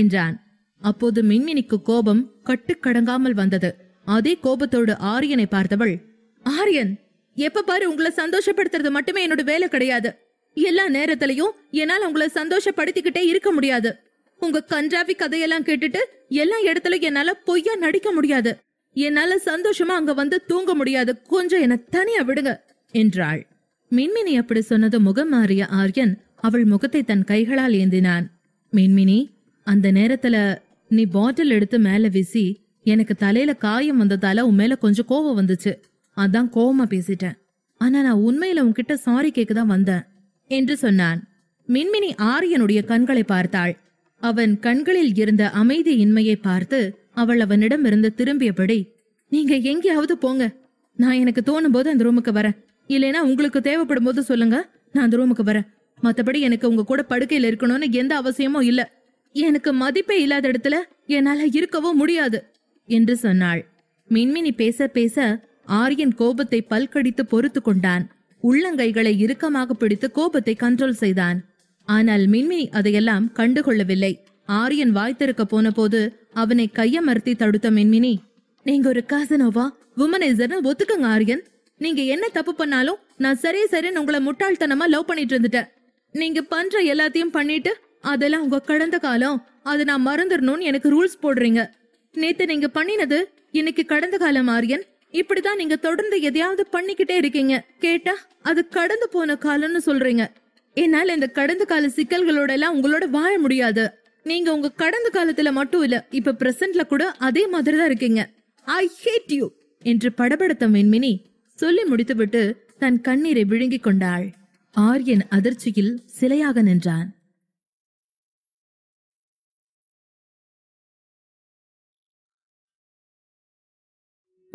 [SPEAKER 1] என்றான் அப்போது மின்மினிக்கு கோபம் கட்டுக்கடங்காமல் வந்தது அதே கோபத்தோடு ஆரியனை பார்த்தவள் ஆரியன் எப்ப பாரு உங்களை சந்தோஷப்படுத்துறது மட்டுமே என்னோட வேலை கிடையாது எல்லா நேரத்திலையும் என்னால் உங்களை சந்தோஷப்படுத்திக்கிட்டே இருக்க முடியாது உங்க கஞ்சாவி கதையெல்லாம் கேட்டுட்டு எல்லா இடத்துலயும் என்னால பொய்யா நடிக்க முடியாது என்னால சந்தோஷமா அங்க வந்து தூங்க முடியாது கொஞ்சம் என்ன தனியா விடுங்க என்றாள் மின்மினி அப்படி சொன்னது முகம் மாறிய ஆரியன் அவள் முகத்தை தன் கைகளால் ஏந்தினான் மின்மினி அந்த நேரத்துல நீ பாட்டில் எடுத்து மேல வீசி எனக்கு தலையில காயம் வந்ததால உன் மேல கொஞ்சம் கோவம் வந்துச்சு அதான் கோவமா பேசிட்டேன் ஆனா நான் உண்மையில உன்கிட்ட சாரி கேக்குதான் வந்தேன் என்று சொன்னான் மின்மினி ஆரியனுடைய கண்களை பார்த்தாள் அவன் கண்களில் இருந்த அமைதியின்மையை பார்த்து அவள் அவனிடம் இருந்து திரும்பியபடி நீங்க எங்கேயாவது போங்க நான் எனக்கு தோணும் போது அந்த ரூமுக்கு வரேன் இல்லைனா உங்களுக்கு தேவைப்படும் போது சொல்லுங்க நான் அந்த ரூமுக்கு வரேன் மத்தபடி எனக்கு உங்க கூட படுக்கையில இருக்கணும்னு எந்த அவசியமும் இல்ல எனக்கு மதிப்பே இல்லாத இடத்துல என்னால இருக்கவும் முடியாது என்று சொன்னாள் மின்மினி பேச பேச ஆரியன் கோபத்தை பல்கடித்து பொறுத்து கொண்டான் உள்ளங்கைகளை இறுக்கமாக பிடித்து கோபத்தை கண்ட்ரோல் செய்தான் ஆனால் மின்மினி அதையெல்லாம் கண்டுகொள்ளவில்லை ஆரியன் வாய்த்திருக்க போன போது அவனை கையமர்த்தி தடுத்த மென்மினி நீங்க ஒரு காசனோவா உமனைசர்னு ஒத்துக்கங்க ஆரியன் நீங்க என்ன தப்பு பண்ணாலும் நான் சரி சரின்னு உங்களை முட்டாள்தனமா லவ் பண்ணிட்டு இருந்துட்டேன் நீங்க பண்ற எல்லாத்தையும் பண்ணிட்டு அதெல்லாம் உங்க கடந்த காலம் அதை நான் மறந்துடணும்னு எனக்கு ரூல்ஸ் போடுறீங்க நேத்து நீங்க பண்ணினது இன்னைக்கு கடந்த காலம் ஆரியன் இப்படிதான் நீங்க தொடர்ந்து எதையாவது பண்ணிக்கிட்டே இருக்கீங்க கேட்டா அது கடந்து போன காலம்னு சொல்றீங்க என்னால இந்த கடந்த கால சிக்கல்களோட எல்லாம் உங்களோட வாழ முடியாது நீங்க உங்க கடந்த காலத்துல மட்டும் இல்ல இப்ப பிரசன்ட்ல கூட அதே மாதிரி தான் இருக்கீங்க ஐ ஹேட் யூ என்று படபடத்த மென்மினி சொல்லி முடித்துவிட்டு தன் கண்ணீரை விழுங்கிக் கொண்டாள் ஆரியன் அதிர்ச்சியில் சிலையாக நின்றான்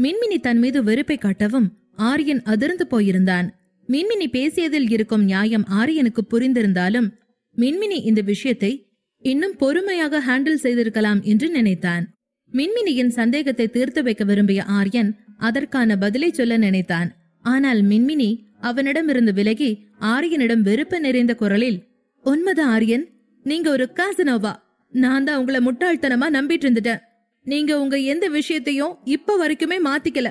[SPEAKER 1] மின்மினி தன் மீது வெறுப்பை காட்டவும் ஆரியன் அதிர்ந்து போயிருந்தான் மின்மினி பேசியதில் இருக்கும் நியாயம் ஆரியனுக்கு புரிந்திருந்தாலும் மின்மினி இந்த விஷயத்தை இன்னும் பொறுமையாக ஹேண்டில் செய்திருக்கலாம் என்று நினைத்தான் மின்மினியின் சந்தேகத்தை தீர்த்து வைக்க விரும்பிய ஆரியன் அதற்கான பதிலை சொல்ல நினைத்தான் ஆனால் மின்மினி அவனிடமிருந்து விலகி ஆரியனிடம் வெறுப்பு நிறைந்த குரலில் உண்மைதான் ஆரியன் நீங்க ஒரு காசனோவா நான் தான் உங்களை முட்டாள்தனமா நம்பிட்டு இருந்துட்டேன் நீங்க உங்க எந்த விஷயத்தையும் இப்ப வரைக்குமே மாத்திக்கல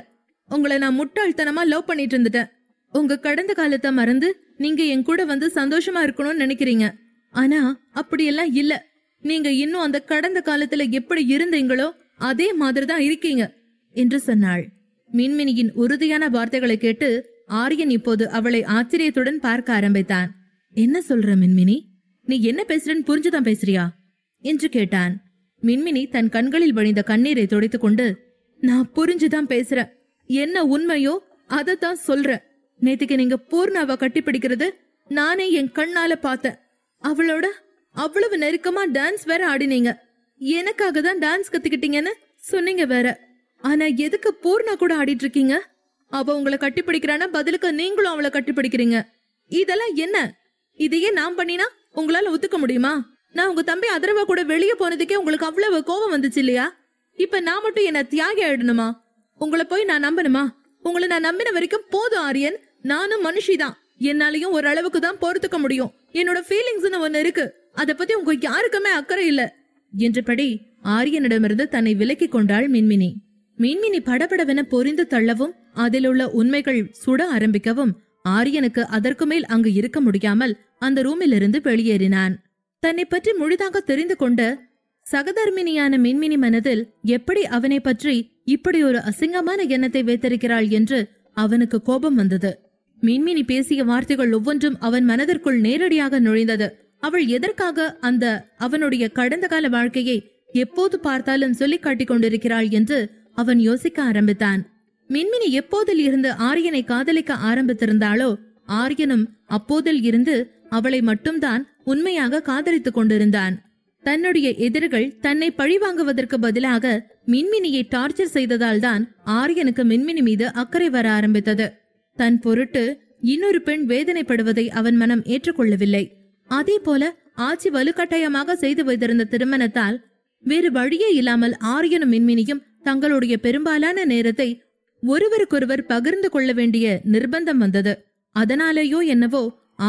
[SPEAKER 1] உங்களை நான் முட்டாள்தனமா லவ் பண்ணிட்டு இருந்துட்டேன் உங்க கடந்த காலத்தை மறந்து நீங்க என் கூட வந்து சந்தோஷமா இருக்கணும்னு நினைக்கிறீங்க ஆனா அப்படியெல்லாம் இல்ல நீங்க இன்னும் அந்த கடந்த காலத்துல எப்படி இருந்தீங்களோ அதே மாதிரி தான் இருக்கீங்க என்று சொன்னாள் மின்மினியின் உறுதியான வார்த்தைகளை கேட்டு ஆரியன் இப்போது அவளை ஆச்சரியத்துடன் பார்க்க ஆரம்பித்தான் என்ன சொல்ற மின்மினி நீ என்ன பேசுறன்னு புரிஞ்சுதான் பேசுறியா என்று கேட்டான் மின்மினி தன் கண்களில் வழிந்த கண்ணீரை துடைத்துக் கொண்டு நான் புரிஞ்சுதான் பேசுறேன் என்ன உண்மையோ அதை தான் சொல்றேன் நேத்துக்கு நீங்க பூர்ணாவை கட்டிப்பிடிக்கிறது நானே என் கண்ணால பார்த்தேன் அவளோட அவ்வளவு நெருக்கமா டான்ஸ் வேற ஆடினீங்க எனக்காக தான் டான்ஸ் கத்துக்கிட்டீங்கன்னு சொன்னீங்க வேற ஆனா எதுக்கு பூர்ணா கூட ஆடிட்டு இருக்கீங்க அவ உங்களை கட்டிப்பிடிக்கிறானா பதிலுக்கு நீங்களும் அவளை கட்டிப்பிடிக்கிறீங்க இதெல்லாம் என்ன இதையே நான் பண்ணினா உங்களால ஒத்துக்க முடியுமா நான் உங்க தம்பி அதரவா கூட வெளியே போனதுக்கே உங்களுக்கு அவ்வளவு கோபம் வந்துச்சு இல்லையா இப்ப நான் மட்டும் என்ன தியாகி ஆயிடணுமா உங்களை போய் நான் நம்பணுமா உங்களை நான் நம்பின வரைக்கும் போதும் ஆரியன் நானும் மனுஷிதான் என்னாலையும் ஓரளவுக்கு தான் பொறுத்துக்க முடியும் என்னோட ஃபீலிங்ஸ்னு ஒன்னு இருக்கு அதை பத்தி உங்க யாருக்குமே அக்கறை இல்ல என்றபடி ஆரியனிடமிருந்து தன்னை விலக்கி கொண்டாள் மின்மினி மின்மினி படபடவென பொறிந்து தள்ளவும் அதில் உள்ள உண்மைகள் சுட ஆரம்பிக்கவும் ஆரியனுக்கு அதற்கு மேல் அங்கு இருக்க முடியாமல் அந்த ரூமிலிருந்து வெளியேறினான் தன்னை பற்றி முழுதாக தெரிந்து கொண்ட சகதர்மினியான மின்மினி மனதில் எப்படி அவனை பற்றி இப்படி ஒரு அசிங்கமான எண்ணத்தை வைத்திருக்கிறாள் என்று அவனுக்கு கோபம் வந்தது மின்மினி பேசிய வார்த்தைகள் ஒவ்வொன்றும் அவன் மனதிற்குள் நேரடியாக நுழைந்தது அவள் எதற்காக அந்த அவனுடைய கடந்த கால வாழ்க்கையை எப்போது பார்த்தாலும் சொல்லி காட்டிக் கொண்டிருக்கிறாள் என்று அவன் யோசிக்க ஆரம்பித்தான் மின்மினி எப்போதில் இருந்து ஆரியனை காதலிக்க ஆரம்பித்திருந்தாளோ ஆரியனும் அப்போதில் இருந்து அவளை மட்டும்தான் உண்மையாக காதலித்துக் கொண்டிருந்தான் தன்னுடைய எதிரிகள் தன்னை பழிவாங்குவதற்கு பதிலாக மின்மினியை டார்ச்சர் செய்ததால் தான் ஆரியனுக்கு மின்மினி மீது அக்கறை வர ஆரம்பித்தது தன் பொருட்டு இன்னொரு பெண் வேதனைப்படுவதை அவன் மனம் ஏற்றுக்கொள்ளவில்லை அதே போல ஆட்சி வலுக்கட்டாயமாக செய்து வைத்திருந்த திருமணத்தால் வேறு வழியே இல்லாமல் ஆரியனும் மின்மினியும் தங்களுடைய பெரும்பாலான நேரத்தை ஒருவருக்கொருவர் பகிர்ந்து கொள்ள வேண்டிய நிர்பந்தம் வந்தது அதனாலேயோ என்னவோ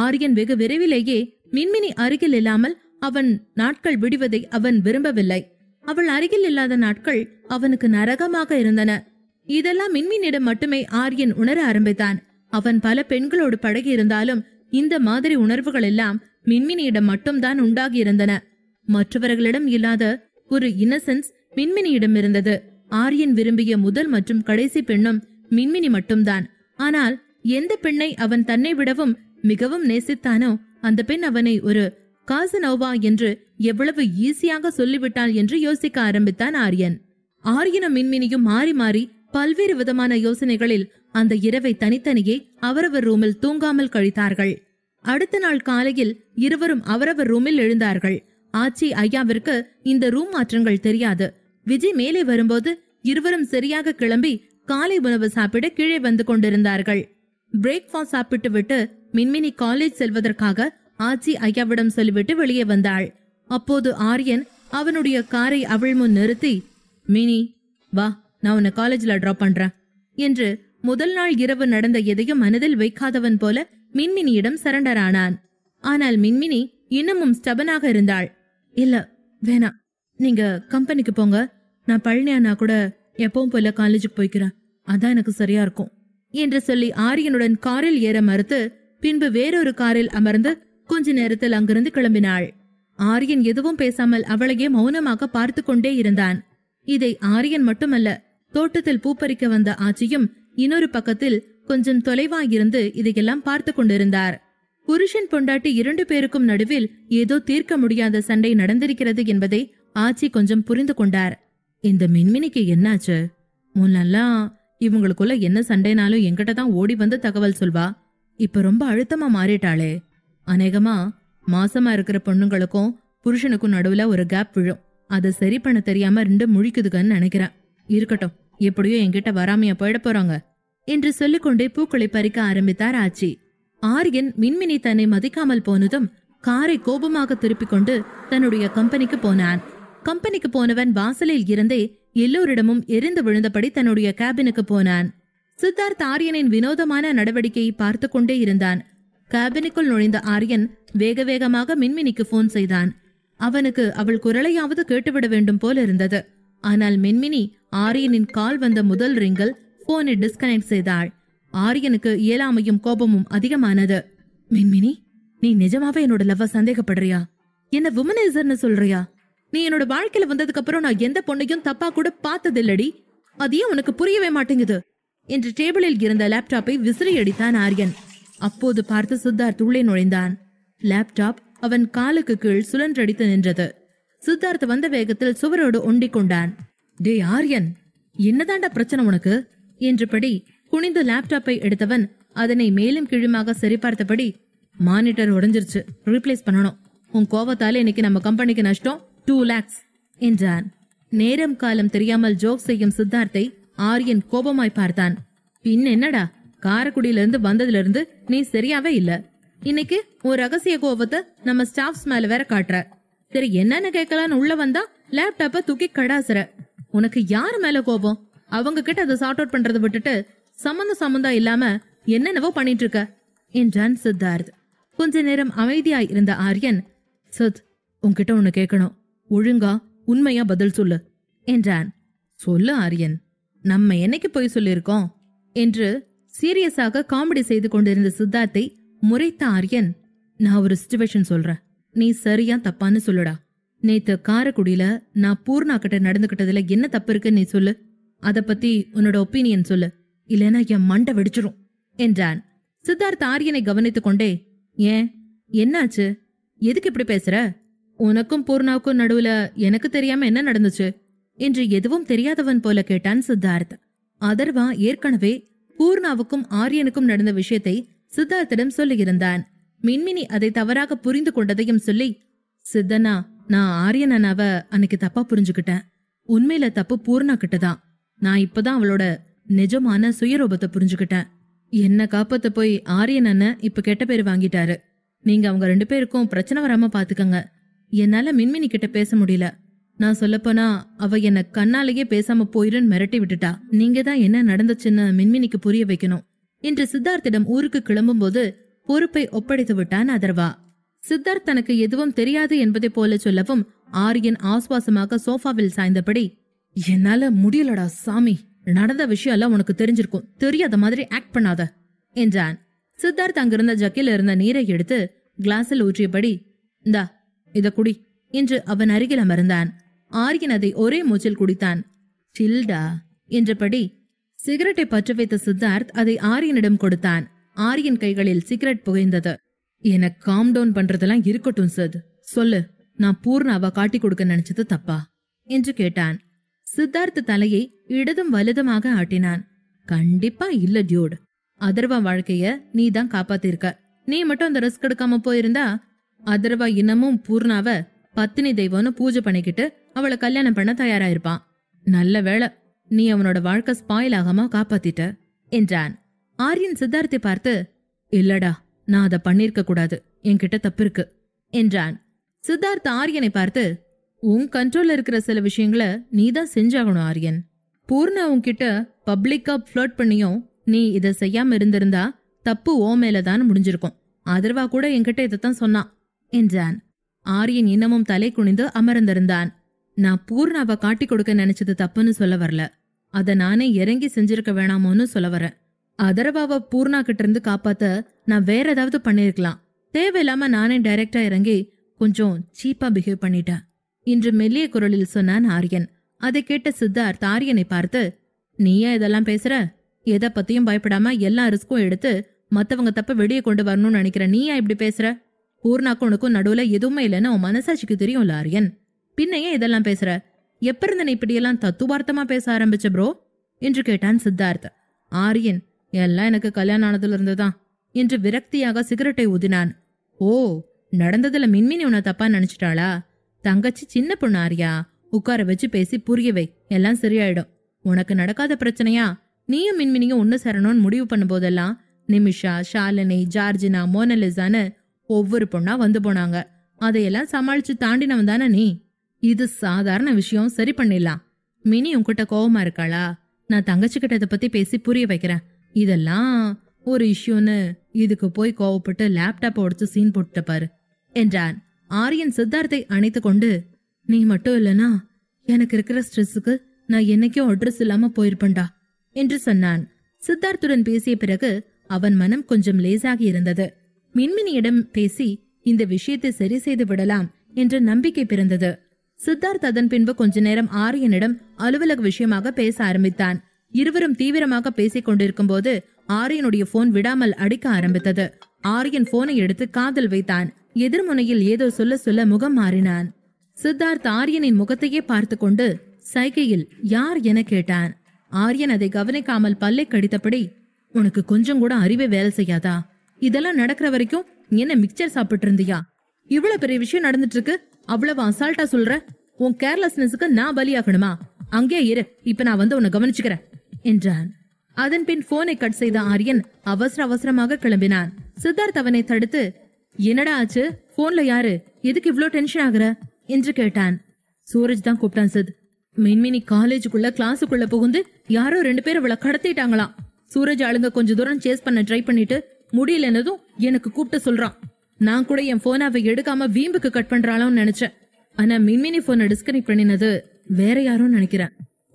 [SPEAKER 1] ஆரியன் வெகு விரைவிலேயே மின்மினி அருகில் இல்லாமல் அவன் நாட்கள் விடுவதை அவன் விரும்பவில்லை அவள் அருகில் இல்லாத நாட்கள் அவனுக்கு நரகமாக இருந்தன இதெல்லாம் மின்மினிடம் மட்டுமே ஆரியன் உணர ஆரம்பித்தான் அவன் பல பெண்களோடு பழகியிருந்தாலும் இந்த மாதிரி உணர்வுகள் எல்லாம் மின்மினியிடம் மட்டும்தான் உண்டாகியிருந்தன மற்றவர்களிடம் இல்லாத ஒரு இன்னசென்ஸ் மின்மினியிடம் இருந்தது ஆரியன் விரும்பிய முதல் மற்றும் கடைசி பெண்ணும் மின்மினி மட்டும்தான் ஆனால் எந்த பெண்ணை அவன் தன்னை விடவும் மிகவும் நேசித்தானோ அந்த பெண் அவனை ஒரு காசனோவா என்று எவ்வளவு ஈஸியாக சொல்லிவிட்டாள் என்று யோசிக்க ஆரம்பித்தான் ஆரியன் ஆரியனும் மின்மினியும் மாறி மாறி பல்வேறு விதமான யோசனைகளில் அந்த இரவை தனித்தனியே அவரவர் ரூமில் தூங்காமல் கழித்தார்கள் அடுத்த நாள் காலையில் இருவரும் அவரவர் ரூமில் எழுந்தார்கள் ஆச்சி ஐயாவிற்கு இந்த ரூம் மாற்றங்கள் தெரியாது விஜய் மேலே வரும்போது இருவரும் சரியாக கிளம்பி காலை உணவு சாப்பிட கீழே வந்து கொண்டிருந்தார்கள் பிரேக்ஃபாஸ்ட் சாப்பிட்டு விட்டு மின்மினி காலேஜ் செல்வதற்காக ஆச்சி ஐயாவிடம் சொல்லிவிட்டு வெளியே வந்தாள் அப்போது ஆரியன் அவனுடைய காரை அவள் முன் நிறுத்தி மினி வா நான் உன்னை காலேஜ்ல டிராப் பண்றேன் என்று முதல் நாள் இரவு நடந்த எதையும் மனதில் வைக்காதவன் போல மின்மினியிடம் சரண்டர் ஆனான் ஆனால் மின்மினி இன்னமும் ஸ்டபனாக இருந்தாள் இல்ல வேணா நீங்க கம்பெனிக்கு போங்க நான் பழனியானா கூட எப்பவும் போல காலேஜுக்கு போய்க்கிறேன் அதான் எனக்கு சரியா இருக்கும் என்று சொல்லி ஆரியனுடன் காரில் ஏற மறுத்து பின்பு வேறொரு காரில் அமர்ந்து கொஞ்ச நேரத்தில் அங்கிருந்து கிளம்பினாள் ஆரியன் எதுவும் பேசாமல் அவளையே மௌனமாக பார்த்து கொண்டே இருந்தான் இதை ஆரியன் மட்டுமல்ல தோட்டத்தில் பூப்பறிக்க வந்த ஆச்சியும் இன்னொரு பக்கத்தில் கொஞ்சம் தொலைவாயிருந்து இதையெல்லாம் பார்த்து கொண்டிருந்தார் புருஷன் பொண்டாட்டி இரண்டு பேருக்கும் நடுவில் ஏதோ தீர்க்க முடியாத சண்டை நடந்திருக்கிறது என்பதை ஆச்சி கொஞ்சம் புரிந்து கொண்டார் இந்த மின்மினிக்கு என்னாச்சு முன்னெல்லாம் இவங்களுக்குள்ள என்ன சண்டைனாலும் எங்கிட்ட தான் ஓடி வந்து தகவல் சொல்வா இப்ப ரொம்ப அழுத்தமா மாறிட்டாளே அநேகமா மாசமா இருக்கிற பொண்ணுங்களுக்கும் புருஷனுக்கும் நடுவுல ஒரு கேப் விழும் அதை சரி பண்ண தெரியாம ரெண்டு முழிக்குதுக்கன்னு நினைக்கிறேன் இருக்கட்டும் எப்படியோ என்கிட்ட வராமையா போயிட போறாங்க என்று சொல்லிக்கொண்டே பூக்களை பறிக்க ஆரம்பித்தார் ஆச்சி ஆரியன் மின்மினி தன்னை மதிக்காமல் போனதும் காரை கோபமாக திருப்பிக் கொண்டு தன்னுடைய கம்பெனிக்கு போனான் கம்பெனிக்கு போனவன் வாசலில் இருந்தே எல்லோரிடமும் எரிந்து விழுந்தபடி தன்னுடைய கேபினுக்கு போனான் சித்தார்த் ஆரியனின் வினோதமான நடவடிக்கையை பார்த்து கொண்டே இருந்தான் கேபினுக்குள் நுழைந்த ஆரியன் வேக வேகமாக மின்மினிக்கு போன் செய்தான் அவனுக்கு அவள் குரலையாவது கேட்டுவிட வேண்டும் போல இருந்தது ஆனால் மின்மினி ஆரியனின் கால் வந்த முதல் ரிங்கல் போனை டிஸ்கனெக்ட் செய்தாள் ஆரியனுக்கு இயலாமையும் கோபமும் அதிகமானது மின்மினி நீ நிஜமாவே என்னோட லவ்வ சந்தேகப்படுறியா என்ன உமனைசர்னு சொல்றியா நீ என்னோட வாழ்க்கையில வந்ததுக்கு அப்புறம் நான் எந்த பொண்ணையும் தப்பா கூட பார்த்ததில்லடி அதையும் உனக்கு புரியவே மாட்டேங்குது என்று டேபிளில் இருந்த லேப்டாப்பை விசிறி அடித்தான் ஆரியன் அப்போது பார்த்து சித்தார்த் உள்ளே நுழைந்தான் லேப்டாப் அவன் காலுக்கு கீழ் சுழன்றடித்து நின்றது சித்தார்த் வந்த வேகத்தில் சுவரோடு ஒண்டிக் கொண்டான் டே ஆரியன் என்னதாண்டா பிரச்சனை உனக்கு என்றபடி குனிந்து லேப்டாப்பை எடுத்தவன் அதனை மேலும் கீழுமாக சரிபார்த்தபடி மானிட்டர் உடைஞ்சிருச்சு ரீப்ளேஸ் பண்ணணும் உன் கோவத்தாலே இன்னைக்கு நம்ம கம்பெனிக்கு நஷ்டம் டூ லேக்ஸ் என்றான் நேரம் காலம் தெரியாமல் ஜோக் செய்யும் சித்தார்த்தை ஆரியன் கோபமாய் பார்த்தான் பின் என்னடா காரக்குடியிலிருந்து வந்ததிலிருந்து நீ சரியாவே இல்ல இன்னைக்கு ஒரு ரகசிய கோபத்தை நம்ம ஸ்டாஃப்ஸ் மேல வேற காட்டுற சரி என்னன்னு கேட்கலான்னு உள்ள வந்தா லேப்டாப்ப தூக்கி கடாசுற உனக்கு யாரு மேல கோபம் அவங்க கிட்ட அதை சார்ட் அவுட் பண்றதை விட்டுட்டு சம்பந்த சம்மந்தம் இல்லாம என்னென்னவோ பண்ணிட்டு இருக்க என்றான் சித்தார்த் கொஞ்ச நேரம் அமைதியாய் இருந்த ஆரியன் சித் உன்கிட்ட ஒண்ணு கேட்கணும் ஒழுங்கா உண்மையா பதில் சொல்லு என்றான் சொல்லு ஆரியன் நம்ம என்னைக்கு போய் சொல்லியிருக்கோம் என்று சீரியஸாக காமெடி செய்து கொண்டிருந்த சித்தார்த்தை முறைத்த ஆரியன் நான் ஒரு சுச்சுவேஷன் சொல்றேன் நீ சரியா தப்பான்னு சொல்லுடா நேத்து காரக்குடியில நான் பூர்ணா கிட்ட நடந்துகிட்டதுல என்ன தப்பு இருக்குன்னு நீ சொல்லு அத பத்தி உன்னோட ஒப்பீனியன் சொல்லு இல்லனா என் மண்டை வெடிச்சிரும் என்றான் சித்தார்த் ஆரியனை கவனித்துக் கொண்டே ஏன் என்னாச்சு எதுக்கு இப்படி பேசுற உனக்கும் பூர்ணாவுக்கும் நடுவுல எனக்கு தெரியாம என்ன நடந்துச்சு என்று எதுவும் தெரியாதவன் போல கேட்டான் சித்தார்த் அதர்வா ஏற்கனவே பூர்ணாவுக்கும் ஆரியனுக்கும் நடந்த விஷயத்தை சித்தார்த்திடம் சொல்லியிருந்தான் மின்மினி அதை தவறாக புரிந்து கொண்டதையும் சொல்லி சித்தனா நான் ஆரியன் அண்ணாவ அன்னைக்கு தப்பா புரிஞ்சுக்கிட்டேன் உண்மையில தப்பு பூர்ணா கிட்ட தான் நான் இப்பதான் அவளோட நிஜமான சுயரூபத்தை புரிஞ்சுக்கிட்டேன் என்ன காப்பத்த போய் ஆரியன் அண்ணன் இப்ப கெட்ட பேர் வாங்கிட்டாரு நீங்க அவங்க ரெண்டு பேருக்கும் பிரச்சனை வராம பாத்துக்கங்க என்னால மின்மினி கிட்ட பேச முடியல நான் சொல்லப்போனா அவ என்ன கண்ணாலேயே பேசாம போயிருன்னு மிரட்டி விட்டுட்டா நீங்க தான் என்ன நடந்துச்சுன்னு மின்மினிக்கு புரிய வைக்கணும் இன்று சித்தார்த்திடம் ஊருக்கு கிளம்பும்போது பொறுப்பை ஒப்படைத்து விட்டான் அதர்வா சித்தார்த் தனக்கு எதுவும் தெரியாது என்பதை போல சொல்லவும் ஆரியன் ஆஸ்வாசமாக சோஃபாவில் சாய்ந்தபடி என்னால முடியலடா சாமி நடந்த விஷயம் எல்லாம் உனக்கு தெரிஞ்சிருக்கும் தெரியாத மாதிரி ஆக்ட் பண்ணாத என்றான் சித்தார்த் அங்கிருந்த ஜக்கில் இருந்த நீரை எடுத்து கிளாஸில் ஊற்றியபடி இந்தா இத குடி என்று அவன் அருகில் அமர்ந்தான் ஆரியன் அதை ஒரே மூச்சில் குடித்தான் சில்டா என்றபடி சிகரெட்டை பற்ற வைத்த சித்தார்த் அதை ஆரியனிடம் கொடுத்தான் ஆரியன் கைகளில் சிகரெட் புகைந்தது என்ன காம் டவுன் பண்றதெல்லாம் இருக்கட்டும் சத் சொல்லு நான் பூர்ணாவா காட்டி கொடுக்க நினைச்சது தப்பா என்று கேட்டான் சித்தார்த்த தலையை இடதும் வலுதுமாக ஆட்டினான் கண்டிப்பா இல்ல டியூட் அதர்வா வாழ்க்கைய நீ தான் காப்பாத்திருக்க நீ மட்டும் அந்த ரிஸ்க் எடுக்காம போயிருந்தா அதர்வா இன்னமும் பூர்ணாவ பத்தினி தெய்வம்னு பூஜை பண்ணிக்கிட்டு அவளை கல்யாணம் பண்ண தயாராயிருப்பான் நல்ல வேலை நீ அவனோட வாழ்க்கை ஸ்பாயில் ஆகாம காப்பாத்திட்ட என்றான் ஆரியன் சித்தார்த்தை பார்த்து இல்லடா நான் அதை பண்ணிருக்க கூடாது என்கிட்ட தப்பு இருக்கு என்றான் சித்தார்த் ஆரியனை பார்த்து உன் கண்ட்ரோல்ல இருக்கிற சில விஷயங்களை நீ தான் செஞ்சாகணும் ஆரியன் பூர்ணா உன்கிட்ட பப்ளிக்கா ஃபிளோட் பண்ணியும் நீ இதை செய்யாம இருந்திருந்தா தப்பு ஓ மேலதான் முடிஞ்சிருக்கும் அதர்வா கூட என்கிட்ட இதைத்தான் சொன்னான் என்றான் ஆரியன் இன்னமும் தலை குனிந்து அமர்ந்திருந்தான் நான் பூர்ணாவை காட்டி கொடுக்க நினைச்சது தப்புன்னு சொல்ல வரல அதை நானே இறங்கி செஞ்சிருக்க வேணாமோன்னு சொல்ல வரேன் அதரவாவை பூர்ணா கிட்ட இருந்து காப்பாத்த நான் வேற ஏதாவது பண்ணிருக்கலாம் தேவையில்லாம நானே டைரக்டா இறங்கி கொஞ்சம் சீப்பா பிஹேவ் பண்ணிட்டேன் இன்று மெல்லிய குரலில் சொன்னான் ஆரியன் அதை கேட்ட சித்தார்த் ஆரியனை பார்த்து நீயா இதெல்லாம் பேசுற எதை பத்தியும் பயப்படாம எல்லா ரிஸ்க்கும் எடுத்து மத்தவங்க தப்ப வெளியே கொண்டு வரணும்னு நினைக்கிற நீயா இப்படி பேசுற பூர்ணாக்கும் உனக்கும் நடுவுல எதுவுமே இல்லைன்னு உன் மனசாட்சிக்கு தெரியும் ஆரியன் பின்னையே இதெல்லாம் பேசுற எப்ப இருந்த நீ இப்படியெல்லாம் தத்துவார்த்தமா பேச ஆரம்பிச்ச ப்ரோ என்று கேட்டான் சித்தார்த் ஆரியன் எல்லாம் எனக்கு கல்யாணம் ஆனதுல இருந்துதான் என்று விரக்தியாக சிகரெட்டை ஊதினான் ஓ நடந்ததுல மின்மினி உன்னை தப்பா நினைச்சிட்டாளா தங்கச்சி சின்ன பொண்ணு ஆரியா உட்கார வச்சு பேசி புரிய வை எல்லாம் சரியாயிடும் உனக்கு நடக்காத பிரச்சனையா நீயும் மின்மினியும் ஒன்னு சேரணும்னு முடிவு பண்ணும்போதெல்லாம் நிமிஷா ஷாலினி ஜார்ஜினா மோனலிசான்னு ஒவ்வொரு பொண்ணா வந்து போனாங்க அதையெல்லாம் சமாளிச்சு தாண்டினவன் தானே நீ இது சாதாரண விஷயம் சரி பண்ணிடலாம் மினி உன்கிட்ட கோவமா இருக்காளா நான் தங்கச்சி கிட்ட இதை பத்தி பேசி புரிய வைக்கிறேன் இதெல்லாம் ஒரு இஷ்யூன்னு இதுக்கு போய் கோவப்பட்டு லேப்டாப் உடச்சு சீன் போட்டு என்றான் ஆரியன் சித்தார்த்தை அணைத்து கொண்டு நீ மட்டும் இல்லனா எனக்கு இருக்கிற ஸ்ட்ரெஸ்ஸுக்கு நான் என்னைக்கும் அட்ரஸ் இல்லாம போயிருப்பண்டா என்று சொன்னான் சித்தார்த்துடன் பேசிய பிறகு அவன் மனம் கொஞ்சம் லேசாகி இருந்தது மின்மினியிடம் பேசி இந்த விஷயத்தை சரி செய்து விடலாம் என்ற நம்பிக்கை பிறந்தது சித்தார்த் அதன் பின்பு கொஞ்ச நேரம் ஆரியனிடம் அலுவலக விஷயமாக பேச ஆரம்பித்தான் இருவரும் தீவிரமாக பேசிக் கொண்டிருக்கும் போது ஆரியனுடைய போன் விடாமல் அடிக்க ஆரம்பித்தது ஆரியன் போனை எடுத்து காதல் வைத்தான் எதிர்முனையில் ஏதோ சொல்ல சொல்ல முகம் மாறினான் சித்தார்த் ஆரியனின் முகத்தையே பார்த்து கொண்டு சைகையில் யார் என கேட்டான் ஆரியன் அதை கவனிக்காமல் பல்லை கடித்தபடி உனக்கு கொஞ்சம் கூட அறிவே வேலை செய்யாதா இதெல்லாம் நடக்கிற வரைக்கும் என்ன மிக்சர் சாப்பிட்டு இருந்தியா இவ்வளவு பெரிய விஷயம் நடந்துட்டு இருக்கு அவ்வளவு அசால்ட்டா சொல்ற உன் கேர்லெஸ்னஸுக்கு நான் பலியாகணுமா அங்கே இரு இப்ப நான் வந்து உன்னை கவனிச்சுக்கிறேன் என்றான் பின் போனை கட் செய்த ஆரியன் அவசர அவசரமாக கிளம்பினான் சித்தார்த் அவனை தடுத்து என்னடா ஆச்சு போன்ல யாரு எதுக்கு இவ்ளோ டென்ஷன் ஆகுற என்று கேட்டான் சூரஜ் தான் கூப்பிட்டான் சித் மின்மினி காலேஜுக்குள்ள கிளாஸுக்குள்ள புகுந்து யாரோ ரெண்டு பேர் இவளை கடத்திட்டாங்களாம் சூரஜ் ஆளுங்க கொஞ்ச தூரம் சேஸ் பண்ண ட்ரை பண்ணிட்டு முடியலன்னதும் எனக்கு கூப்பிட்டு சொல்றான் நான் கூட என் போன அவ எடுக்காம வீம்புக்கு கட் பண்றாளோன்னு நினைச்சேன் ஆனா மின்மினி போனை டிஸ்கனெக்ட் பண்ணினது வேற யாரும் நினைக்கிறேன்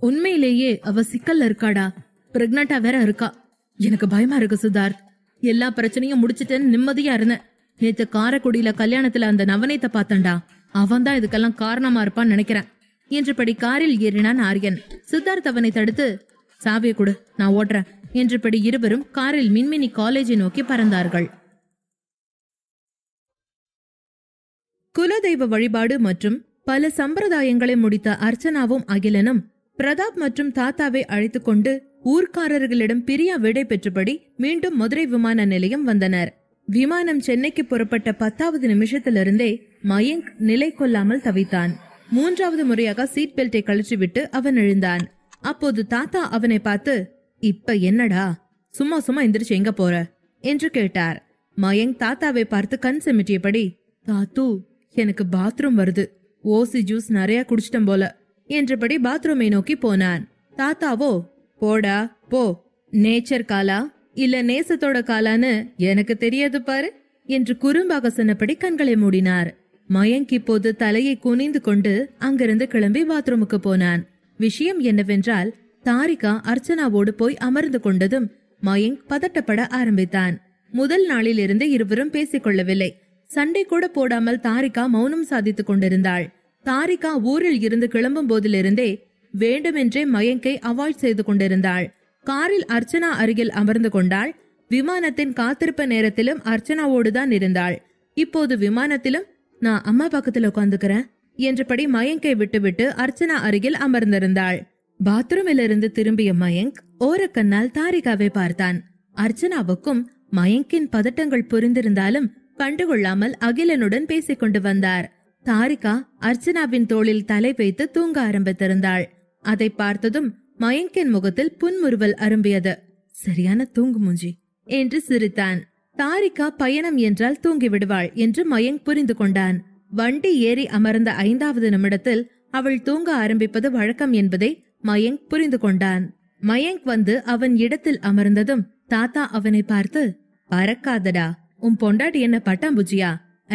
[SPEAKER 1] உண்மையிலேயே அவ சிக்கல்ல இருக்காடா பிரெக்னண்டா வேற இருக்கா எனக்கு பயமா இருக்கு சுதார் எல்லா பிரச்சனையும் முடிச்சிட்டேன்னு நிம்மதியா இருந்தேன் நேத்து காரக்குடியில கல்யாணத்துல அந்த நவநீத்தை பார்த்தண்டா அவன் தான் இதுக்கெல்லாம் காரணமா இருப்பான்னு நினைக்கிறேன் என்றபடி காரில் ஏறினான் ஆரியன் சித்தார்த் அவனை தடுத்து சாவிய கொடு நான் ஓடுறேன் என்றபடி இருவரும் காரில் மின்மினி காலேஜை நோக்கி பறந்தார்கள் குலதெய்வ வழிபாடு மற்றும் பல சம்பிரதாயங்களை முடித்த அர்ச்சனாவும் அகிலனும் பிரதாப் மற்றும் தாத்தாவை அழைத்துக் கொண்டு ஊர்க்காரர்களிடம் பிரியா விடை பெற்றபடி மீண்டும் மதுரை விமான நிலையம் வந்தனர் விமானம் சென்னைக்கு புறப்பட்ட பத்தாவது நிமிஷத்திலிருந்தே மயங்க் நிலை கொள்ளாமல் தவித்தான் மூன்றாவது முறையாக சீட் பெல்ட்டை விட்டு அவன் எழுந்தான் அப்போது தாத்தா அவனை பார்த்து இப்ப என்னடா சும்மா சும்மா எந்திரிச்சு எங்க போற என்று கேட்டார் மயங்க் தாத்தாவை பார்த்து கண் செமிட்டியபடி தாத்து எனக்கு பாத்ரூம் வருது ஓசி ஜூஸ் நிறைய குடிச்சிட்டோம் போல என்றபடி பாத்ரூமை நோக்கி போனான் தாத்தாவோ போடா போ நேச்சர் காலா இல்ல நேசத்தோட காலான்னு எனக்கு தெரியாது பாரு என்று குறும்பாக சொன்னபடி கண்களை மூடினார் மயங்க் இப்போது தலையை குனிந்து கொண்டு அங்கிருந்து கிளம்பி பாத்ரூமுக்கு போனான் விஷயம் என்னவென்றால் தாரிகா அர்ச்சனாவோடு போய் அமர்ந்து கொண்டதும் மயங்க் பதட்டப்பட ஆரம்பித்தான் முதல் நாளிலிருந்து இருவரும் பேசிக் கொள்ளவில்லை சண்டை கூட போடாமல் தாரிகா மௌனம் சாதித்துக் கொண்டிருந்தாள் தாரிகா ஊரில் இருந்து கிளம்பும் போதிலிருந்தே வேண்டுமென்றே மயங்கை அவாய்ட் செய்து கொண்டிருந்தாள் காரில் அர்ச்சனா அருகில் அமர்ந்து கொண்டாள் விமானத்தின் காத்திருப்பு நேரத்திலும் அர்ச்சனாவோடு தான் இருந்தாள் இப்போது விமானத்திலும் நான் அம்மா பக்கத்துல உட்காந்துக்கிறேன் என்றபடி மயங்கை விட்டுவிட்டு அர்ச்சனா அருகில் அமர்ந்திருந்தாள் பாத்ரூமிலிருந்து திரும்பிய மயங்க் ஓரக்கண்ணால் தாரிகாவை பார்த்தான் அர்ச்சனாவுக்கும் மயங்கின் பதட்டங்கள் புரிந்திருந்தாலும் கண்டுகொள்ளாமல் அகிலனுடன் பேசிக் கொண்டு வந்தார் தாரிகா அர்ச்சனாவின் தோளில் தலை வைத்து தூங்க ஆரம்பித்திருந்தாள் அதை பார்த்ததும் மயங்கின் முகத்தில் புன்முறுவல் அரும்பியது சரியான தூங்கு மூஞ்சி என்று சிரித்தான் தாரிகா பயணம் என்றால் தூங்கி விடுவாள் என்று மயங்க் புரிந்து கொண்டான் வண்டி ஏறி அமர்ந்த ஐந்தாவது நிமிடத்தில் அவள் தூங்க ஆரம்பிப்பது வழக்கம் என்பதை மயங்க் புரிந்து கொண்டான் மயங்க் வந்து அவன் இடத்தில் அமர்ந்ததும் தாத்தா அவனை பார்த்து பறக்காதடா உன் பொண்டாட்டி என்ன பட்டாம்பூச்சியா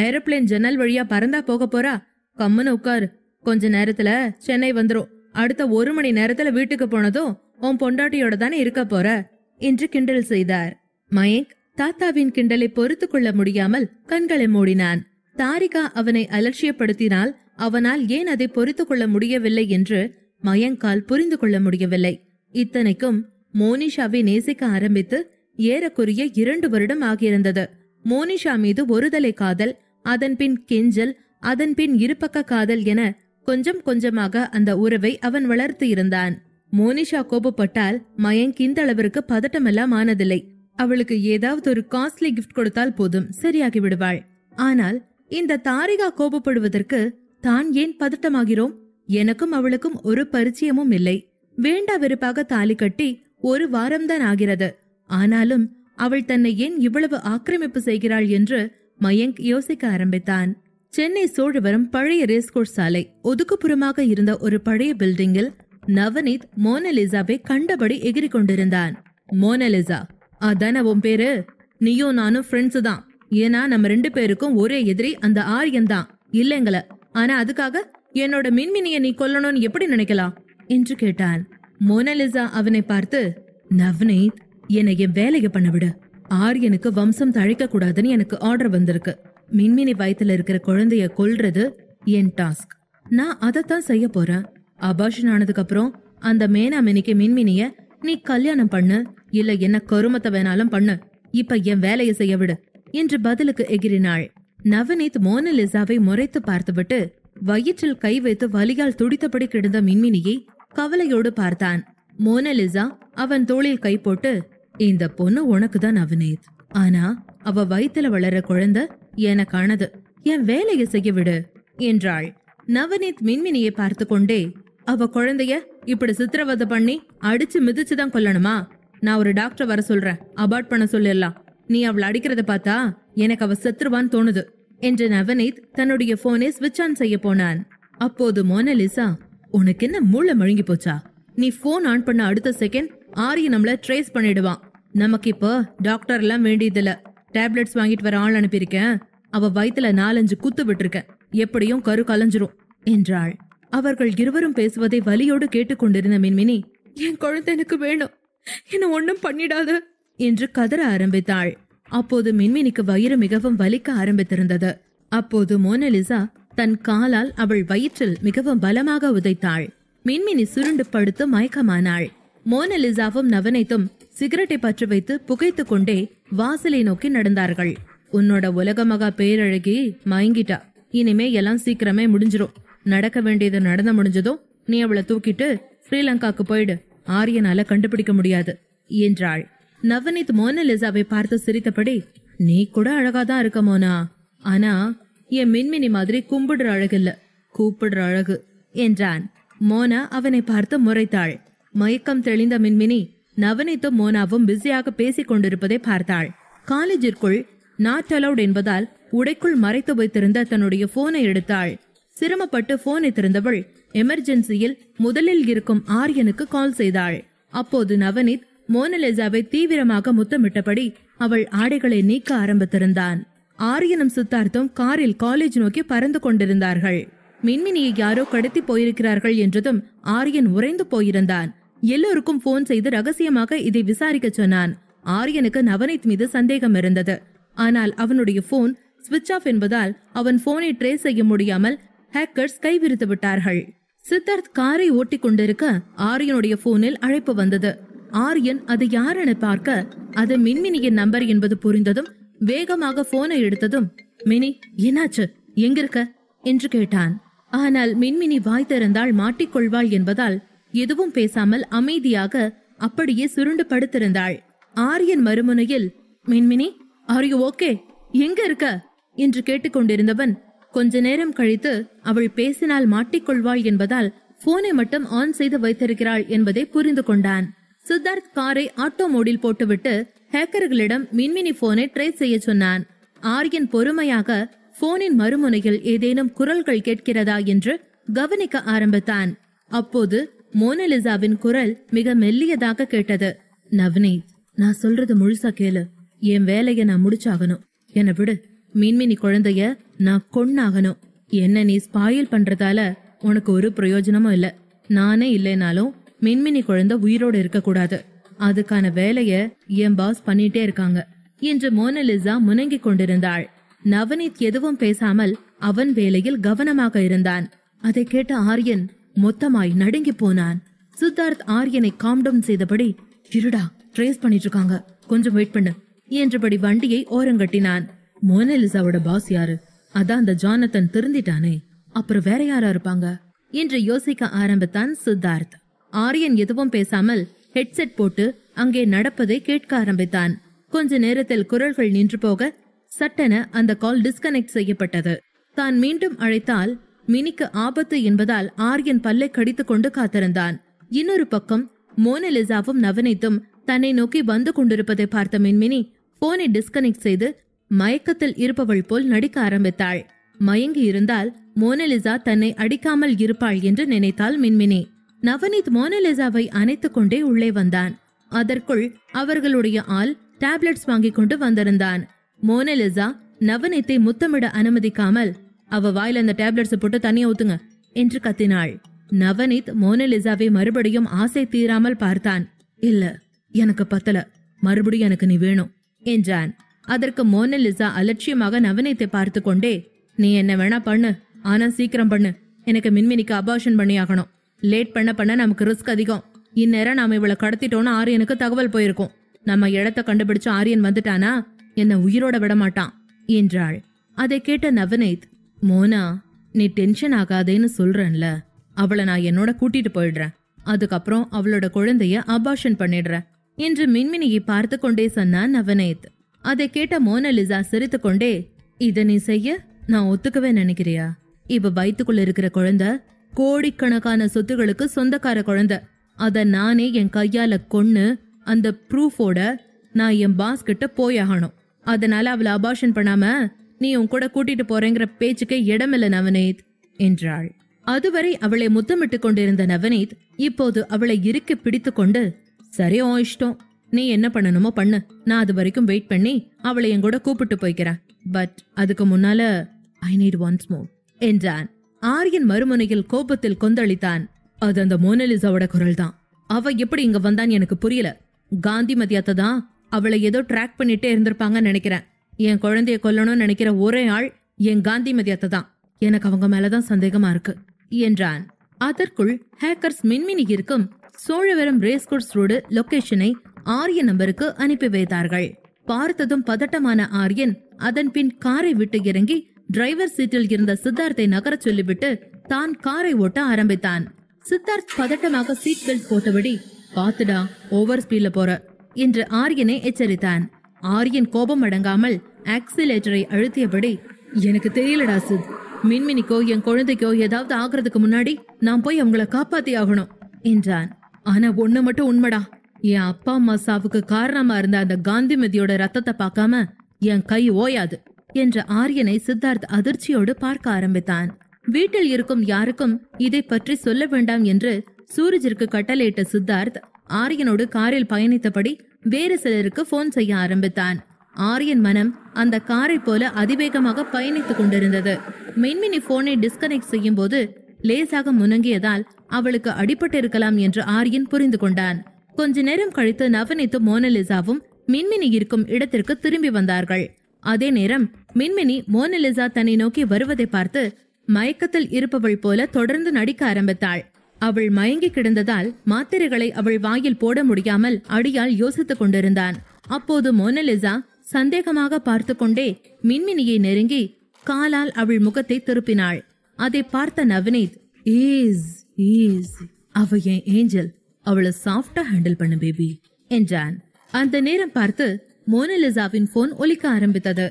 [SPEAKER 1] ஏரோப்ளேன் ஜன்னல் வழியா பறந்தா போக போறா கம்முன்னு உட்காரு கொஞ்ச நேரத்துல சென்னை வந்துரும் அடுத்த ஒரு மணி நேரத்துல வீட்டுக்கு போனதும் உன் பொண்டாட்டியோட தானே இருக்க போற என்று கிண்டல் செய்தார் மயங்க் தாத்தாவின் கிண்டலை பொறுத்து கொள்ள முடியாமல் கண்களை மூடினான் தாரிகா அவனை அலட்சியப்படுத்தினால் அவனால் ஏன் அதை பொறுத்து கொள்ள முடியவில்லை என்று மயங்கால் புரிந்து கொள்ள முடியவில்லை இத்தனைக்கும் மோனிஷாவை நேசிக்க ஆரம்பித்து ஏறக்குரிய இரண்டு வருடம் ஆகியிருந்தது மோனிஷா மீது ஒருதலை காதல் அதன்பின் கெஞ்சல் அதன்பின் இருபக்க காதல் என கொஞ்சம் கொஞ்சமாக அந்த உறவை அவன் வளர்த்து இருந்தான் மோனிஷா கோபப்பட்டால் மயங்க் இந்த அளவிற்கு பதட்டமெல்லாம் ஆனதில்லை அவளுக்கு ஏதாவது ஒரு காஸ்ட்லி கிஃப்ட் கொடுத்தால் போதும் சரியாகி விடுவாள் ஆனால் இந்த தாரிகா கோபப்படுவதற்கு தான் ஏன் பதட்டமாகிறோம் எனக்கும் அவளுக்கும் ஒரு பரிச்சயமும் இல்லை வேண்டா வெறுப்பாக தாலி கட்டி ஒரு வாரம்தான் ஆகிறது ஆனாலும் அவள் தன்னை ஏன் இவ்வளவு ஆக்கிரமிப்பு செய்கிறாள் என்று மயங்க் யோசிக்க ஆரம்பித்தான் சென்னை சோழவரம் பழைய ரேஸ்கோர்ஸ் சாலை ஒதுக்குப்புறமாக இருந்த ஒரு பழைய பில்டிங்கில் நவநீத் மோனலிசாவை கண்டபடி எகிரி கொண்டிருந்தான் மோனலிசா அதான உன் பேரு நீயும் நானும் ஃப்ரெண்ட்ஸு தான் ஏன்னா நம்ம ரெண்டு பேருக்கும் ஒரே எதிரி அந்த ஆரியன் தான் இல்லைங்கள ஆனா அதுக்காக என்னோட மின்மினிய நீ கொல்லணும்னு எப்படி நினைக்கலாம் என்று கேட்டான் மோனலிசா அவனை பார்த்து நவ்னீத் என்னை என் வேலையை பண்ண விடு ஆரியனுக்கு வம்சம் தழைக்க கூடாதுன்னு எனக்கு ஆர்டர் வந்திருக்கு மின்மினி வயத்துல இருக்கிற குழந்தைய கொல்றது என் டாஸ்க் நான் அதைத்தான் செய்ய போறேன் அபாஷன் ஆனதுக்கு அப்புறம் அந்த மேனா மினிக்கு மின்மினிய நீ கல்யாணம் பண்ணு இல்ல என்ன கருமத்தை வேணாலும் பண்ணு இப்ப என் வேலையை செய்ய விடு என்று பதிலுக்கு எகிரினாள் நவநீத் மோனலிசாவை முறைத்து பார்த்துவிட்டு வயிற்றில் கை வைத்து வலியால் துடித்தபடி கிடந்த மின்மினியை கவலையோடு பார்த்தான் மோனலிசா அவன் தோளில் கை போட்டு இந்த பொண்ணு உனக்கு தான் நவநீத் ஆனா அவ வயித்துல வளர குழந்தை எனக்கானது என் வேலையை செய்ய விடு என்றாள் நவநீத் மின்மினியை பார்த்து கொண்டே அவ குழந்தைய இப்படி சித்திரவதை பண்ணி அடிச்சு மிதிச்சுதான் கொல்லணுமா நான் ஒரு டாக்டர் வர சொல்றேன் அபார்ட் பண்ண சொல்லிடலாம் நீ அவளை அடிக்கிறத பார்த்தா எனக்கு அவ செத்துருவான்னு தோணுது என்று நவநீத் தன்னுடைய போனை ஸ்விட்ச் ஆன் செய்ய போனான் அப்போது மோனலிசா உனக்கு என்ன மூளை மழுங்கி போச்சா நீ போன் ஆன் பண்ண அடுத்த செகண்ட் ஆரிய நம்மள ட்ரேஸ் பண்ணிடுவான் நமக்கு இப்போ டாக்டர்லாம் வேண்டியதில்ல டேப்லெட்ஸ் வாங்கிட்டு வர ஆள் அனுப்பியிருக்கேன் அவ வயிற்றுல நாலஞ்சு குத்து விட்டுருக்கேன் எப்படியும் கரு கலைஞ்சிரும் என்றாள் அவர்கள் இருவரும் பேசுவதை வலியோடு கேட்டுக்கொண்டிருந்த மின்மினி என் குழந்தை எனக்கு வேணும் என்ன ஒண்ணும் பண்ணிடாத என்று கதற ஆரம்பித்தாள் அப்போது மின்மினிக்கு வயிறு மிகவும் வலிக்க ஆரம்பித்திருந்தது அப்போது மோனலிசா தன் காலால் அவள் வயிற்றில் மிகவும் பலமாக உதைத்தாள் மின்மினி சுருண்டு படுத்து மயக்கமானாள் மோனலிசாவும் நவனைத்தும் சிகரெட்டை பற்ற வைத்து புகைத்து கொண்டே வாசலை நோக்கி நடந்தார்கள் உன்னோட உலகமகா பேரழகி மயங்கிட்டா இனிமே எல்லாம் சீக்கிரமே முடிஞ்சிரும் நடக்க வேண்டியது நடந்து முடிஞ்சதும் நீ அவளை தூக்கிட்டு ஸ்ரீலங்காக்கு போயிடு ஆரியனால கண்டுபிடிக்க முடியாது என்றாள் நவநீத் மோனலிசாவை பார்த்து சிரித்தபடி நீ கூட அழகாதான் இருக்க மோனா ஆனா என் மின்மினி மாதிரி கும்பிடுற அழகில்ல கூப்பிடுற அழகு என்றான் மோனா அவனை பார்த்து முறைத்தாள் மயக்கம் தெளிந்த மின்மினி நவனித்தும் மோனாவும் பிஸியாக பேசிக் கொண்டிருப்பதை பார்த்தாள் காலேஜிற்குள் நாட் அலவுட் என்பதால் உடைக்குள் மறைத்து வைத்திருந்த தன்னுடைய போனை எடுத்தாள் சிரமப்பட்டு போனை திறந்தவள் எமர்ஜென்சியில் முதலில் இருக்கும் ஆரியனுக்கு கால் செய்தாள் அப்போது நவனித் மோனலேசாவை தீவிரமாக முத்தமிட்டபடி அவள் ஆடைகளை நீக்க ஆரம்பித்திருந்தான் ஆரியனும் சித்தார்த்தும் காரில் காலேஜ் நோக்கி பறந்து கொண்டிருந்தார்கள் மின்மினியை யாரோ கடத்தி போயிருக்கிறார்கள் என்றதும் ஆரியன் உறைந்து போயிருந்தான் எல்லோருக்கும் போன் செய்து ரகசியமாக இதை விசாரிக்க சொன்னான் ஆரியனுக்கு நவனீத் மீது சந்தேகம் இருந்தது ஆனால் அவனுடைய போன் சுவிட்ச் ஆஃப் என்பதால் அவன் போனை ட்ரேஸ் செய்ய முடியாமல் ஹேக்கர்ஸ் கைவிரித்து விட்டார்கள் சித்தார்த் காரை ஓட்டிக் கொண்டிருக்க ஆரியனுடைய போனில் அழைப்பு வந்தது ஆரியன் அது யார் என பார்க்க அது மின்மினியின் நம்பர் என்பது புரிந்ததும் வேகமாக போனை எடுத்ததும் மினி என்னாச்சு எங்கிருக்க என்று கேட்டான் ஆனால் மின்மினி வாய் திறந்தால் மாட்டிக்கொள்வாள் என்பதால் எதுவும் பேசாமல் அமைதியாக அப்படியே சுருண்டு படுத்திருந்தாள் ஆரியன் மறுமுனையில் மின்மினி ஆரிய ஓகே எங்க இருக்க என்று கேட்டுக்கொண்டிருந்தவன் கொஞ்ச நேரம் கழித்து அவள் பேசினால் மாட்டிக்கொள்வாள் என்பதால் போனை மட்டும் ஆன் செய்து வைத்திருக்கிறாள் என்பதை புரிந்து கொண்டான் சித்தார்த் காரை ஆட்டோ மோடில் போட்டுவிட்டு ஹேக்கர்களிடம் மின்மினி போனை ட்ரேஸ் செய்ய சொன்னான் ஆரியன் பொறுமையாக போனின் மறுமுனையில் ஏதேனும் குரல்கள் கேட்கிறதா என்று கவனிக்க ஆரம்பித்தான் அப்போது மோனலிசாவின் குரல் மிக மெல்லியதாக கேட்டது நவ்னீத் நான் சொல்றது முழுசா கேளு என் வேலைய நான் முடிச்சாகணும் என்னை விடு மீன்மினி குழந்தைய நான் கொன்னாகணும் என்ன நீ ஸ்பாயில் பண்றதால உனக்கு ஒரு பிரயோஜனமும் இல்ல நானே இல்லைனாலும் மின்மினி குழந்தை உயிரோடு இருக்கக்கூடாது அதுக்கான வேலைய என் பாஸ் பண்ணிட்டே இருக்காங்க என்று மோனலிசா முணங்கி கொண்டிருந்தாள் நவனீத் எதுவும் பேசாமல் அவன் வேலையில் கவனமாக இருந்தான் அதை கேட்ட ஆரியன் மொத்தமாய் நடுங்கி போனான் சித்தார்த் ஆரியனை காம்டவுன் செய்தபடி இருடா ட்ரேஸ் பண்ணிட்டு இருக்காங்க கொஞ்சம் வெயிட் பண்ணு என்றபடி வண்டியை ஓரங்கட்டினான் மோனலிசாவோட பாஸ் யாரு அதான் அந்த ஜானத்தன் திருந்திட்டானே அப்புறம் வேற யாரா இருப்பாங்க என்று யோசிக்க ஆரம்பித்தான் சித்தார்த் ஆரியன் எதுவும் பேசாமல் ஹெட்செட் போட்டு அங்கே நடப்பதை கேட்க ஆரம்பித்தான் கொஞ்ச நேரத்தில் குரல்கள் நின்று போக சட்டென அந்த கால் டிஸ்கனெக்ட் செய்யப்பட்டது தான் மீண்டும் அழைத்தால் மினிக்கு ஆபத்து என்பதால் ஆரியன் பல்லை கடித்துக் கொண்டு காத்திருந்தான் இன்னொரு பக்கம் மோனலிசாவும் நவனித்தும் தன்னை நோக்கி வந்து கொண்டிருப்பதை பார்த்த மின்மினி போனை டிஸ்கனெக்ட் செய்து மயக்கத்தில் இருப்பவள் போல் நடிக்க ஆரம்பித்தாள் மயங்கி இருந்தால் மோனலிசா தன்னை அடிக்காமல் இருப்பாள் என்று நினைத்தாள் மின்மினி நவனித் மோனலிசாவை அணைத்துக் கொண்டே உள்ளே வந்தான் அதற்குள் அவர்களுடைய ஆள் டேப்லெட்ஸ் வாங்கிக் கொண்டு வந்திருந்தான் மோனலிசா நவனித்தை முத்தமிட அனுமதிக்காமல் அவ வாயில அந்த டேப்லெட்ஸை போட்டு தண்ணி ஊத்துங்க என்று கத்தினாள் நவனித் மோனலிசாவை மறுபடியும் ஆசை தீராமல் பார்த்தான் இல்ல எனக்கு பத்தல மறுபடியும் எனக்கு நீ வேணும் என்றான் அதற்கு மோனலிசா அலட்சியமாக நவனித்தை பார்த்து கொண்டே நீ என்ன வேணா பண்ணு ஆனா சீக்கிரம் பண்ணு எனக்கு மின்மினிக்கு அபாஷன் பண்ணி ஆகணும் லேட் பண்ண பண்ண நமக்கு ரிஸ்க் அதிகம் இந்நேரம் நாம இவளை கடத்திட்டோம்னு ஆரியனுக்கு தகவல் போயிருக்கோம் நம்ம இடத்த கண்டுபிடிச்சு ஆரியன் வந்துட்டானா என்ன உயிரோட விட மாட்டான் என்றாள் அதை கேட்ட நவநீத் மோனா நீ டென்ஷன் ஆகாதேன்னு சொல்றேன்ல அவளை நான் என்னோட கூட்டிட்டு போயிடுறேன் அதுக்கப்புறம் அவளோட குழந்தைய அபாஷன் பண்ணிடுறேன் என்று மின்மினியை பார்த்து கொண்டே சொன்னான் நவநேத் அதை கேட்ட மோனலிசா சிரித்து கொண்டே இதை நீ செய்ய நான் ஒத்துக்கவே நினைக்கிறியா இப்ப வயிற்றுக்குள்ள இருக்கிற குழந்தை கோடிக்கணக்கான சொத்துகளுக்கு சொந்தக்கார குழந்தை அத நானே என் கையால கொன்னு அந்த ப்ரூஃபோட நான் என் பாஸ் கிட்ட போயாகணும் அதனால அவளை அபாஷன் பண்ணாம நீ உன் கூட கூட்டிட்டு போறேங்கிற பேச்சுக்கு இடமில்ல நவநீத் என்றாள் அதுவரை அவளை முத்தமிட்டு கொண்டிருந்த நவநீத் இப்போது அவளை இருக்க பிடித்து கொண்டு சரி ஓ இஷ்டம் நீ என்ன பண்ணணுமோ பண்ணு நான் அது வரைக்கும் வெயிட் பண்ணி அவளை என் கூட கூப்பிட்டு போய்க்கிறேன் பட் அதுக்கு முன்னால ஐ நீட் ஒன்ஸ் மோ என்றான் ஆரியன் மறுமுனையில் கோபத்தில் கொந்தளித்தான் அது அந்த மோனலிசாவோட குரல் தான் அவ எப்படி இங்க வந்தான்னு எனக்கு புரியல காந்திமதி அத்தை தான் அவளை ஏதோ ட்ராக் பண்ணிட்டே இருந்திருப்பாங்கன்னு நினைக்கிறேன் என் குழந்தைய கொல்லணும்னு நினைக்கிற ஒரே ஆள் என் காந்திமதி அத்தை தான் எனக்கு அவங்க மேலதான் சந்தேகமா இருக்கு என்றான் அதற்குள் ஹேக்கர்ஸ் மின்மினி இருக்கும் சோழவரம் ரேஸ்கோர்ஸ் ரோடு லொகேஷனை ஆரிய நம்பருக்கு அனுப்பி வைத்தார்கள் பார்த்ததும் பதட்டமான ஆரியன் அதன் பின் காரை விட்டு இறங்கி டிரைவர் சீட்டில் இருந்த சித்தார்த்தை நகர சொல்லிவிட்டு தான் காரை ஓட்ட ஆரம்பித்தான் சித்தார்த் பதட்டமாக சீட் பெல்ட் போட்டபடி பாத்துடா ஓவர் ஸ்பீட்ல போற என்று ஆரியனை எச்சரித்தான் ஆரியன் கோபம் அடங்காமல் ஆக்சிலேட்டரை அழுத்தியபடி எனக்கு தெரியலடா சித் மின்மினிக்கோ என் குழந்தைக்கோ ஏதாவது ஆகிறதுக்கு முன்னாடி நான் போய் அவங்கள காப்பாத்தி ஆகணும் என்றான் ஆனா ஒண்ணு மட்டும் உண்மைடா என் அப்பா அம்மா சாவுக்கு காரணமா இருந்த அந்த காந்திமதியோட ரத்தத்தை பார்க்காம என் கை ஓயாது என்ற ஆரியனை சித்தார்த் அதிர்ச்சியோடு பார்க்க ஆரம்பித்தான் வீட்டில் இருக்கும் யாருக்கும் இதை பற்றி சொல்ல வேண்டாம் என்று சூரஜிற்கு கட்டளையிட்ட சித்தார்த் ஆரியனோடு காரில் பயணித்தபடி வேறு சிலருக்கு போன் செய்ய ஆரம்பித்தான் ஆரியன் மனம் அந்த காரை போல அதிவேகமாக பயணித்துக் கொண்டிருந்தது மின்மினி போனை டிஸ்கனெக்ட் செய்யும் போது லேசாக முனங்கியதால் அவளுக்கு அடிபட்டிருக்கலாம் என்று ஆரியன் புரிந்து கொண்டான் கொஞ்ச நேரம் கழித்து நவனித்து மோனலிசாவும் மின்மினி இருக்கும் இடத்திற்கு திரும்பி வந்தார்கள் அதே நேரம் மின்மினி மோனலிசா தன்னை நோக்கி வருவதை பார்த்து மயக்கத்தில் இருப்பவள் போல தொடர்ந்து நடிக்க ஆரம்பித்தாள் அவள் மயங்கி கிடந்ததால் மாத்திரைகளை அவள் வாயில் போட முடியாமல் அடியால் யோசித்துக் கொண்டிருந்தான் அப்போது மோனலிசா சந்தேகமாக பார்த்து கொண்டே மின்மினியை நெருங்கி காலால் அவள் முகத்தை திருப்பினாள் அதை பார்த்த நவநீத் ஈஸ் ஈஸ் அவ என் ஏஞ்சல் அவளை சாஃப்டா ஹேண்டில் பண்ணு பேபி என்றான் அந்த நேரம் பார்த்து மோனலிசாவின் போன் ஒலிக்க ஆரம்பித்தது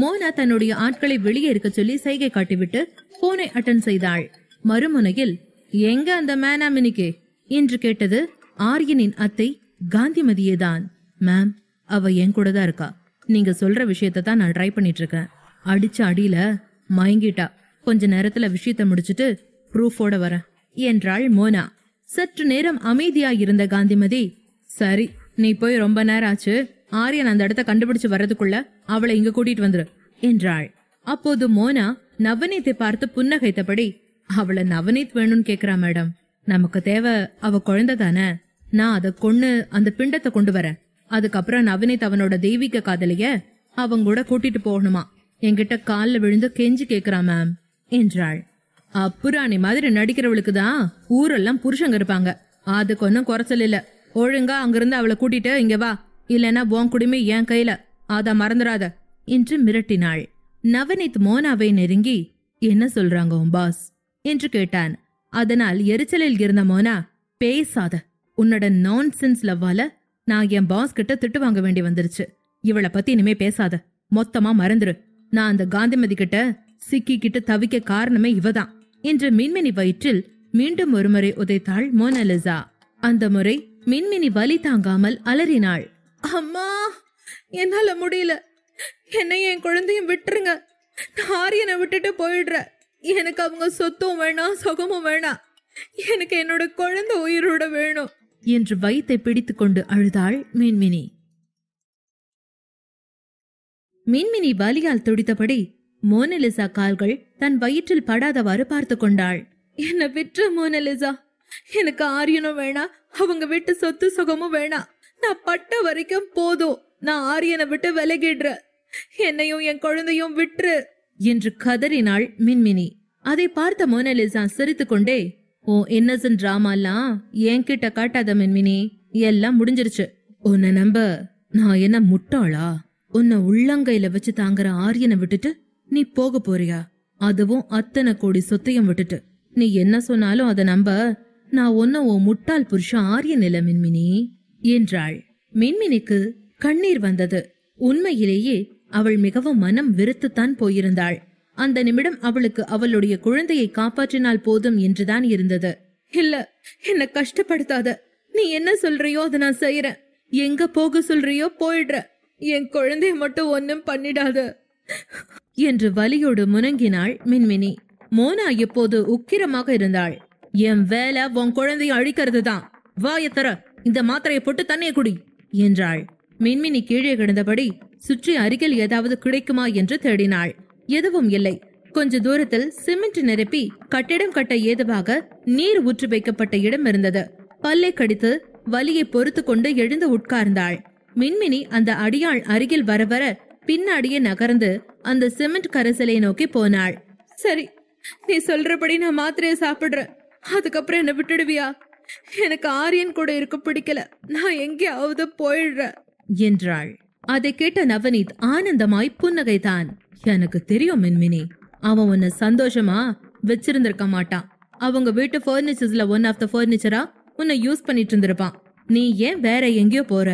[SPEAKER 1] மோனா தன்னுடைய ஆட்களை வெளியே இருக்க சொல்லி சைகை காட்டிவிட்டு போனை அட்டன் செய்தாள் மறுமுனையில் எங்க அந்த மினிக்கே என்று கேட்டது ஆரியனின் அத்தை காந்திமதியே தான் மேம் அவ என் கூட தான் இருக்கா நீங்க சொல்ற விஷயத்த தான் நான் ட்ரை பண்ணிட்டு இருக்கேன் அடிச்ச அடியில மயங்கிட்டா கொஞ்ச நேரத்துல விஷயத்த முடிச்சிட்டு ப்ரூஃபோட வரேன் என்றாள் மோனா சற்று நேரம் அமைதியா இருந்த காந்திமதி சரி நீ போய் ரொம்ப நேரம் ஆச்சு ஆரியன் அந்த இடத்த கண்டுபிடிச்சு வர்றதுக்குள்ள அவளை இங்க கூட்டிட்டு வந்துரு என்றாள் அப்போது மோனா நவநீத்தை பார்த்து புன்னகைத்தபடி அவளை நவநீத் வேணும்னு கேக்குறா மேடம் நமக்கு தேவை அவ குழந்தை தானே நான் அதை கொண்டு அந்த பிண்டத்தை கொண்டு வரேன் அதுக்கப்புறம் நவநீத் அவனோட தெய்வீக காதலிய அவங்க கூட கூட்டிட்டு போகணுமா என்கிட்ட கால்ல விழுந்து கெஞ்சி கேக்குறா மேம் என்றாள் அப்புறாணி மாதிரி நடிக்கிறவளுக்கு தான் ஊரெல்லாம் புருஷங்க இருப்பாங்க அதுக்கு ஒன்றும் குறைச்சல் இல்ல ஒழுங்கா அங்கிருந்து அவளை கூட்டிட்டு இங்க வா இல்லைன்னா உன் குடுமி என் கையில அத மறந்துடாத என்று மிரட்டினாள் நவநீத் மோனாவை நெருங்கி என்ன சொல்றாங்க உன் பாஸ் என்று கேட்டான் அதனால் எரிச்சலில் இருந்த மோனா பேசாத உன்னோட நான் சென்ஸ் லவ்வால நான் என் பாஸ் கிட்ட திட்டு வாங்க வேண்டி வந்துருச்சு இவளை பத்தி இனிமே பேசாத மொத்தமா மறந்துரு நான் அந்த காந்திமதி கிட்ட சிக்கிக்கிட்டு தவிக்க காரணமே இவதான் என்று மின்மினி வயிற்றில் மீண்டும் ஒருமுறை உதைத்தாள் மோனலிசா அந்த முறை மின்மினி வலி தாங்காமல் அலறினாள் அம்மா என்னால முடியல என்னை என் குழந்தையும் விட்டுருங்க ஆரியனை விட்டுட்டு போயிடுற எனக்கு அவங்க சொத்தும் வேணாம் சுகமும் வேணாம் எனக்கு என்னோட குழந்தை உயிரோட வேணும் என்று வயிற்றை பிடித்துக்கொண்டு அழுதாள் மீன்மினி மீன்மினி வலியால் துடித்தபடி மோனலிசா கால்கள் தன் வயிற்றில் படாதவாறு பார்த்து கொண்டாள் என்ன விற்று மோனலிசா எனக்கு ஆரியனும் வேணா அவங்க விட்டு சொத்து சுகமும் வேணா நான் பட்ட வரைக்கும் போதும் நான் ஆரியனை விட்டு விலகிடுற என்னையும் என் குழந்தையும் விட்டுரு என்று கதறினாள் மின்மினி அதை பார்த்த மோனலிசா சிரித்துக்கொண்டே உன் இன்னசென்ட் ட்ராமாலாம் என்கிட்ட காட்டாத மென்மினி எல்லாம் முடிஞ்சிருச்சு உன்னை நம்ப நான் என்ன முட்டாளா உன்னை உள்ளங்கையில வச்சு தாங்குற ஆரியனை விட்டுட்டு நீ போக போறியா அதுவும் அத்தனை கோடி சொத்தையும் விட்டுட்டு நீ என்ன சொன்னாலும் அதை நம்ப நான் ஒன்னும் உன் முட்டாள் புருஷன் ஆரியன் இல்ல மின்மினி என்றாள் மின்மினிக்கு கண்ணீர் வந்தது உண்மையிலேயே அவள் மிகவும் மனம் வெறுத்துத்தான் போயிருந்தாள் அந்த நிமிடம் அவளுக்கு அவளுடைய குழந்தையை காப்பாற்றினால் போதும் என்றுதான் இருந்தது இல்ல என்ன கஷ்டப்படுத்தாத நீ என்ன சொல்றியோ அதை நான் செய்யறேன் எங்க போக சொல்றியோ போயிடுற என் குழந்தைய மட்டும் ஒன்னும் பண்ணிடாத என்று வலியோடு முனங்கினாள் மின்மினி மோனா எப்போது உக்கிரமாக இருந்தாள் என் வேலை உன் குழந்தைய அழிக்கிறது தான் தர இந்த மாத்திரையை போட்டு தண்ணியை குடி என்றாள் மின்மினி கீழே கிடந்தபடி சுற்றி அருகில் ஏதாவது கிடைக்குமா என்று தேடினாள் எதுவும் இல்லை கொஞ்ச தூரத்தில் சிமெண்ட் நிரப்பி கட்டிடம் கட்ட ஏதுவாக நீர் ஊற்று வைக்கப்பட்ட இடம் இருந்தது பல்லை கடித்து வலியை பொறுத்து கொண்டு எழுந்து உட்கார்ந்தாள் மின்மினி அந்த அடியாள் அருகில் வர வர பின்னாடியே நகர்ந்து அந்த சிமெண்ட் கரைசலை நோக்கி போனாள் சரி நீ சொல்றபடி நான் மாத்திரையை சாப்பிடுறேன் அதுக்கப்புறம் என்ன விட்டுடுவியா எனக்கு ஆரியன் கூட இருக்க பிடிக்கல நான் எங்கேயாவது போயிடுற என்றாள் அதை கேட்ட நவநீத் ஆனந்தமாய் புன்னகைதான் எனக்கு தெரியும் மின்மினி அவன் உன்ன சந்தோஷமா வச்சிருந்திருக்க மாட்டான் அவங்க வீட்டு ஃபர்னிச்சர்ஸ்ல ஒன் ஆஃப் த ஃபர்னிச்சரா உன்னை யூஸ் பண்ணிட்டு இருந்திருப்பான் நீ ஏன் வேற எங்கேயோ போற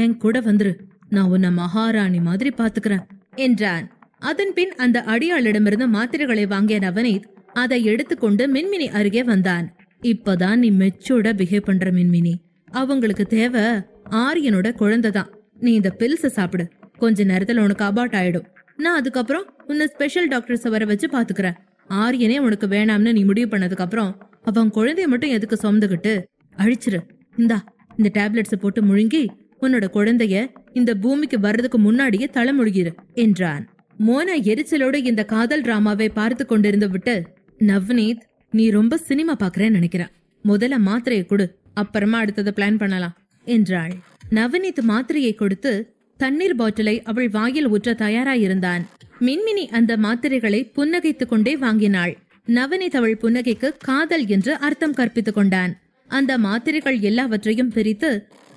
[SPEAKER 1] ஏன் கூட வந்துரு நான் உன்னை மகாராணி மாதிரி பாத்துக்கிறேன் என்றான் அதன் பின் அந்த அடியாளிடமிருந்து மாத்திரைகளை வாங்கிய நவனீத் அதை எடுத்துக்கொண்டு மின்மினி அருகே வந்தான் இப்பதான் நீ மெச்சோட பிஹேவ் பண்ற மின்மினி அவங்களுக்கு தேவை ஆரியனோட குழந்தை தான் நீ இந்த பில்ஸ சாப்பிடு கொஞ்ச நேரத்துல உனக்கு அபாட் ஆயிடும் நான் அதுக்கப்புறம் உன்னை ஸ்பெஷல் டாக்டர்ஸை வர வச்சு பாத்துக்கிறேன் ஆரியனே உனக்கு வேணாம்னு நீ முடிவு பண்ணதுக்கு அப்புறம் அவன் குழந்தைய மட்டும் எதுக்கு சுமந்துக்கிட்டு அழிச்சிரு இந்தா இந்த டேப்லெட்ஸை போட்டு முழுங்கி உன்னோட குழந்தைய இந்த பூமிக்கு வர்றதுக்கு முன்னாடியே தலைமொழியிரு என்றான் மோனா எரிச்சலோடு இந்த காதல் டிராமாவை பார்த்து கொண்டிருந்து விட்டு நவ்னீத் நீ ரொம்ப சினிமா பாக்குறேன்னு நினைக்கிறேன் முதல்ல மாத்திரையை கொடு அப்புறமா அடுத்ததை பிளான் பண்ணலாம் என்றாள் நவநீத் மாத்திரையை கொடுத்து தண்ணீர் பாட்டிலை அவள் வாயில் ஊற்ற தயாராயிருந்தான் மின்மினி அந்த மாத்திரைகளை புன்னகைத்துக் கொண்டே வாங்கினாள் நவனி அவள் புன்னகைக்கு காதல் என்று அர்த்தம் கற்பித்துக் கொண்டான் அந்த மாத்திரைகள் எல்லாவற்றையும் பிரித்து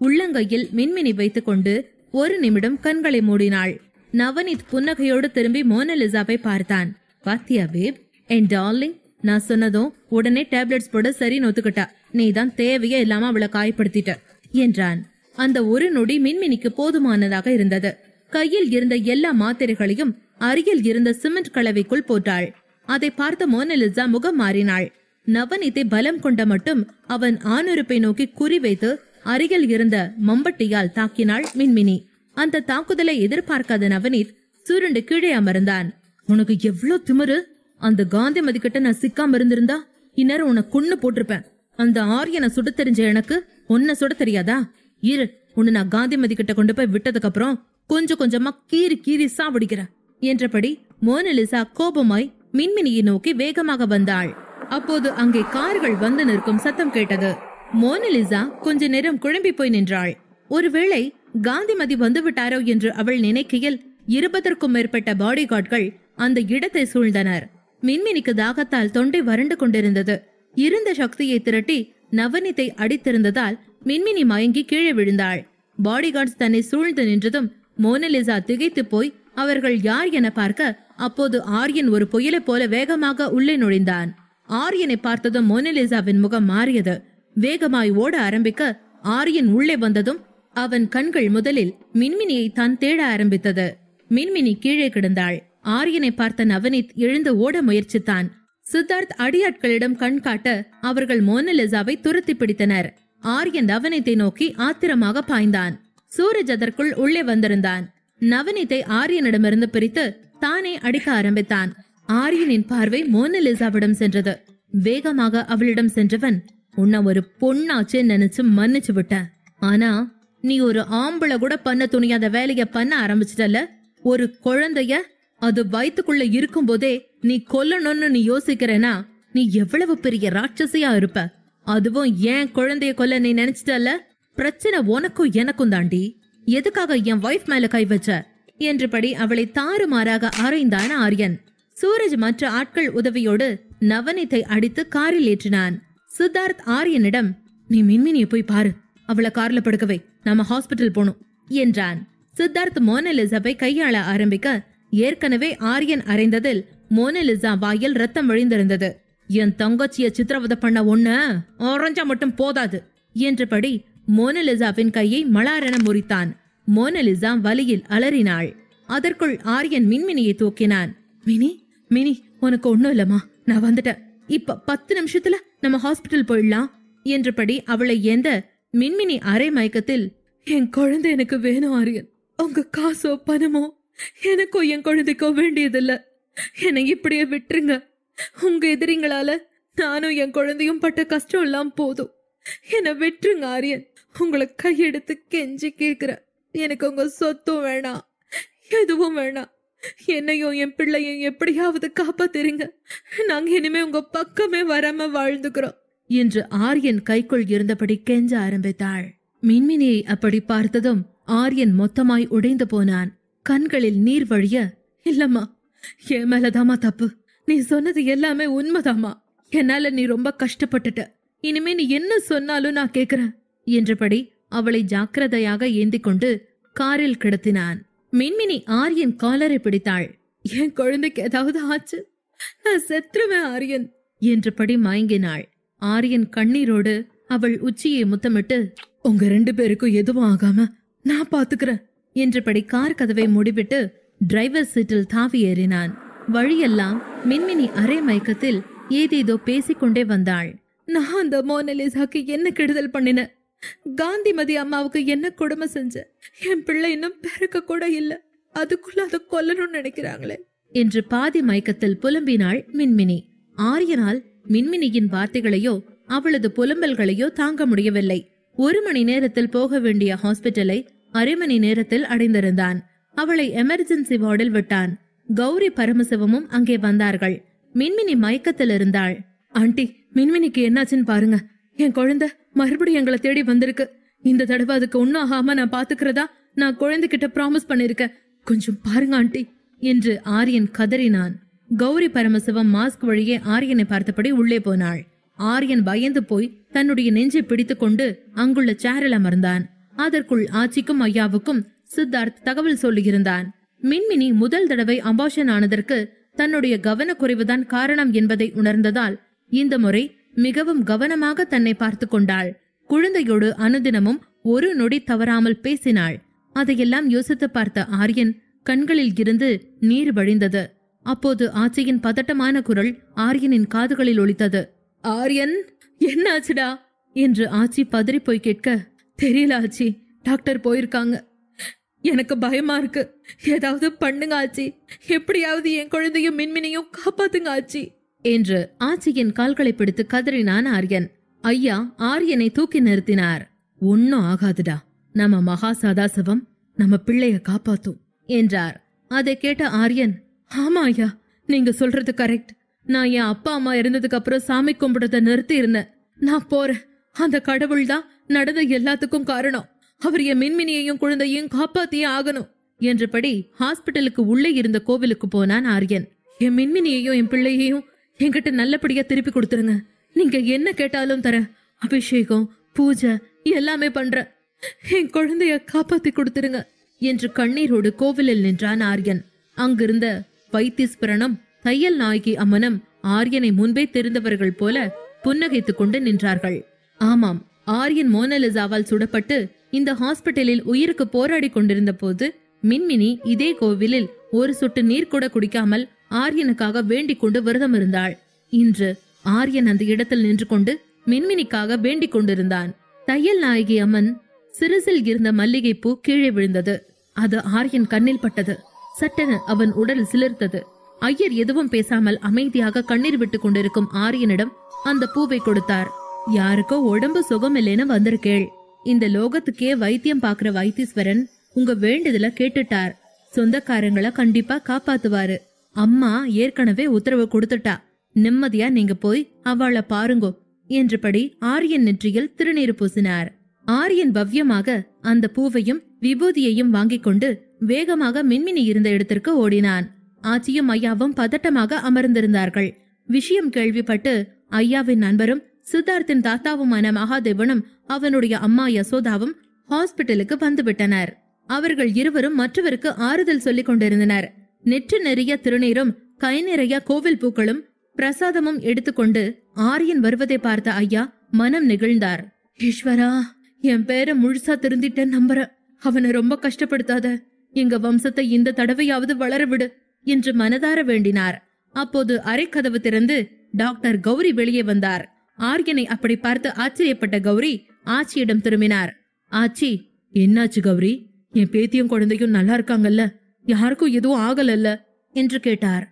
[SPEAKER 1] உள்ளங்கையில் மின்மினி வைத்துக்கொண்டு ஒரு நிமிடம் கண்களை மூடினாள் நவனித் புன்னகையோடு திரும்பி மோனலிசாவை பார்த்தான் பாத்தியா பேப் என் டார்லிங் நான் சொன்னதும் உடனே டேப்லெட்ஸ் போட சரி ஒத்துக்கிட்டா நீ தான் தேவையே இல்லாம அவளை காயப்படுத்திட்ட என்றான் அந்த ஒரு நொடி மின்மினிக்கு போதுமானதாக இருந்தது கையில் இருந்த எல்லா மாத்திரைகளையும் அருகில் இருந்த சிமெண்ட் கலவைக்குள் போட்டாள் அதை பார்த்த மோனலிசா முகம் மாறினாள் நவநீத்தை பலம் கொண்ட மட்டும் அவன் ஆணுறுப்பை நோக்கி குறிவைத்து அருகில் இருந்த மம்பட்டியால் தாக்கினாள் மின்மினி அந்த தாக்குதலை எதிர்பார்க்காத நவநீத் சுருண்டு கீழே அமர்ந்தான் உனக்கு எவ்வளவு திமிரு அந்த காந்திமதி கிட்ட நான் சிக்காம இருந்திருந்தா இந்நேரம் உன கொன்னு போட்டிருப்பேன் அந்த ஆரியனை சுட தெரிஞ்ச எனக்கு உன்ன சுட தெரியாதா இரு உன்னை நான் காந்திமதி கிட்ட கொண்டு போய் விட்டதுக்கு அப்புறம் கொஞ்சம் கொஞ்சமா கீறி கீறி சாவடிக்கிறேன் என்றபடி மோனலிசா கோபமாய் மின்மினியை நோக்கி வேகமாக வந்தாள் அப்போது அங்கே கார்கள் வந்து நிற்கும் சத்தம் கேட்டது மோனலிசா கொஞ்ச நேரம் குழம்பி போய் நின்றாள் ஒருவேளை காந்திமதி வந்து விட்டாரோ என்று அவள் நினைக்கையில் இருபதற்கும் மேற்பட்ட பாடி அந்த இடத்தை சூழ்ந்தனர் மின்மினிக்கு தாகத்தால் தொண்டை வறண்டு கொண்டிருந்தது இருந்த சக்தியை திரட்டி நவனித்தை அடித்திருந்ததால் மின்மினி மயங்கி கீழே விழுந்தாள் பாடி கார்ட்ஸ் தன்னை சூழ்ந்து நின்றதும் மோனலிசா திகைத்து போய் அவர்கள் யார் என பார்க்க அப்போது ஆரியன் ஒரு புயலை போல வேகமாக உள்ளே நுழைந்தான் ஆரியனை பார்த்ததும் மோனலிசாவின் முகம் மாறியது வேகமாய் ஓட ஆரம்பிக்க ஆரியன் உள்ளே வந்ததும் அவன் கண்கள் முதலில் மின்மினியை தான் தேட ஆரம்பித்தது மின்மினி கீழே கிடந்தாள் ஆரியனை பார்த்த நவனித் எழுந்து ஓட முயற்சித்தான் சித்தார்த் அடியாட்களிடம் கண் காட்ட அவர்கள் மோனலிசாவை துரத்தி பிடித்தனர் ஆரியன் நவநீத்தை நோக்கி ஆத்திரமாக பாய்ந்தான் சூரஜ் அதற்குள் உள்ளே வந்திருந்தான் நவநீத்தை ஆரியனிடமிருந்து பிரித்து தானே அடிக்க ஆரம்பித்தான் ஆரியனின் பார்வை மோனலிசாவிடம் சென்றது வேகமாக அவளிடம் சென்றவன் உன்னை ஒரு பொண்ணாச்சு நினைச்சு மன்னிச்சு விட்டேன் ஆனா நீ ஒரு ஆம்பளை கூட பண்ண துணியாத வேலைய பண்ண ஆரம்பிச்சிட்டல ஒரு குழந்தைய அது வயிற்றுக்குள்ள இருக்கும் போதே நீ கொல்லணும்னு நீ யோசிக்கிறேனா நீ எவ்வளவு பெரிய ராட்சசியா இருப்ப அதுவும் ஏன் குழந்தைய கொல்ல நீ நினைச்சிட்டல பிரச்சனை உனக்கும் எனக்கும் தாண்டி எதுக்காக என் ஒய்ஃப் மேல கை வச்ச என்றபடி அவளை தாறுமாறாக அறைந்தான் ஆரியன் சூரஜ் மற்ற ஆட்கள் உதவியோடு நவனித்தை அடித்து காரில் ஏற்றினான் சித்தார்த் ஆரியனிடம் நீ மின்மினிய போய் பாரு அவளை கார்ல படுக்கவை நாம ஹாஸ்பிட்டல் போனோம் என்றான் சித்தார்த் மோனலிசாவை கையாள ஆரம்பிக்க ஏற்கனவே ஆரியன் அறைந்ததில் மோனலிசா வாயில் ரத்தம் வழிந்திருந்தது என் தங்கச்சிய சித்திரவதை பண்ண ஒண்ணு ஒரஞ்சா மட்டும் போதாது என்றபடி மோனலிசாவின் கையை மலாரென முறித்தான் மோனலிசா வலியில் அலறினாள் அதற்குள் ஆரியன் மின்மினியை தூக்கினான் மினி மினி உனக்கு ஒண்ணும் இல்லம்மா நான் வந்துட்டேன் இப்ப பத்து நிமிஷத்துல நம்ம ஹாஸ்பிட்டல் போயிடலாம் என்றபடி அவளை ஏந்த மின்மினி அரை மயக்கத்தில் என் குழந்தை எனக்கு வேணும் ஆரியன் உங்க காசோ பணமோ எனக்கோ என் குழந்தைக்கோ வேண்டியதில்ல என்னை இப்படியே விட்டுருங்க உங்க எதிரிங்களால நானும் என் குழந்தையும் பட்ட கஷ்டம் எல்லாம் போதும் என்னை வெற்றுங்க ஆரியன் உங்களை கையெடுத்து கெஞ்சி கேட்கிற எனக்கு உங்க சொத்தும் வேணாம் எதுவும் வேணாம் என்னையும் என் பிள்ளையும் எப்படியாவது காப்பாத்திருங்க நாங்க இனிமே உங்க பக்கமே வராம வாழ்ந்துக்கிறோம் என்று ஆரியன் கைக்குள் இருந்தபடி கெஞ்ச ஆரம்பித்தாள் மின்மினியை அப்படி பார்த்ததும் ஆரியன் மொத்தமாய் உடைந்து போனான் கண்களில் நீர் வழிய இல்லம்மா என் மேலதாமா தப்பு நீ சொன்னது எல்லாமே உண்மைதாமா என்னால நீ ரொம்ப கஷ்டப்பட்டுட்ட இனிமே நீ என்ன சொன்னாலும் நான் கேக்குறேன் என்றபடி அவளை ஜாக்கிரதையாக ஏந்தி கொண்டு காரில் கிடத்தினான் மின்மினி ஆரியன் காலரை பிடித்தாள் என் குழந்தைக்கு ஏதாவது ஆச்சு நான் செத்துருவேன் ஆரியன் என்றபடி மயங்கினாள் ஆரியன் கண்ணீரோடு அவள் உச்சியை முத்தமிட்டு உங்க ரெண்டு பேருக்கும் எதுவும் ஆகாம நான் பாத்துக்கிறேன் என்றபடி கார் கதவை முடிவிட்டு டிரைவர் சீட்டில் தாவி ஏறினான் வழியெல்லாம் மின்மினி அரை மயக்கத்தில் ஏதேதோ பேசிக்கொண்டே வந்தாள் நான் அந்த மோனலிசாக்கு என்ன கெடுதல் பண்ணின காந்திமதி அம்மாவுக்கு என்ன கொடுமை செஞ்ச என் பிள்ளை இன்னும் பிறக்க கூட இல்ல அதுக்குள்ள அதை கொல்லணும்னு நினைக்கிறாங்களே என்று பாதி மயக்கத்தில் புலம்பினாள் மின்மினி ஆரியனால் மின்மினியின் வார்த்தைகளையோ அவளது புலம்பல்களையோ தாங்க முடியவில்லை ஒரு மணி நேரத்தில் போக வேண்டிய ஹாஸ்பிட்டலை அரை மணி நேரத்தில் அடைந்திருந்தான் அவளை எமர்ஜென்சி வார்டில் விட்டான் கௌரி பரமசிவமும் அங்கே வந்தார்கள் மின்மினி மயக்கத்தில் இருந்தாள் ஆண்டி மின்மினிக்கு என்னாச்சுன்னு பாருங்க என் குழந்தை மறுபடியும் எங்களை தேடி வந்திருக்கு இந்த தடவை அதுக்கு ஒன்னும் ஆகாம நான் பாத்துக்கிறதா நான் குழந்தைகிட்ட ப்ராமிஸ் பண்ணிருக்க கொஞ்சம் பாருங்க ஆண்டி என்று ஆரியன் கதறினான் கௌரி பரமசிவம் மாஸ்க் வழியே ஆரியனை பார்த்தபடி உள்ளே போனாள் ஆரியன் பயந்து போய் தன்னுடைய நெஞ்சை பிடித்துக்கொண்டு அங்குள்ள சேரில் அமர்ந்தான் அதற்குள் ஆச்சிக்கும் ஐயாவுக்கும் சித்தார்த் தகவல் சொல்லியிருந்தான் மின்மினி முதல் தடவை அபாஷன் ஆனதற்கு தன்னுடைய கவனக்குறைவுதான் காரணம் என்பதை உணர்ந்ததால் இந்த முறை மிகவும் கவனமாக தன்னை பார்த்து கொண்டாள் குழந்தையோடு அனுதினமும் ஒரு நொடி தவறாமல் பேசினாள் அதையெல்லாம் யோசித்து பார்த்த ஆரியன் கண்களில் இருந்து நீர் வழிந்தது அப்போது ஆச்சியின் பதட்டமான குரல் ஆரியனின் காதுகளில் ஒளித்தது ஆரியன் என்ன ஆச்சுடா என்று ஆச்சி பதறி போய் கேட்க தெரியல ஆச்சி டாக்டர் போயிருக்காங்க எனக்கு பயமா இருக்கு ஏதாவது பண்ணுங்க ஆச்சி எப்படியாவது என் குழந்தையும் மின்மினையும் காப்பாத்துங்க ஆச்சி என்று ஆச்சியின் கால்களை பிடித்து கதறினான் ஆரியன் ஐயா ஆரியனை தூக்கி நிறுத்தினார் ஒன்னும் ஆகாதுடா நம்ம மகா சதாசிவம் நம்ம பிள்ளைய காப்பாத்தும் என்றார் அதை கேட்ட ஆரியன் ஆமா ஐயா நீங்க சொல்றது கரெக்ட் நான் என் அப்பா அம்மா இருந்ததுக்கு அப்புறம் சாமி கும்பிடத்தை நிறுத்தி இருந்தேன் நான் போறேன் அந்த கடவுள் தான் நடந்த எல்லாத்துக்கும் காரணம் அவர் என் மின்மினியையும் குழந்தையும் காப்பாத்தியே ஆகணும் என்றபடி ஹாஸ்பிட்டலுக்கு உள்ளே இருந்த கோவிலுக்கு போனான் ஆரியன் என் மின்மினியையும் என் பிள்ளையையும் என்கிட்ட நல்லபடியா திருப்பி கொடுத்துருங்க நீங்க என்ன கேட்டாலும் தர அபிஷேகம் பூஜை எல்லாமே பண்ற என் குழந்தைய காப்பாத்தி கொடுத்துருங்க என்று கண்ணீரோடு கோவிலில் நின்றான் ஆரியன் அங்கிருந்த வைத்தீஸ்வரனும் தையல் நாயகி அம்மனும் ஆரியனை முன்பே தெரிந்தவர்கள் போல புன்னகைத்துக் கொண்டு நின்றார்கள் ஆமாம் ஆரியன் மோனலிசாவால் சுடப்பட்டு இந்த ஹாஸ்பிட்டலில் உயிருக்கு போராடி கொண்டிருந்த போது மின்மினி இதே கோவிலில் ஒரு சொட்டு நீர் கூட குடிக்காமல் ஆரியனுக்காக வேண்டிக் கொண்டு விரதம் இருந்தாள் இன்று ஆரியன் அந்த இடத்தில் நின்று கொண்டு மின்மினிக்காக வேண்டிக் கொண்டிருந்தான் தையல் நாயகி அம்மன் சிறுசில் இருந்த மல்லிகை பூ கீழே விழுந்தது அது ஆரியன் கண்ணில் பட்டது சட்டென அவன் உடல் சிலிர்த்தது ஐயர் எதுவும் பேசாமல் அமைதியாக கண்ணீர் விட்டு கொண்டிருக்கும் ஆரியனிடம் அந்த பூவை கொடுத்தார் யாருக்கோ உடம்பு சுகம் இல்லைன்னு வந்திருக்கேள் இந்த லோகத்துக்கே வைத்தியம் பாக்குற வைத்தீஸ்வரன் உங்க வேண்டுதல கேட்டுட்டார் சொந்தக்காரங்களை கண்டிப்பா காப்பாத்துவாரு அம்மா ஏற்கனவே உத்தரவு கொடுத்துட்டா நிம்மதியா நீங்க போய் அவளை பாருங்கோ என்றபடி ஆரியன் நெற்றியில் திருநீர் பூசினார் ஆரியன் பவ்யமாக அந்த பூவையும் விபூதியையும் வாங்கிக் கொண்டு வேகமாக மின்மினி இருந்த இடத்திற்கு ஓடினான் ஆச்சியும் ஐயாவும் பதட்டமாக அமர்ந்திருந்தார்கள் விஷயம் கேள்விப்பட்டு ஐயாவின் நண்பரும் சித்தார்த்தின் தாத்தாவுமான மகாதேவனும் அவனுடைய அம்மா யசோதாவும் ஹாஸ்பிட்டலுக்கு வந்துவிட்டனர் அவர்கள் இருவரும் மற்றவருக்கு ஆறுதல் சொல்லிக் கொண்டிருந்தனர் நெற்று நிறைய திருநீரும் கை நிறைய கோவில் பூக்களும் பிரசாதமும் எடுத்துக்கொண்டு ஆரியன் வருவதை பார்த்த ஐயா மனம் நிகழ்ந்தார் ஈஸ்வரா என் பேரை முழுசா திருந்திட்டேன் நம்புற அவனை ரொம்ப கஷ்டப்படுத்தாத எங்க வம்சத்தை இந்த தடவையாவது வளர விடு என்று மனதார வேண்டினார் அப்போது அரைக்கதவு திறந்து டாக்டர் கௌரி வெளியே வந்தார் ஆரியனை அப்படி பார்த்து ஆச்சரியப்பட்ட கௌரி ஆச்சியிடம் திரும்பினார் ஆச்சி என்னாச்சு கௌரி என் பேத்தியும் குழந்தையும் நல்லா இருக்காங்கல்ல யாருக்கும் எதுவும் ஆகலல்ல என்று கேட்டார்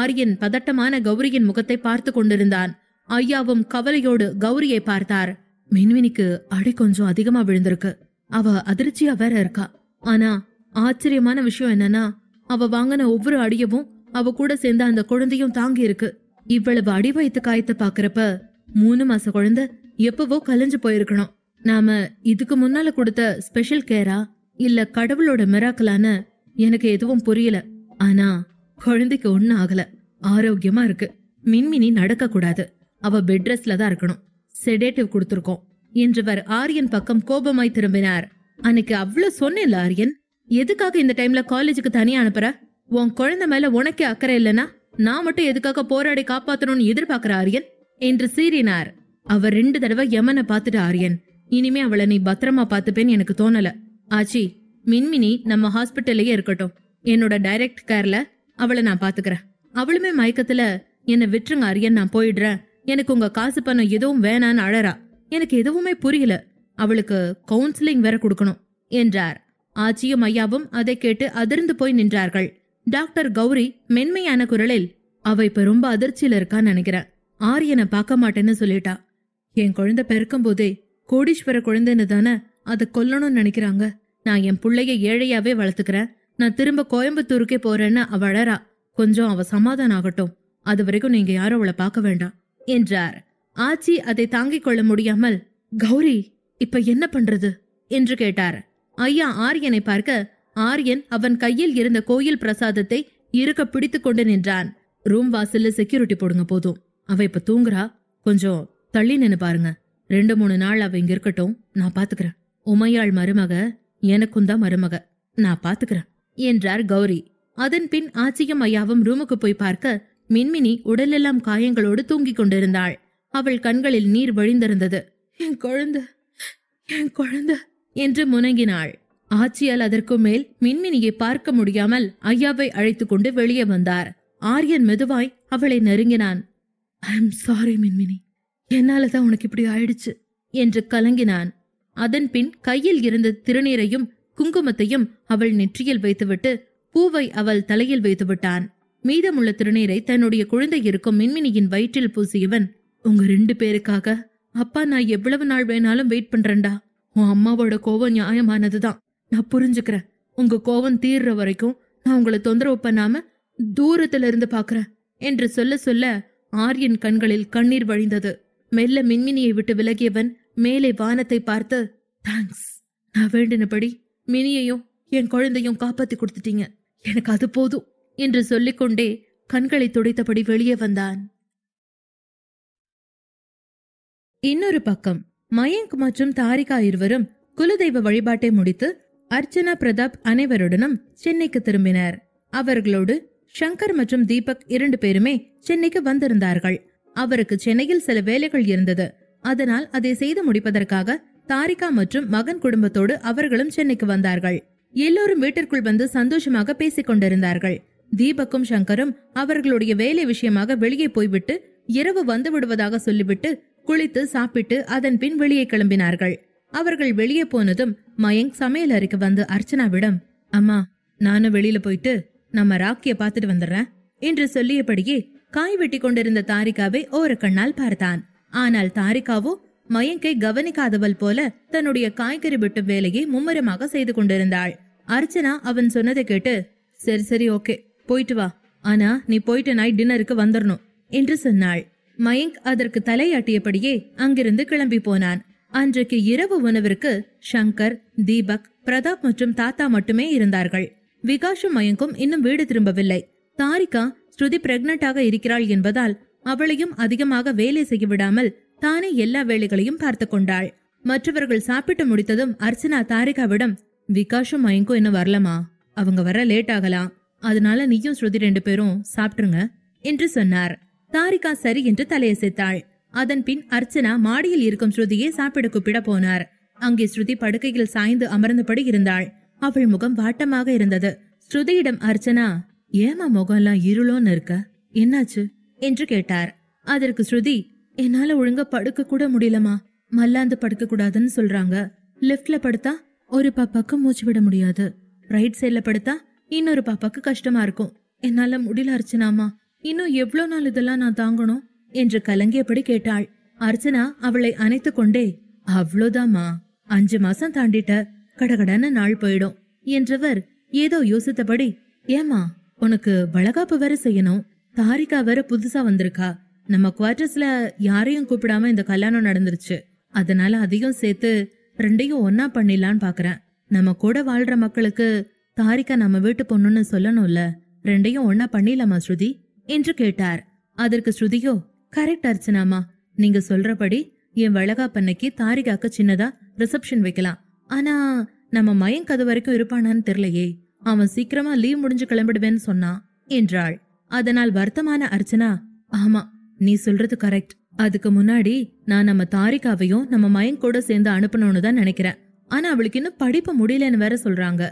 [SPEAKER 1] ஆரியன் பதட்டமான கௌரியின் முகத்தை பார்த்து கொண்டிருந்தான் ஐயாவும் கவலையோடு கௌரியை பார்த்தார் மின்வினிக்கு அடி கொஞ்சம் அதிகமா விழுந்திருக்கு அவ அதிர்ச்சியா வேற இருக்கா ஆனா ஆச்சரியமான விஷயம் என்னன்னா அவ வாங்கின ஒவ்வொரு அடியவும் அவ கூட சேர்ந்த அந்த குழந்தையும் தாங்கி இருக்கு இவ்வளவு அடி வைத்து காயத்தை பாக்குறப்ப மூணு மாச குழந்தை எப்பவோ கலைஞ்சு போயிருக்கணும் நாம இதுக்கு முன்னால கொடுத்த ஸ்பெஷல் கேரா இல்ல கடவுளோட மிராக்கலான எனக்கு எதுவும் புரியல ஆனா குழந்தைக்கு ஒன்னும் ஆகல ஆரோக்கியமா இருக்கு மின்மினி நடக்க கூடாது அவ பெட் ரெஸ்ட்ல தான் இருக்கணும் செடேட்டிவ் கொடுத்துருக்கோம் என்றவர் ஆரியன் பக்கம் கோபமாய் திரும்பினார் அன்னைக்கு அவ்வளவு சொன்னேன்ல ஆரியன் எதுக்காக இந்த டைம்ல காலேஜுக்கு தனியா அனுப்புற உன் குழந்தை மேல உனக்கே அக்கறை இல்லனா நான் மட்டும் எதுக்காக போராடி காப்பாத்தணும்னு எதிர்பார்க்கிற ஆரியன் என்று சீறினார் அவர் ரெண்டு தடவை யமனை பார்த்துட்டு ஆரியன் இனிமே அவளை நீ பத்திரமா பார்த்துப்பேன் எனக்கு தோணல ஆச்சி மின்மினி நம்ம ஹாஸ்பிட்டல்லையே இருக்கட்டும் என்னோட டைரக்ட் கேர்ல அவளை நான் பாத்துக்கிறேன் அவளுமே மயக்கத்துல என்னை விட்டுருங்க அரியன் நான் போயிடுறேன் எனக்கு உங்க காசு பணம் எதுவும் வேணான்னு அழறா எனக்கு எதுவுமே புரியல அவளுக்கு கவுன்சிலிங் வேற கொடுக்கணும் என்றார் ஆச்சியும் ஐயாவும் அதை கேட்டு அதிர்ந்து போய் நின்றார்கள் டாக்டர் கௌரி மென்மையான குரலில் அவ இப்ப ரொம்ப அதிர்ச்சியில இருக்கான்னு நினைக்கிறேன் ஆரியனை பார்க்க மாட்டேன்னு சொல்லிட்டா என் குழந்தை பிறக்கும் போதே கோடீஸ்வர குழந்தைன்னு தானே அதை கொல்லணும்னு நினைக்கிறாங்க நான் என் பிள்ளைய ஏழையாவே வளர்த்துக்கிறேன் நான் திரும்ப கோயம்புத்தூருக்கே போறேன்னு அவ அழறா கொஞ்சம் அவ சமாதானம் ஆகட்டும் அது வரைக்கும் நீங்க யாரும் அவளை பார்க்க வேண்டாம் என்றார் ஆச்சி அதை தாங்கிக் கொள்ள முடியாமல் கௌரி இப்ப என்ன பண்றது என்று கேட்டார் ஐயா ஆரியனை பார்க்க ஆரியன் அவன் கையில் இருந்த கோயில் பிரசாதத்தை இருக்க பிடித்து கொண்டு நின்றான் ரூம் வாசல்ல செக்யூரிட்டி போடுங்க போதும் அவ இப்ப தூங்குறா கொஞ்சம் தள்ளி நின்னு பாருங்க ரெண்டு மூணு நாள் அவ இங்க இருக்கட்டும் நான் பாத்துக்கிறேன் உமையாள் மருமக எனக்கும் தான் மருமக நான் பாத்துக்கிறேன் என்றார் கௌரி அதன் பின் ஐயாவும் ரூமுக்கு போய் பார்க்க மின்மினி உடலெல்லாம் காயங்களோடு தூங்கிக் கொண்டிருந்தாள் அவள் கண்களில் நீர் வழிந்திருந்தது என் குழந்த என் குழந்த என்று முனங்கினாள் ஆச்சியால் அதற்கு மேல் மின்மினியை பார்க்க முடியாமல் ஐயாவை அழைத்து கொண்டு வெளியே வந்தார் ஆரியன் மெதுவாய் அவளை நெருங்கினான் ஐ எம் சாரி மின்மினி என்னால தான் உனக்கு இப்படி ஆயிடுச்சு என்று கலங்கினான் அதன் பின் கையில் இருந்த திருநீரையும் குங்குமத்தையும் அவள் நெற்றியில் வைத்துவிட்டு பூவை அவள் தலையில் வைத்து விட்டான் மீதமுள்ள திருநீரை தன்னுடைய குழந்தை இருக்கும் மின்மினியின் வயிற்றில் பூசியவன் உங்க ரெண்டு பேருக்காக அப்பா நான் எவ்வளவு நாள் வேணாலும் வெயிட் பண்றேன்டா உன் அம்மாவோட கோவம் நியாயமானதுதான் நான் புரிஞ்சுக்கிறேன் உங்க கோவம் தீர்ற வரைக்கும் நான் உங்களை தொந்தரவு பண்ணாம தூரத்துல இருந்து பாக்குறேன் என்று சொல்ல சொல்ல ஆரியன் கண்களில் கண்ணீர் வழிந்தது மெல்ல மின்மினியை விட்டு விலகியவன் மேலே வானத்தை பார்த்து தேங்க்ஸ் நான் வேண்டினபடி மினியையும் என் குழந்தையும் காப்பாத்தி கொடுத்துட்டீங்க எனக்கு அது போதும் என்று சொல்லிக்கொண்டே கண்களை துடைத்தபடி வெளியே வந்தான் இன்னொரு பக்கம் மயங்க் மற்றும் தாரிகா இருவரும் குலதெய்வ வழிபாட்டை முடித்து அர்ச்சனா பிரதாப் அனைவருடனும் சென்னைக்கு திரும்பினர் அவர்களோடு சங்கர் மற்றும் தீபக் இரண்டு பேருமே சென்னைக்கு வந்திருந்தார்கள் அவருக்கு சென்னையில் சில வேலைகள் இருந்தது அதனால் அதை செய்து முடிப்பதற்காக தாரிகா மற்றும் மகன் குடும்பத்தோடு அவர்களும் சென்னைக்கு வந்தார்கள் எல்லோரும் வீட்டிற்குள் வந்து சந்தோஷமாக பேசிக் கொண்டிருந்தார்கள் தீபக்கும் சங்கரும் அவர்களுடைய வேலை விஷயமாக வெளியே போய்விட்டு இரவு வந்து விடுவதாக சொல்லிவிட்டு குளித்து சாப்பிட்டு அதன் பின் வெளியே கிளம்பினார்கள் அவர்கள் வெளியே போனதும் மயங்க் சமையல் அறைக்கு வந்து அர்ச்சனாவிடம் அம்மா நானும் வெளியில போயிட்டு நம்ம ராக்கிய பாத்துட்டு வந்துடுறேன் என்று சொல்லியபடியே காய் வெட்டி கொண்டிருந்த தாரிகாவை ஓரக்கண்ணால் பார்த்தான் ஆனால் தாரிகாவோ மயங்கை கவனிக்காதவள் போல தன்னுடைய காய்கறி விட்டு வேலையை மும்முரமாக செய்து கொண்டிருந்தாள் அர்ச்சனா அவன் சொன்னதை கேட்டு சரி சரி ஓகே போயிட்டு வா ஆனா நீ போயிட்டு நாய் டின்னருக்கு வந்துடணும் என்று சொன்னாள் மயங்க் அதற்கு தலையாட்டியபடியே அங்கிருந்து கிளம்பி போனான் அன்றைக்கு இரவு உணவிற்கு சங்கர் தீபக் பிரதாப் மற்றும் தாத்தா மட்டுமே இருந்தார்கள் விகாஷும் மயங்கும் இன்னும் வீடு திரும்பவில்லை தாரிகா ஸ்ருதி பிரெக்னண்டாக இருக்கிறாள் என்பதால் அவளையும் அதிகமாக வேலை செய்ய விடாமல் தானே எல்லா வேலைகளையும் பார்த்து கொண்டாள் மற்றவர்கள் சாப்பிட்டு முடித்ததும் அர்ச்சனா தாரிகாவிடம் விகாஷும் மயங்கும் என்ன வரலமா அவங்க வர லேட் ஆகலாம் அதனால நீயும் ஸ்ருதி ரெண்டு பேரும் சாப்பிட்டுருங்க என்று சொன்னார் தாரிகா சரி என்று தலையசைத்தாள் அதன் பின் அர்ச்சனா மாடியில் இருக்கும் ஸ்ருதியை சாப்பிட கூப்பிட போனார் அங்கே ஸ்ருதி படுக்கையில் சாய்ந்து அமர்ந்தபடி இருந்தாள் அவள் முகம் வாட்டமாக இருந்தது ஸ்ருதியிடம் அர்ச்சனா ஏமா முகம்லாம் இருளோன்னு இருக்க என்னாச்சு என்று கேட்டார் அதற்கு ஸ்ருதி என்னால ஒழுங்கா படுக்க கூட முடியலமா மல்லாந்து படுக்க கூடாதுன்னு சொல்றாங்க லெஃப்ட்ல படுத்தா ஒரு பாப்பாக்கு மூச்சு விட முடியாது ரைட் சைட்ல படுத்தா இன்னொரு பாப்பாக்கு கஷ்டமா இருக்கும் என்னால முடியல அர்ச்சனாமா இன்னும் எவ்வளவு நாள் இதெல்லாம் நான் தாங்கணும் என்று கலங்கியபடி கேட்டாள் அர்ச்சனா அவளை அணைத்து கொண்டே அவ்வளோதாம்மா அஞ்சு மாசம் தாண்டிட்ட கடகடன்னு நாள் போயிடும் என்றவர் ஏதோ யோசித்தபடி ஏமா உனக்கு வளகாப்பு வேற செய்யணும் தாரிகா வேற புதுசா வந்திருக்கா நம்ம குவார்டர்ஸ்ல யாரையும் கூப்பிடாம இந்த கல்யாணம் நடந்துருச்சு அதனால அதையும் சேர்த்து ரெண்டையும் ஒன்னா பண்ணிடலான்னு பாக்குறேன் நம்ம கூட வாழ்ற மக்களுக்கு தாரிகா நம்ம வீட்டு பொண்ணுன்னு சொல்லணும்ல ரெண்டையும் ஒன்னா பண்ணிடலாமா ஸ்ருதி என்று கேட்டார் அதற்கு ஸ்ருதியோ கரெக்ட் அர்ச்சனாமா நீங்க சொல்றபடி என் வளகாப்பன்னைக்கு தாரிகாக்கு சின்னதா ரிசப்ஷன் வைக்கலாம் ஆனா நம்ம மயங்க் வரைக்கும் இருப்பானான்னு தெரியலையே அவன் சீக்கிரமா லீவ் முடிஞ்சு கிளம்பிடுவேன்னு சொன்னான் என்றாள் அதனால் வருத்தமான அர்ச்சனா ஆமா நீ சொல்றது கரெக்ட் அதுக்கு முன்னாடி நான் நம்ம தாரிகாவையும் நம்ம மயங்க கூட சேர்ந்து அனுப்பணும்னு தான் நினைக்கிறேன் ஆனா அவளுக்கு இன்னும் படிப்பு முடியலன்னு வேற சொல்றாங்க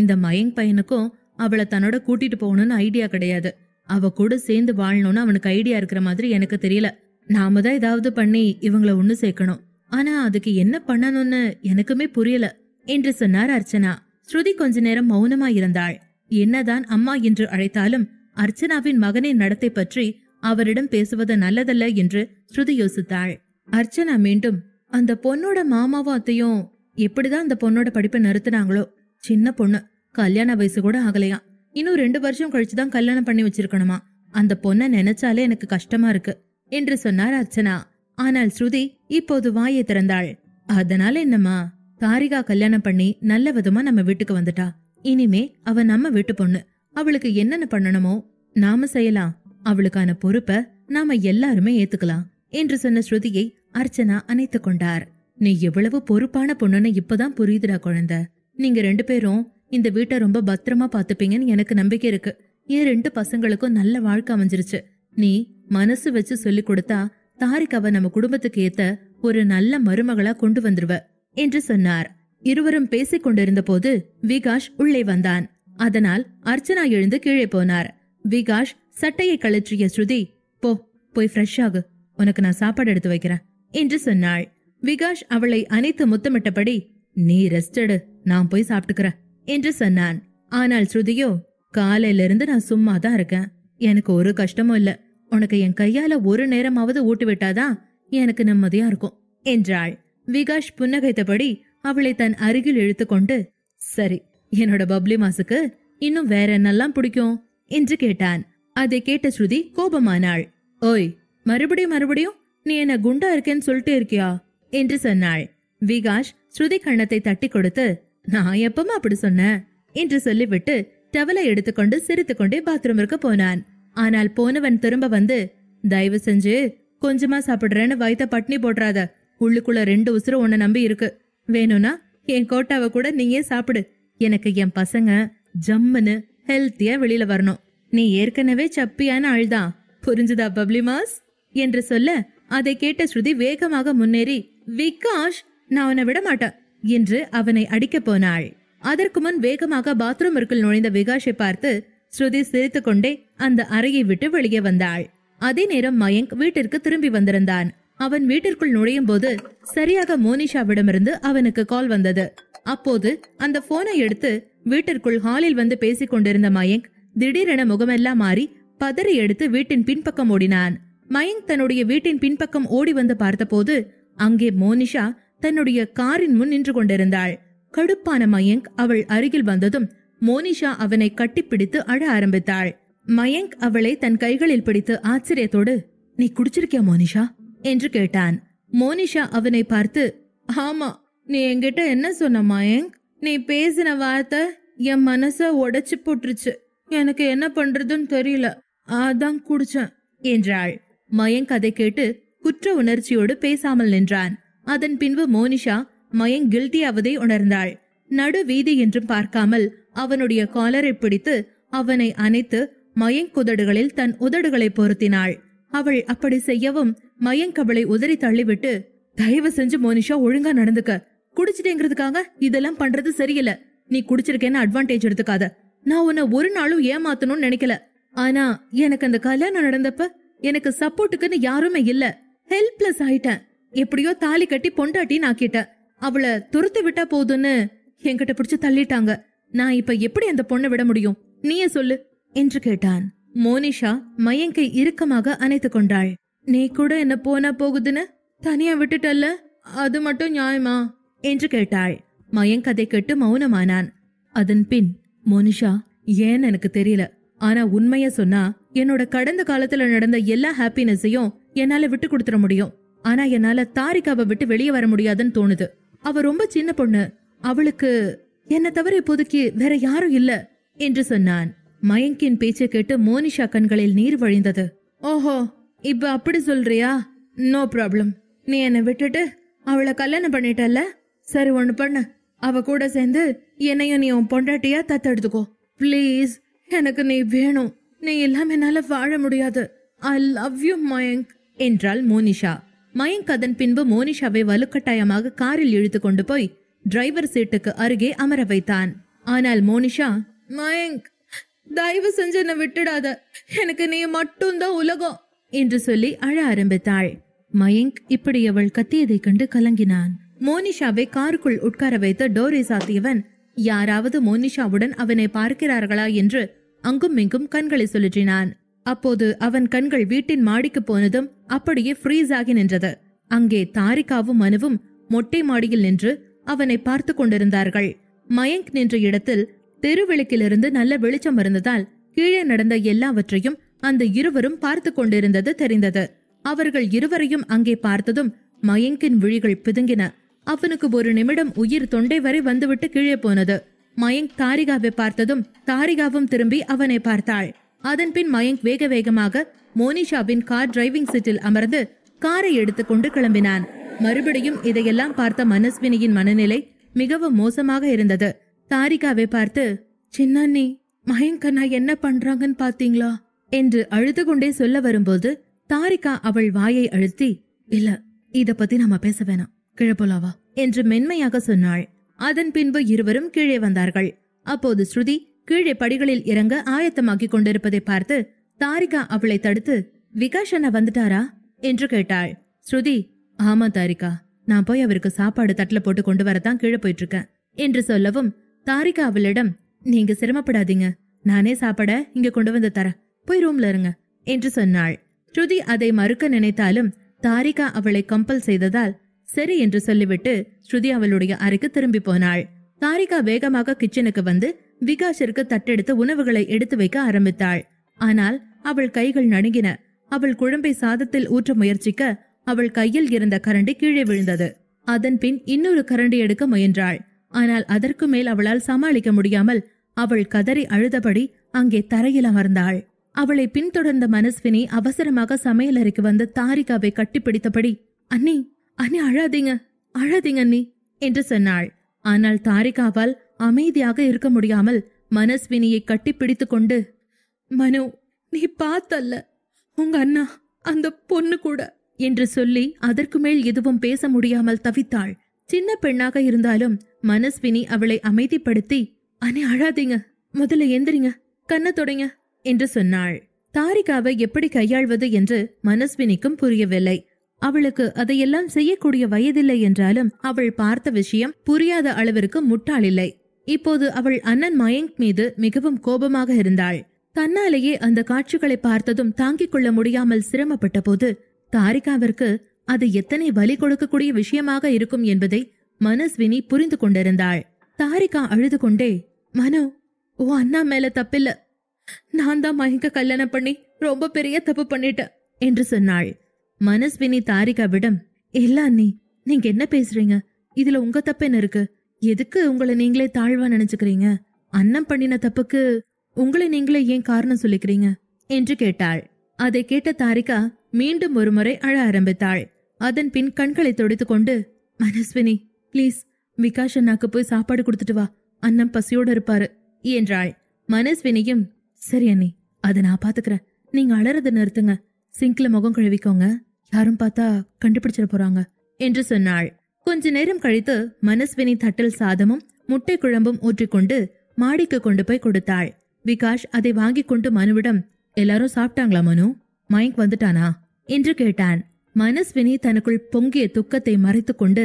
[SPEAKER 1] இந்த மயங்க் பையனுக்கும் அவளை தன்னோட கூட்டிட்டு போகணும்னு ஐடியா கிடையாது அவ கூட சேர்ந்து வாழணும்னு அவனுக்கு ஐடியா இருக்கிற மாதிரி எனக்கு தெரியல நாம தான் ஏதாவது பண்ணி இவங்கள ஒண்ணு சேர்க்கணும் ஆனா அதுக்கு என்ன பண்ணணும்னு எனக்குமே புரியல என்று சொன்னார் அர்ச்சனா ஸ்ருதி கொஞ்ச நேரம் மௌனமா இருந்தாள் என்னதான் அம்மா என்று அழைத்தாலும் அர்ச்சனாவின் மகனின் நடத்தை பற்றி அவரிடம் பேசுவது நல்லதல்ல என்று ஸ்ருதி யோசித்தாள் அர்ச்சனா மீண்டும் அந்த பொண்ணோட மாமாவும் அத்தையும் எப்படிதான் அந்த பொண்ணோட படிப்பை நிறுத்தினாங்களோ சின்ன பொண்ணு கல்யாண வயசு கூட ஆகலையா இன்னும் ரெண்டு வருஷம் கழிச்சு தான் கல்யாணம் பண்ணி வச்சிருக்கணுமா அந்த பொண்ணை நினைச்சாலே எனக்கு கஷ்டமா இருக்கு என்று சொன்னார் அர்ச்சனா ஆனால் ஸ்ருதி இப்போது வாயை திறந்தாள் அதனால என்னம்மா காரிகா கல்யாணம் பண்ணி நல்ல விதமா நம்ம வீட்டுக்கு வந்துட்டா இனிமே அவ நம்ம வீட்டு பொண்ணு அவளுக்கு என்னென்ன பண்ணணுமோ நாம செய்யலாம் அவளுக்கான பொறுப்ப நாம எல்லாருமே ஏத்துக்கலாம் என்று சொன்ன ஸ்ருதியை அர்ச்சனா அணைத்து கொண்டார் நீ எவ்வளவு பொறுப்பான பொண்ணுன்னு இப்பதான் புரியுதுடா குழந்த நீங்க ரெண்டு பேரும் இந்த வீட்டை ரொம்ப பத்திரமா பாத்துப்பீங்கன்னு எனக்கு நம்பிக்கை இருக்கு என் ரெண்டு பசங்களுக்கும் நல்ல வாழ்க்கை அமைஞ்சிருச்சு நீ மனசு வச்சு சொல்லி கொடுத்தா தாரிக்காவ நம்ம குடும்பத்துக்கு ஏத்த ஒரு நல்ல மருமகளா கொண்டு வந்துருவ என்று சொன்னார் இருவரும் பேசிக் கொண்டிருந்த போது விகாஷ் உள்ளே வந்தான் அதனால் அர்ச்சனா எழுந்து கீழே போனார் விகாஷ் சட்டையை கழற்றிய ஸ்ருதி போ போய் ஃப்ரெஷ் ஆகு உனக்கு நான் சாப்பாடு எடுத்து வைக்கிறேன் என்று சொன்னாள் விகாஷ் அவளை அனைத்து முத்தமிட்டபடி நீ ரெஸ்ட் எடு நான் போய் சாப்பிட்டுக்கிறேன் என்று சொன்னான் ஆனால் ஸ்ருதியோ காலையில இருந்து நான் சும்மா தான் இருக்கேன் எனக்கு ஒரு கஷ்டமும் இல்ல உனக்கு என் கையால ஒரு நேரமாவது ஊட்டு விட்டாதான் எனக்கு நிம்மதியா இருக்கும் என்றாள் விகாஷ் புன்னகைத்தபடி அவளை தன் அருகில் இழுத்துக்கொண்டு சரி என்னோட பப்ளி மாசுக்கு இன்னும் வேற என்னெல்லாம் பிடிக்கும் என்று கேட்டான் அதை கேட்ட ஸ்ருதி கோபமானாள் ஓய் மறுபடியும் மறுபடியும் நீ என்ன குண்டா இருக்கேன்னு சொல்லிட்டு இருக்கியா என்று சொன்னாள் விகாஷ் ஸ்ருதி கண்ணத்தை தட்டி கொடுத்து நான் எப்பமா அப்படி சொன்னேன் என்று சொல்லிவிட்டு டவலை எடுத்துக்கொண்டு சிரித்துக்கொண்டே பாத்ரூமிற்கு போனான் ஆனால் போனவன் திரும்ப வந்து தயவு செஞ்சு கொஞ்சமா சாப்பிடுறேன்னு வைத்த பட்னி போடுறாத உள்ளுக்குள்ள ரெண்டு உசுரம் உன்னை நம்பி இருக்கு வேணும்னா என் கோட்டாவை கூட நீயே சாப்பிடு எனக்கு என் பசங்க ஜம்முன்னு ஹெல்த்தியா வெளியில வரணும் நீ ஏற்கனவே சப்பியான ஆள்தான் புரிஞ்சுதா பப்ளி மாஸ் என்று சொல்ல அதை கேட்ட ஸ்ருதி வேகமாக முன்னேறி விகாஷ் நான் உன்னை விட மாட்டேன் என்று அவனை அடிக்கப் போனாள் அதற்கு முன் வேகமாக பாத்ரூம் இருக்கில் நுழைந்த விகாஷை பார்த்து ஸ்ருதி சிரித்துக்கொண்டே அந்த அறையை விட்டு வெளியே வந்தாள் அதே நேரம் மயங்க் வீட்டிற்கு திரும்பி வந்திருந்தான் அவன் வீட்டிற்குள் நுழையும் போது சரியாக மோனிஷாவிடமிருந்து அவனுக்கு கால் வந்தது அப்போது அந்த போனை எடுத்து வீட்டிற்குள் ஹாலில் வந்து பேசிக் கொண்டிருந்த மயங்க் திடீரென முகமெல்லாம் மாறி பதறி எடுத்து வீட்டின் பின்பக்கம் ஓடினான் மயங்க் தன்னுடைய வீட்டின் பின்பக்கம் ஓடி வந்து பார்த்தபோது அங்கே மோனிஷா தன்னுடைய காரின் முன் நின்று கொண்டிருந்தாள் கடுப்பான மயங்க் அவள் அருகில் வந்ததும் மோனிஷா அவனை கட்டிப்பிடித்து அழ ஆரம்பித்தாள் மயங்க் அவளை தன் கைகளில் பிடித்து ஆச்சரியத்தோடு நீ குடிச்சிருக்கியா மோனிஷா என்று கேட்டான் மோனிஷா அவனை பார்த்து ஆமா நீ என்கிட்ட என்ன சொன்ன மாயங் நீ பேசின வார்த்தை என் மனச உடைச்சு போட்டுருச்சு எனக்கு என்ன பண்றதுன்னு தெரியல அதான் குடிச்சேன் என்றாள் மயங்க் அதை கேட்டு குற்ற உணர்ச்சியோடு பேசாமல் நின்றான் அதன் பின்பு மோனிஷா மயங்க் கில்ட்டியாவதை உணர்ந்தாள் நடு வீதி என்றும் பார்க்காமல் அவனுடைய காலரை பிடித்து அவனை அணைத்து மயங்க் உதடுகளில் தன் உதடுகளை பொருத்தினாள் அவள் அப்படி செய்யவும் மயங்க் அவளை உதறி தள்ளிவிட்டு தயவு செஞ்சு மோனிஷா ஒழுங்கா நடந்துக்க குடிச்சிட்டேங்கிறதுக்காக இதெல்லாம் பண்றது சரியில்லை நீ குடிச்சிருக்கேன்னு அட்வான்டேஜ் எடுத்துக்காத நான் உன்னை ஒரு நாளும் ஏமாத்தணும்னு நினைக்கல ஆனா எனக்கு அந்த கல்யாணம் நடந்தப்ப எனக்கு சப்போர்ட்டுக்குன்னு யாருமே இல்ல ஹெல்ப்லெஸ் ஆயிட்டேன் எப்படியோ தாலி கட்டி பொண்டாட்டின்னு ஆக்கிட்டேன் அவளை துரத்து விட்டா போதும்னு என்கிட்ட பிடிச்சு தள்ளிட்டாங்க நான் இப்ப எப்படி அந்த பொண்ணை விட முடியும் நீயே சொல்லு என்று கேட்டான் மோனிஷா மயங்கை இறுக்கமாக அணைத்து கொண்டாள் நீ கூட என்ன போனா போகுதுன்னு தனியா விட்டுட்டல்ல அது மட்டும் நியாயமா என்று கேட்டாள் மயங்க் அதை கேட்டு மௌனமானான் அதன் பின் மோனிஷா ஏன்னு எனக்கு தெரியல ஆனா உண்மைய சொன்னா என்னோட கடந்த காலத்துல நடந்த எல்லா ஹாப்பினஸையும் என்னால விட்டு கொடுத்துட முடியும் ஆனா என்னால தாரிகாவை விட்டு வெளியே வர முடியாதுன்னு தோணுது அவ ரொம்ப சின்ன பொண்ணு அவளுக்கு என்ன தவிர இப்போதைக்கு வேற யாரும் இல்ல என்று சொன்னான் மயங்கின் பேச்சை கேட்டு மோனிஷா கண்களில் நீர் வழிந்தது ஓஹோ இப்ப அப்படி சொல்றியா நோ ப்ராப்ளம் நீ என்ன விட்டுட்டு அவளை கல்யாணம் பண்ணிட்டல்ல சரி ஒண்ணு பண்ண அவ கூட சேர்ந்து என்னையும் நீ உன் பொண்டாட்டியா தத்தெடுத்துக்கோ ப்ளீஸ் எனக்கு நீ வேணும் நீ எல்லாம் என்னால வாழ முடியாது ஐ லவ் யூ மயங்க் என்றாள் மோனிஷா மயங்க் அதன் பின்பு மோனிஷாவை வலுக்கட்டாயமாக காரில் இழுத்து கொண்டு போய் டிரைவர் சீட்டுக்கு அருகே அமர வைத்தான் ஆனால் மோனிஷா மயங்க் தயவு செஞ்சு என்ன விட்டுடாத எனக்கு நீ மட்டும்தான் உலகம் என்று சொல்லி அழ ஆரம்பித்தாள் மயங்க் இப்படி அவள் கத்தியதை கண்டு கலங்கினான் மோனிஷாவை காருக்குள் உட்கார வைத்து டோரை சாத்தியவன் யாராவது மோனிஷாவுடன் அவனை பார்க்கிறார்களா என்று அங்கும் இங்கும் கண்களை சுழற்றினான் அப்போது அவன் கண்கள் வீட்டின் மாடிக்கு போனதும் அப்படியே ஃப்ரீஸ் ஆகி நின்றது அங்கே தாரிகாவும் மனுவும் மொட்டை மாடியில் நின்று அவனை பார்த்து கொண்டிருந்தார்கள் மயங்க் நின்ற இடத்தில் தெருவிளக்கிலிருந்து நல்ல வெளிச்சம் இருந்ததால் கீழே நடந்த எல்லாவற்றையும் அந்த இருவரும் பார்த்து கொண்டிருந்தது தெரிந்தது அவர்கள் இருவரையும் அங்கே பார்த்ததும் மயங்கின் விழிகள் பிதுங்கின அவனுக்கு ஒரு நிமிடம் உயிர் தொண்டை வரை வந்துவிட்டு கீழே போனது மயங்க் தாரிகாவை பார்த்ததும் தாரிகாவும் திரும்பி அவனை பார்த்தாள் அதன்பின் மயங்க் வேக வேகமாக மோனிஷாவின் கார் டிரைவிங் சீட்டில் அமர்ந்து காரை எடுத்துக்கொண்டு கிளம்பினான் மறுபடியும் இதையெல்லாம் பார்த்த மனஸ்வினியின் மனநிலை மிகவும் மோசமாக இருந்தது தாரிகாவை பார்த்து சின்னண்ணி மயங்கண்ணா என்ன பண்றாங்கன்னு பாத்தீங்களா என்று அழுது கொண்டே சொல்ல வரும்போது தாரிகா அவள் வாயை அழுத்தி இல்ல இத பத்தி நாம பேச வேணாம் கிழப்போலாவா என்று மென்மையாக சொன்னாள் அதன் பின்பு இருவரும் கீழே வந்தார்கள் அப்போது ஸ்ருதி கீழே படிகளில் இறங்க ஆயத்தமாக்கிக் கொண்டிருப்பதை பார்த்து தாரிகா அவளை தடுத்து விகாஷ் அண்ணா வந்துட்டாரா என்று கேட்டாள் ஸ்ருதி ஆமா தாரிகா நான் போய் அவருக்கு சாப்பாடு தட்டுல போட்டு கொண்டு வரதான் கீழே போயிட்டு இருக்கேன் என்று சொல்லவும் தாரிகா அவளிடம் நீங்க சிரமப்படாதீங்க நானே சாப்பிட இங்க கொண்டு வந்து தரேன் போய் ரூம்ல இருங்க என்று சொன்னாள் ஸ்ருதி அதை மறுக்க நினைத்தாலும் தாரிகா அவளை கம்பல் செய்ததால் சரி என்று சொல்லிவிட்டு ஸ்ருதி அவளுடைய அறைக்கு திரும்பி போனாள் தாரிகா வேகமாக கிச்சனுக்கு வந்து விகாஷிற்கு தட்டெடுத்து உணவுகளை எடுத்து வைக்க ஆரம்பித்தாள் ஆனால் அவள் கைகள் நடுங்கின அவள் குழம்பை சாதத்தில் ஊற்ற முயற்சிக்க அவள் கையில் இருந்த கரண்டி கீழே விழுந்தது அதன் பின் இன்னொரு கரண்டி எடுக்க முயன்றாள் ஆனால் அதற்கு மேல் அவளால் சமாளிக்க முடியாமல் அவள் கதறி அழுதபடி அங்கே தரையில் அமர்ந்தாள் அவளை பின்தொடர்ந்த மனஸ்வினி அவசரமாக சமையலறைக்கு வந்து தாரிகாவை கட்டிப்பிடித்தபடி அண்ணி அண்ணி அழாதீங்க அழாதீங்க அண்ணி என்று சொன்னாள் ஆனால் தாரிகாவால் அமைதியாக இருக்க முடியாமல் மனஸ்வினியை கட்டிப்பிடித்து கொண்டு மனு நீ பார்த்தல்ல உங்க அண்ணா அந்த பொண்ணு கூட என்று சொல்லி அதற்கு மேல் எதுவும் பேச முடியாமல் தவித்தாள் சின்ன பெண்ணாக இருந்தாலும் மனஸ்வினி அவளை அமைதிப்படுத்தி அனே அழாதீங்க முதல்ல எந்திரிங்க கண்ண தொடங்க என்று சொன்னாள் தாரிகாவை எப்படி கையாள்வது என்று மனஸ்வினிக்கும் புரியவில்லை அவளுக்கு அதையெல்லாம் செய்யக்கூடிய வயதில்லை என்றாலும் அவள் பார்த்த விஷயம் புரியாத அளவிற்கு முட்டாளில்லை இப்போது அவள் அண்ணன் மயங்க் மீது மிகவும் கோபமாக இருந்தாள் தன்னாலேயே அந்த காட்சிகளை பார்த்ததும் தாங்கிக் கொள்ள முடியாமல் சிரமப்பட்ட போது தாரிகாவிற்கு அது எத்தனை வலி கொடுக்கக்கூடிய விஷயமாக இருக்கும் என்பதை மனஸ்வினி புரிந்து கொண்டிருந்தாள் தாரிகா அழுது கொண்டே மனு ஓ அண்ணா மேல தப்பில்ல நான் தான் மயங்க கல்யாணம் பண்ணி ரொம்ப பெரிய தப்பு பண்ணிட்டேன் என்று சொன்னாள் மனஸ்வினி தாரிகாவிடம் இல்ல அண்ணி நீங்க என்ன பேசுறீங்க இதுல உங்க தப்பு என்ன இருக்கு எதுக்கு உங்களை நீங்களே தாழ்வா நினைச்சுக்கிறீங்க அண்ணன் பண்ணின தப்புக்கு உங்களை நீங்களே ஏன் காரணம் சொல்லிக்கிறீங்க என்று கேட்டாள் அதை கேட்ட தாரிகா மீண்டும் ஒரு முறை அழ ஆரம்பித்தாள் அதன் பின் கண்களை தொடைத்து கொண்டு மனஸ்வினி பிளீஸ் விகாஷ் அண்ணாக்கு போய் சாப்பாடு கொடுத்துட்டு வா அண்ணன் பசியோடு இருப்பாரு என்றாள் மனஸ்வினியும் சரி அண்ணி அதை நான் பாத்துக்கிறேன் நீங்க அலறத நிறுத்துங்க சிங்க்ல முகம் கழுவிக்கோங்க யாரும் பார்த்தா கண்டுபிடிச்சிட போறாங்க என்று சொன்னாள் கொஞ்ச நேரம் கழித்து மனஸ்வினி தட்டில் சாதமும் முட்டை குழம்பும் ஊற்றிக்கொண்டு மாடிக்கு கொண்டு போய் கொடுத்தாள் விகாஷ் அதை வாங்கி கொண்டு மனுவிடம் எல்லாரும் சாப்பிட்டாங்களா மனு மயங்க் வந்துட்டானா என்று கேட்டான் மனஸ்வினி தனக்குள் பொங்கிய துக்கத்தை மறைத்து கொண்டு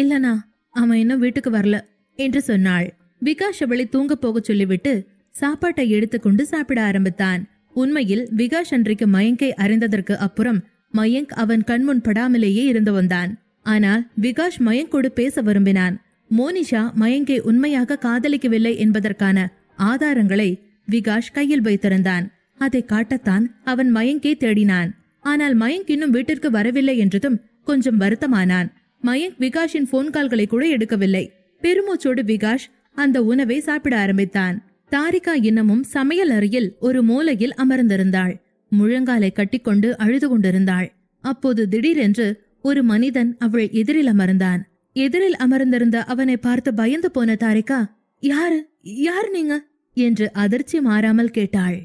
[SPEAKER 1] இல்லனா அவன் இன்னும் வீட்டுக்கு வரல என்று சொன்னாள் விகாஷ் அவளை தூங்க போக சொல்லிவிட்டு சாப்பாட்டை எடுத்துக்கொண்டு சாப்பிட ஆரம்பித்தான் உண்மையில் விகாஷ் அன்றைக்கு மயங்கை அறிந்ததற்கு அப்புறம் மயங்க் அவன் கண்முன் படாமலேயே இருந்து வந்தான் ஆனால் விகாஷ் மயங்கோடு பேச விரும்பினான் மோனிஷா மயங்கை உண்மையாக காதலிக்கவில்லை என்பதற்கான ஆதாரங்களை விகாஷ் கையில் வைத்திருந்தான் அதை காட்டத்தான் அவன் மயங்கை தேடினான் ஆனால் மயங்க் இன்னும் வீட்டிற்கு வரவில்லை என்றதும் கொஞ்சம் வருத்தமானான் மயங்க் விகாஷின் போன் கால்களை கூட எடுக்கவில்லை பெருமூச்சோடு விகாஷ் அந்த உணவை சாப்பிட ஆரம்பித்தான் தாரிகா இன்னமும் சமையல் அறையில் ஒரு மூலையில் அமர்ந்திருந்தாள் முழங்காலை கட்டிக்கொண்டு அழுது கொண்டிருந்தாள் அப்போது திடீரென்று ஒரு மனிதன் அவள் எதிரில் அமர்ந்தான் எதிரில் அமர்ந்திருந்த அவனை பார்த்து பயந்து போன தாரிகா யாரு யார் நீங்க என்று அதிர்ச்சி மாறாமல் கேட்டாள்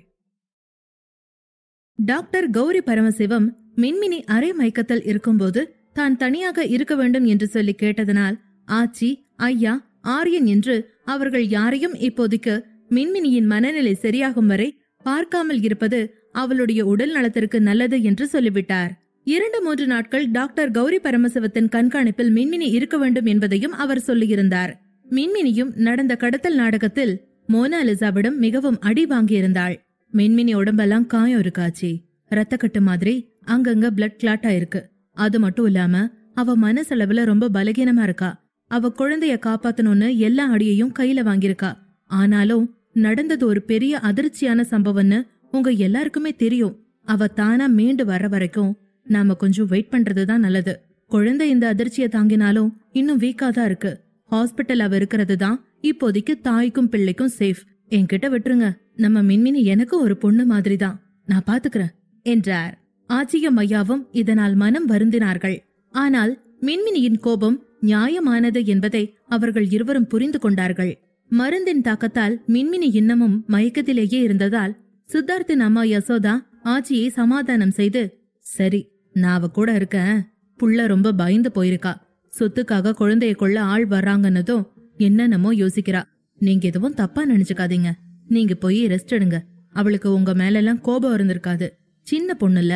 [SPEAKER 1] டாக்டர் கௌரி பரமசிவம் மின்மினி அரை மயக்கத்தில் இருக்கும்போது தான் தனியாக இருக்க வேண்டும் என்று சொல்லி கேட்டதனால் ஆச்சி ஐயா ஆரியன் என்று அவர்கள் யாரையும் இப்போதைக்கு மின்மினியின் மனநிலை சரியாகும் வரை பார்க்காமல் இருப்பது அவளுடைய உடல் நலத்திற்கு நல்லது என்று சொல்லிவிட்டார் இரண்டு மூன்று நாட்கள் டாக்டர் கௌரி பரமசிவத்தின் கண்காணிப்பில் மின்மினி இருக்க வேண்டும் என்பதையும் அவர் சொல்லியிருந்தார் மின்மினியும் நடந்த கடத்தல் நாடகத்தில் மோனாலிசாவிடம் மிகவும் அடி வாங்கியிருந்தாள் மின்மினி உடம்பெல்லாம் காயம் இருக்காச்சி ரத்தக்கட்டு மாதிரி அங்கங்க பிளட் கிளாட் ஆயிருக்கு அது மட்டும் இல்லாம அவ மனசளவுல ரொம்ப பலகீனமா இருக்கா அவ குழந்தைய காப்பாத்தணும்னு எல்லா அடியையும் கையில வாங்கியிருக்கா ஆனாலும் நடந்தது ஒரு பெரிய அதிர்ச்சியான சம்பவம்னு உங்க எல்லாருக்குமே தெரியும் அவ தானா மீண்டு வர வரைக்கும் நாம கொஞ்சம் வெயிட் பண்றதுதான் நல்லது குழந்தை இந்த அதிர்ச்சியை தாங்கினாலும் இன்னும் வீக்கா தான் இருக்கு ஹாஸ்பிட்டல் அவ இருக்கிறது தான் இப்போதைக்கு தாய்க்கும் பிள்ளைக்கும் சேஃப் என்கிட்ட விட்டுருங்க நம்ம மின்மினி எனக்கும் ஒரு பொண்ணு மாதிரி தான் நான் பாத்துக்கிறேன் என்றார் ஆச்சியம் ஐயாவும் இதனால் மனம் வருந்தினார்கள் ஆனால் மின்மினியின் கோபம் நியாயமானது என்பதை அவர்கள் இருவரும் புரிந்து கொண்டார்கள் மருந்தின் தாக்கத்தால் மின்மினி இன்னமும் மயக்கத்திலேயே இருந்ததால் சித்தார்த்தின் அம்மா யசோதா ஆச்சியை சமாதானம் செய்து சரி நான் அவ கூட இருக்கேன் புள்ள ரொம்ப பயந்து போயிருக்கா சொத்துக்காக குழந்தைய கொள்ள ஆள் வர்றாங்கன்னதும் என்னென்னமோ யோசிக்கிறா நீங்க எதுவும் தப்பா நினைச்சுக்காதீங்க நீங்க போய் ரெஸ்ட் எடுங்க அவளுக்கு உங்க மேலெல்லாம் கோபம் இருந்திருக்காது சின்ன பொண்ணுல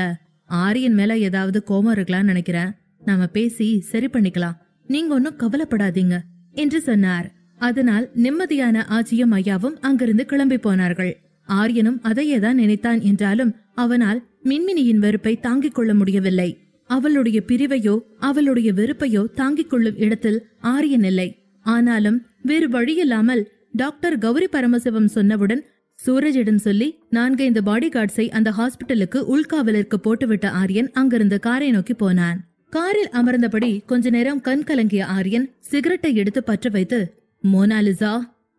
[SPEAKER 1] ஆரியன் மேல ஏதாவது கோபம் இருக்கலாம்னு நினைக்கிறேன் நாம பேசி சரி பண்ணிக்கலாம் நீங்க ஒன்னும் கவலைப்படாதீங்க என்று சொன்னார் அதனால் நிம்மதியான ஆச்சியும் ஐயாவும் அங்கிருந்து கிளம்பி போனார்கள் ஆரியனும் அதையே தான் நினைத்தான் என்றாலும் அவனால் மின்மினியின் வெறுப்பை தாங்கிக் கொள்ள முடியவில்லை அவளுடைய பிரிவையோ அவளுடைய வெறுப்பையோ தாங்கிக் கொள்ளும் இடத்தில் ஆரியன் இல்லை ஆனாலும் வேறு வழியில்லாமல் டாக்டர் கௌரி பரமசிவம் சொன்னவுடன் சூரஜிடம் சொல்லி நான்கைந்து பாடி கார்ட்ஸை அந்த ஹாஸ்பிட்டலுக்கு உள்காவலிற்கு போட்டுவிட்ட ஆரியன் அங்கிருந்து காரை நோக்கி போனான் காரில் அமர்ந்தபடி கொஞ்ச நேரம் கண் கலங்கிய ஆரியன் சிகரெட்டை எடுத்து பற்ற வைத்து மோனாலிசா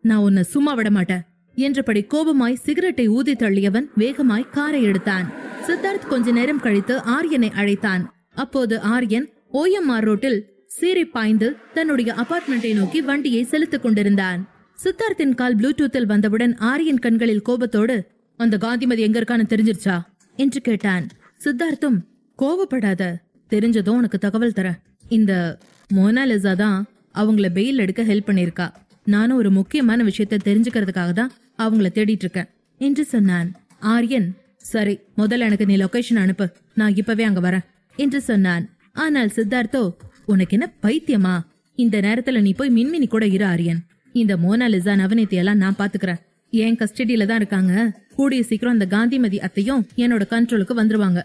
[SPEAKER 1] நான் உன்னை சும்மா விட மாட்டேன் என்றபடி கோபமாய் சிகரெட்டை ஊதி தள்ளியவன் வேகமாய் காரை எடுத்தான் சித்தார்த் கொஞ்ச நேரம் கழித்து ஆரியனை அழைத்தான் அப்போது ஆரியன் ஓஎம்ஆர் ரோட்டில் சீறி பாய்ந்து தன்னுடைய அபார்ட்மெண்டை நோக்கி வண்டியை செலுத்திக் கொண்டிருந்தான் சித்தார்த்தின் கால் ப்ளூடூத்தில் வந்தவுடன் ஆரியன் கண்களில் கோபத்தோடு அந்த காந்திமதி எங்க இருக்கான்னு தெரிஞ்சிருச்சா என்று கேட்டான் சித்தார்த்தும் கோபப்படாத தெரிஞ்சதும் உனக்கு தகவல் தர இந்த மோனாலிசா தான் அவங்கள பெயில் எடுக்க ஹெல்ப் பண்ணியிருக்கா நானும் ஒரு முக்கியமான விஷயத்த தெரிஞ்சுக்கிறதுக்காக தான் அவங்கள தேடிட்டு இருக்கேன் என்று சொன்னான் ஆரியன் சரி முதல்ல எனக்கு நீ லொகேஷன் அனுப்பு நான் இப்பவே அங்க வரேன் என்று சொன்னான் ஆனால் சித்தார்த்தோ உனக்கு என்ன பைத்தியமா இந்த நேரத்துல நீ போய் மின்மினி கூட இரு ஆரியன் இந்த மோனாலிசா நவநீதியெல்லாம் நான் பாத்துக்கிறேன் என் கஸ்டடியில தான் இருக்காங்க கூடிய சீக்கிரம் அந்த காந்திமதி அத்தையும் என்னோட கண்ட்ரோலுக்கு வந்துருவாங்க